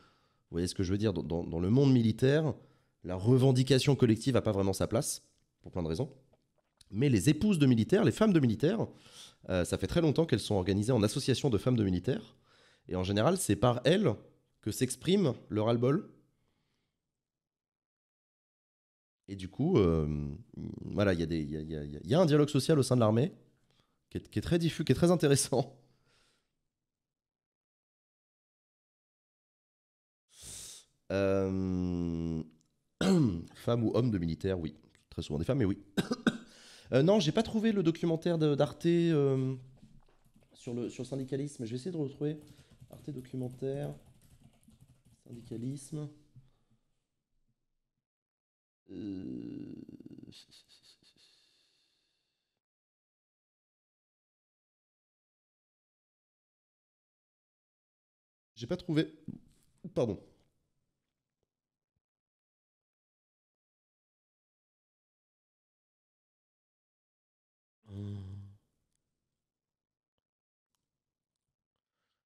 Speaker 1: voyez ce que je veux dire, dans, le monde militaire, la revendication collective n'a pas vraiment sa place, pour plein de raisons. Mais les épouses de militaires, les femmes de militaires, euh, ça fait très longtemps qu'elles sont organisées en association de femmes de militaires. Et en général, c'est par elles que s'exprime leur albol. Et du coup, euh, voilà, il y, y, y a un dialogue social au sein de l'armée
Speaker 3: qui est, très diffus, qui est très intéressant. Euh,
Speaker 1: femmes ou hommes de militaires, oui. Très souvent des femmes, mais oui. Non, euh, non, j'ai pas trouvé le documentaire d'Arte euh, sur, le, sur syndicalisme. Je vais essayer de retrouver Arte documentaire, syndicalisme.
Speaker 2: J'ai pas trouvé. Pardon.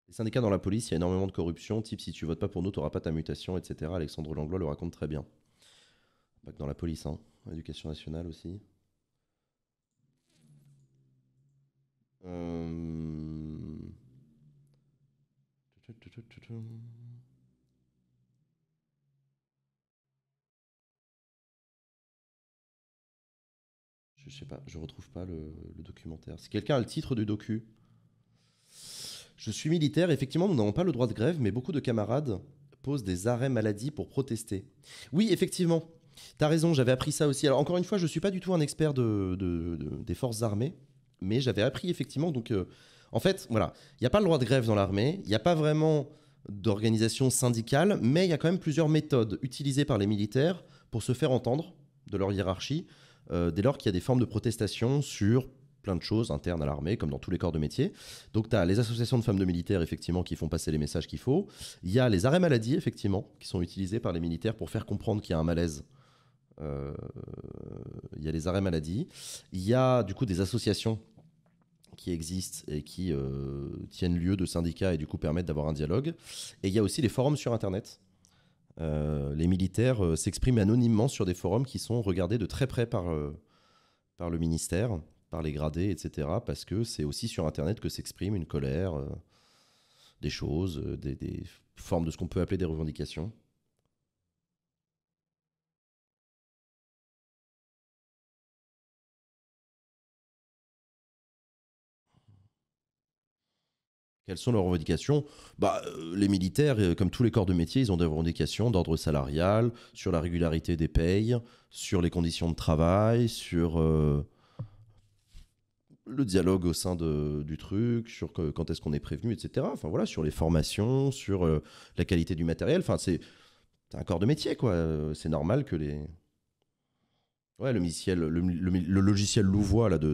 Speaker 2: Les syndicats dans la police, il y a énormément
Speaker 1: de corruption, type si tu votes pas pour nous, t'auras pas ta mutation, etc. Alexandre Langlois le raconte très bien. Pas que dans la police, hein. Éducation nationale aussi.
Speaker 2: Je sais pas, je retrouve pas le, documentaire.
Speaker 3: Si quelqu'un a le titre du docu. Je suis militaire, effectivement, nous n'avons pas le droit de
Speaker 1: grève, mais beaucoup de camarades posent des arrêts maladie pour protester. Oui, effectivement, T'as raison, j'avais appris ça aussi. Alors encore une fois, je suis pas du tout un expert des forces armées, mais j'avais appris effectivement donc euh, en fait, voilà, il n'y a pas le droit de grève dans l'armée, il n'y a pas vraiment d'organisation syndicale, mais il y a quand même plusieurs méthodes utilisées par les militaires pour se faire entendre de leur hiérarchie, euh, dès lors qu'il y a des formes de protestation sur plein de choses internes à l'armée, comme dans tous les corps de métier. Donc, tu as les associations de femmes de militaires, effectivement, qui font passer les messages qu'il faut. Il y a les arrêts maladie, effectivement, qui sont utilisés par les militaires pour faire comprendre qu'il y a un malaise. Euh, il y a les arrêts maladie. Il y a, du coup, des associations qui existent et qui euh, tiennent lieu de syndicats et du coup permettent d'avoir un dialogue. Et il y a aussi les forums sur Internet. Euh, les militaires euh, s'expriment anonymement sur des forums qui sont regardés de très près par, par le ministère, par les gradés, etc. Parce que c'est aussi sur Internet que s'exprime une colère, des choses, des,
Speaker 2: formes de ce qu'on peut appeler des revendications. Quelles sont leurs revendications bah, euh,
Speaker 1: Les militaires, euh, comme tous les corps de métier, ils ont des revendications d'ordre salarial, sur la régularité des payes, sur les conditions de travail, sur euh, le dialogue au sein du truc, sur quand est-ce qu'on est prévenu, etc. Enfin voilà, sur les formations, sur la qualité du matériel. Enfin, c'est un corps de métier, quoi. C'est normal que les. Ouais, le, logiciel, le, Louvois là, de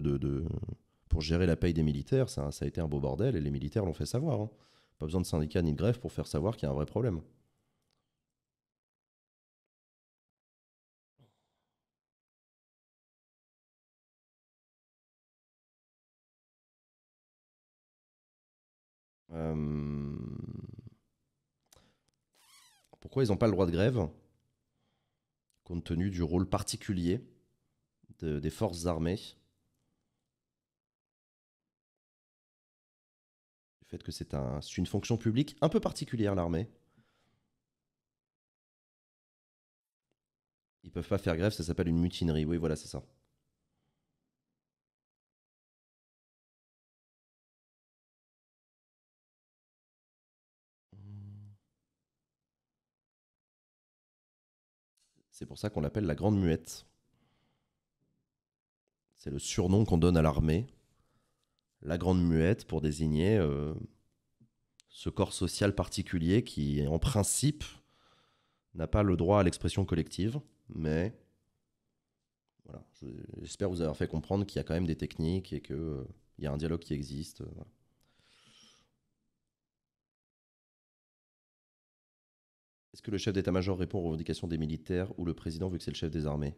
Speaker 1: pour gérer la paye des militaires, ça, a été un beau bordel et les militaires l'ont fait savoir. Hein. Pas besoin de syndicats ni de grève pour
Speaker 2: faire savoir qu'il y a un vrai problème.
Speaker 3: Pourquoi ils n'ont pas le droit de grève compte tenu du rôle particulier des forces armées que c'est une fonction publique un peu particulière, l'armée. Ils peuvent
Speaker 2: pas faire grève, ça s'appelle une mutinerie. Oui, voilà, c'est ça. C'est pour ça qu'on l'appelle
Speaker 3: la Grande Muette. C'est le surnom qu'on donne à l'armée
Speaker 1: la grande muette pour désigner euh, ce corps social particulier qui, en principe, n'a pas le droit à l'expression collective, mais voilà, j'espère vous avoir fait comprendre qu'il y a quand même des techniques et qu'il euh, il y a un dialogue qui existe. Euh, Est-ce que le chef d'état-major répond aux revendications des militaires ou le président vu que c'est le chef des armées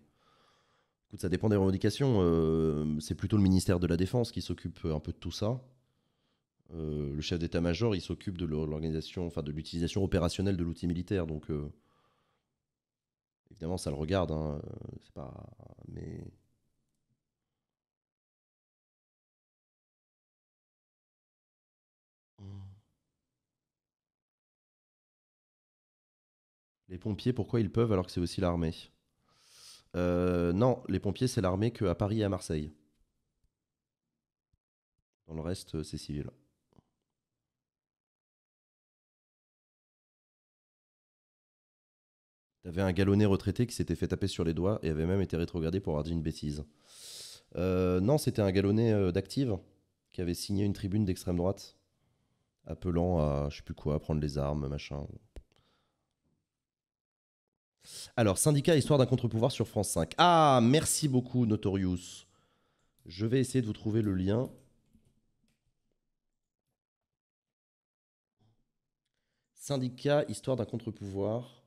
Speaker 1: ça dépend des revendications. Euh, c'est plutôt le ministère de la Défense qui s'occupe euh, un peu de tout ça. Euh, le chef d'état-major, il s'occupe de l'organisation, enfin de l'utilisation opérationnelle de l'outil militaire. Donc, évidemment, ça le regarde. Hein,
Speaker 2: c'est pas, mais. Les pompiers, pourquoi ils peuvent alors que c'est aussi l'armée
Speaker 1: euh, non, les pompiers, c'est l'armée qu'à Paris et à Marseille.
Speaker 3: Dans le reste, euh, c'est civil. T'avais un galonné retraité qui s'était fait taper sur
Speaker 1: les doigts et avait même été rétrogradé pour avoir dit une bêtise. Euh, non, c'était un galonné d'active qui avait signé une tribune d'extrême droite appelant à je sais plus quoi, à prendre les armes, machin. Alors, syndicat, histoire d'un contre-pouvoir sur France 5. Ah, merci beaucoup, Notorious. Je vais essayer de vous trouver le lien.
Speaker 3: Syndicat, histoire d'un contre-pouvoir.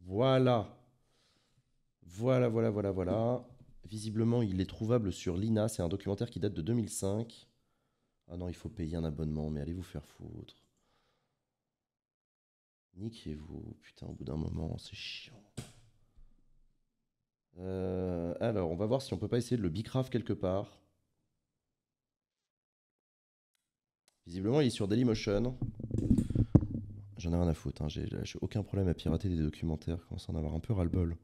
Speaker 1: Voilà. Voilà, voilà, voilà, voilà. Visiblement, il est trouvable sur l'INA. C'est un documentaire qui date de 2005. Ah non, il faut payer un abonnement, mais allez vous faire foutre. Niquez-vous, putain, au bout d'un moment, c'est chiant. Euh, alors, on va voir si on peut pas essayer de le bicraft quelque part. Visiblement, il est sur Dailymotion. J'en ai rien à foutre, hein. j'ai aucun problème à pirater des documentaires,
Speaker 3: je commence à en avoir un peu ras-le-bol.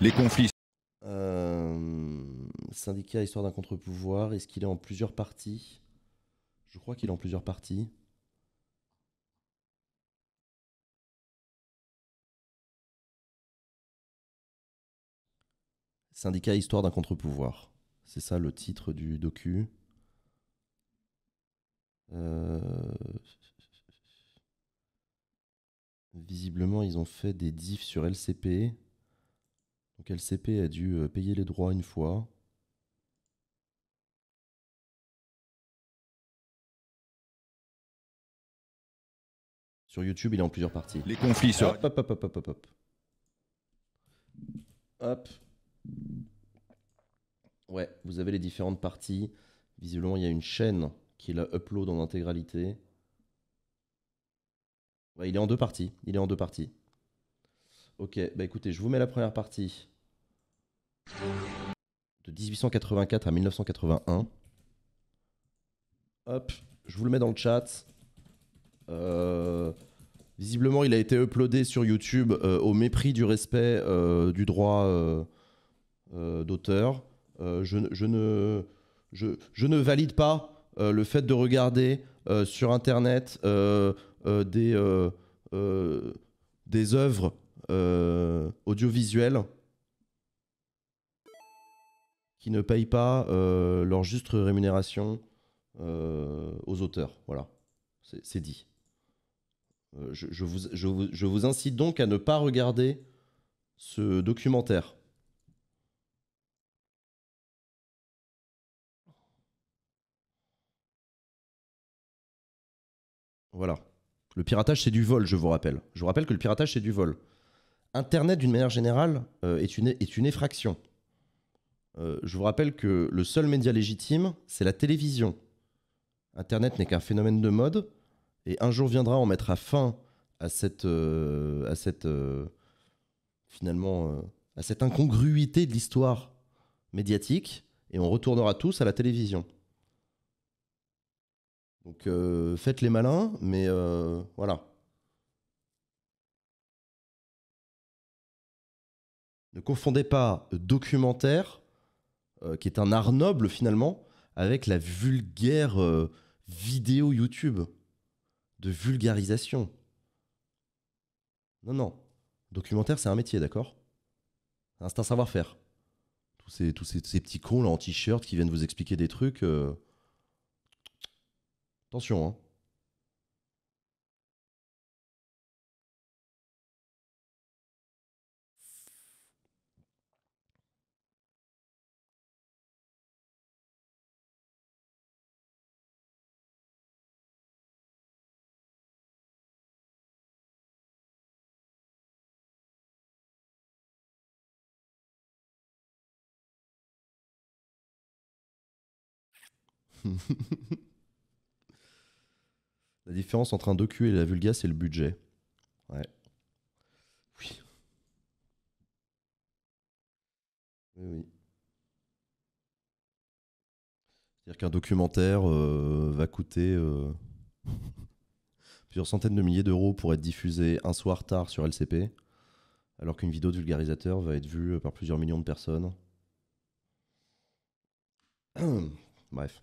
Speaker 3: Les conflits. Euh, syndicat, histoire d'un contre-pouvoir, est-ce qu'il est en plusieurs parties je crois qu'il est en plusieurs parties.
Speaker 2: Syndicat Histoire d'un contre-pouvoir. C'est ça le
Speaker 1: titre du docu. Euh, visiblement, ils ont fait des diffs sur LCP.
Speaker 2: Donc LCP a dû euh, payer les droits une fois. Sur YouTube, il est en plusieurs parties. Les conflits sur. Hop, hop, hop, hop, hop, hop.
Speaker 3: Hop.
Speaker 1: Ouais, vous avez les différentes parties. Visuellement, il y a une chaîne qui la upload en intégralité. Ouais, il est en deux parties. Il est en deux parties. Ok, bah écoutez, je vous mets la première partie. De 1884 à 1981. Hop, je vous le mets dans le chat. Euh, visiblement, il a été uploadé sur YouTube euh, au mépris du respect euh, du droit d'auteur. Je, ne, je, ne valide pas le fait de regarder sur Internet des, des œuvres audiovisuelles qui ne payent pas leur juste rémunération aux auteurs. Voilà, c'est dit. Euh, je, vous, incite donc à ne pas regarder
Speaker 2: ce documentaire.
Speaker 3: Voilà. Le piratage, c'est du vol, je vous rappelle. Je vous rappelle que le piratage, c'est du vol. Internet, d'une
Speaker 1: manière générale, euh, est, une, est une effraction. Euh, je vous rappelle que le seul média légitime, c'est la télévision. Internet n'est qu'un phénomène de mode et un jour viendra, on mettra fin à cette, euh, à cette euh, finalement, euh, à cette incongruité de l'histoire médiatique, et on retournera
Speaker 3: tous à la télévision. Donc faites les malins, mais voilà. Ne confondez pas documentaire, qui est un art noble
Speaker 1: finalement, avec la vulgaire vidéo YouTube de vulgarisation. Non, non. Documentaire, c'est un métier, d'accord C'est un savoir-faire. Tous, ces, tous ces, petits cons là en t-shirt qui viennent vous
Speaker 2: expliquer des trucs. Euh, Attention, hein. la différence
Speaker 1: entre un docu et la vulga, c'est le budget. Oui. Oui, C'est-à-dire qu'un documentaire euh, va coûter euh, plusieurs centaines de milliers d'euros pour être diffusé un soir tard sur LCP, alors qu'une vidéo de vulgarisateur va être vue euh, par plusieurs millions de personnes.
Speaker 3: Bref.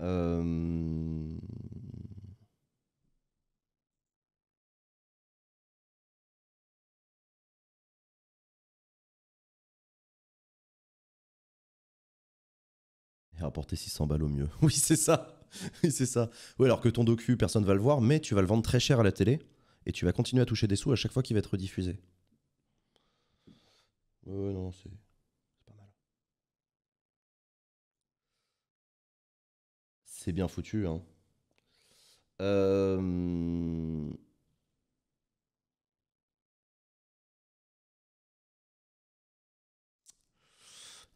Speaker 2: Euh, et rapporter
Speaker 3: 600 balles au mieux. Oui, c'est ça. Oui, c'est ça. Oui, alors que ton docu, personne va le voir, mais tu vas le vendre
Speaker 1: très cher à la télé et tu vas continuer à toucher des sous à chaque fois qu'il va être diffusé.
Speaker 3: non, c'est.
Speaker 2: C'est bien foutu. Hein. Euh,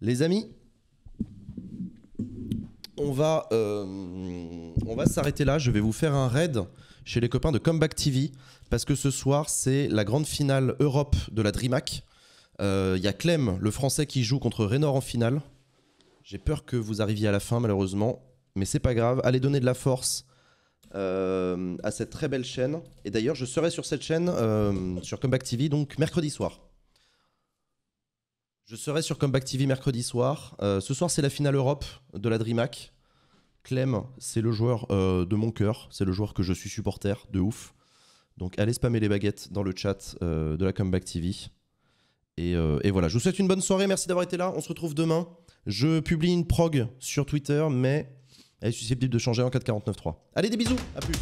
Speaker 2: les amis,
Speaker 1: on va, euh, va s'arrêter là. Je vais vous faire un raid chez les copains de Comeback TV parce que ce soir, c'est la grande finale Europe de la DreamHack. Il euh, y a Clem, le français, qui joue contre Raynor en finale. J'ai peur que vous arriviez à la fin, malheureusement mais c'est pas grave. Allez donner de la force euh, à cette très belle chaîne. Et d'ailleurs, je serai sur cette chaîne, euh, sur Comeback TV, donc mercredi soir. Je serai sur Comeback TV mercredi soir. Euh, ce soir, c'est la finale Europe de la DreamHack. Clem, c'est le joueur de mon cœur. C'est le joueur que je suis supporter de ouf. Donc allez spammer les baguettes dans le chat de la Comeback TV. Et, et voilà, je vous souhaite une bonne soirée. Merci d'avoir été là. On se retrouve demain. Je publie une prog sur Twitter, mais elle est susceptible de changer en 4.49.3. Allez, des bisous, à plus.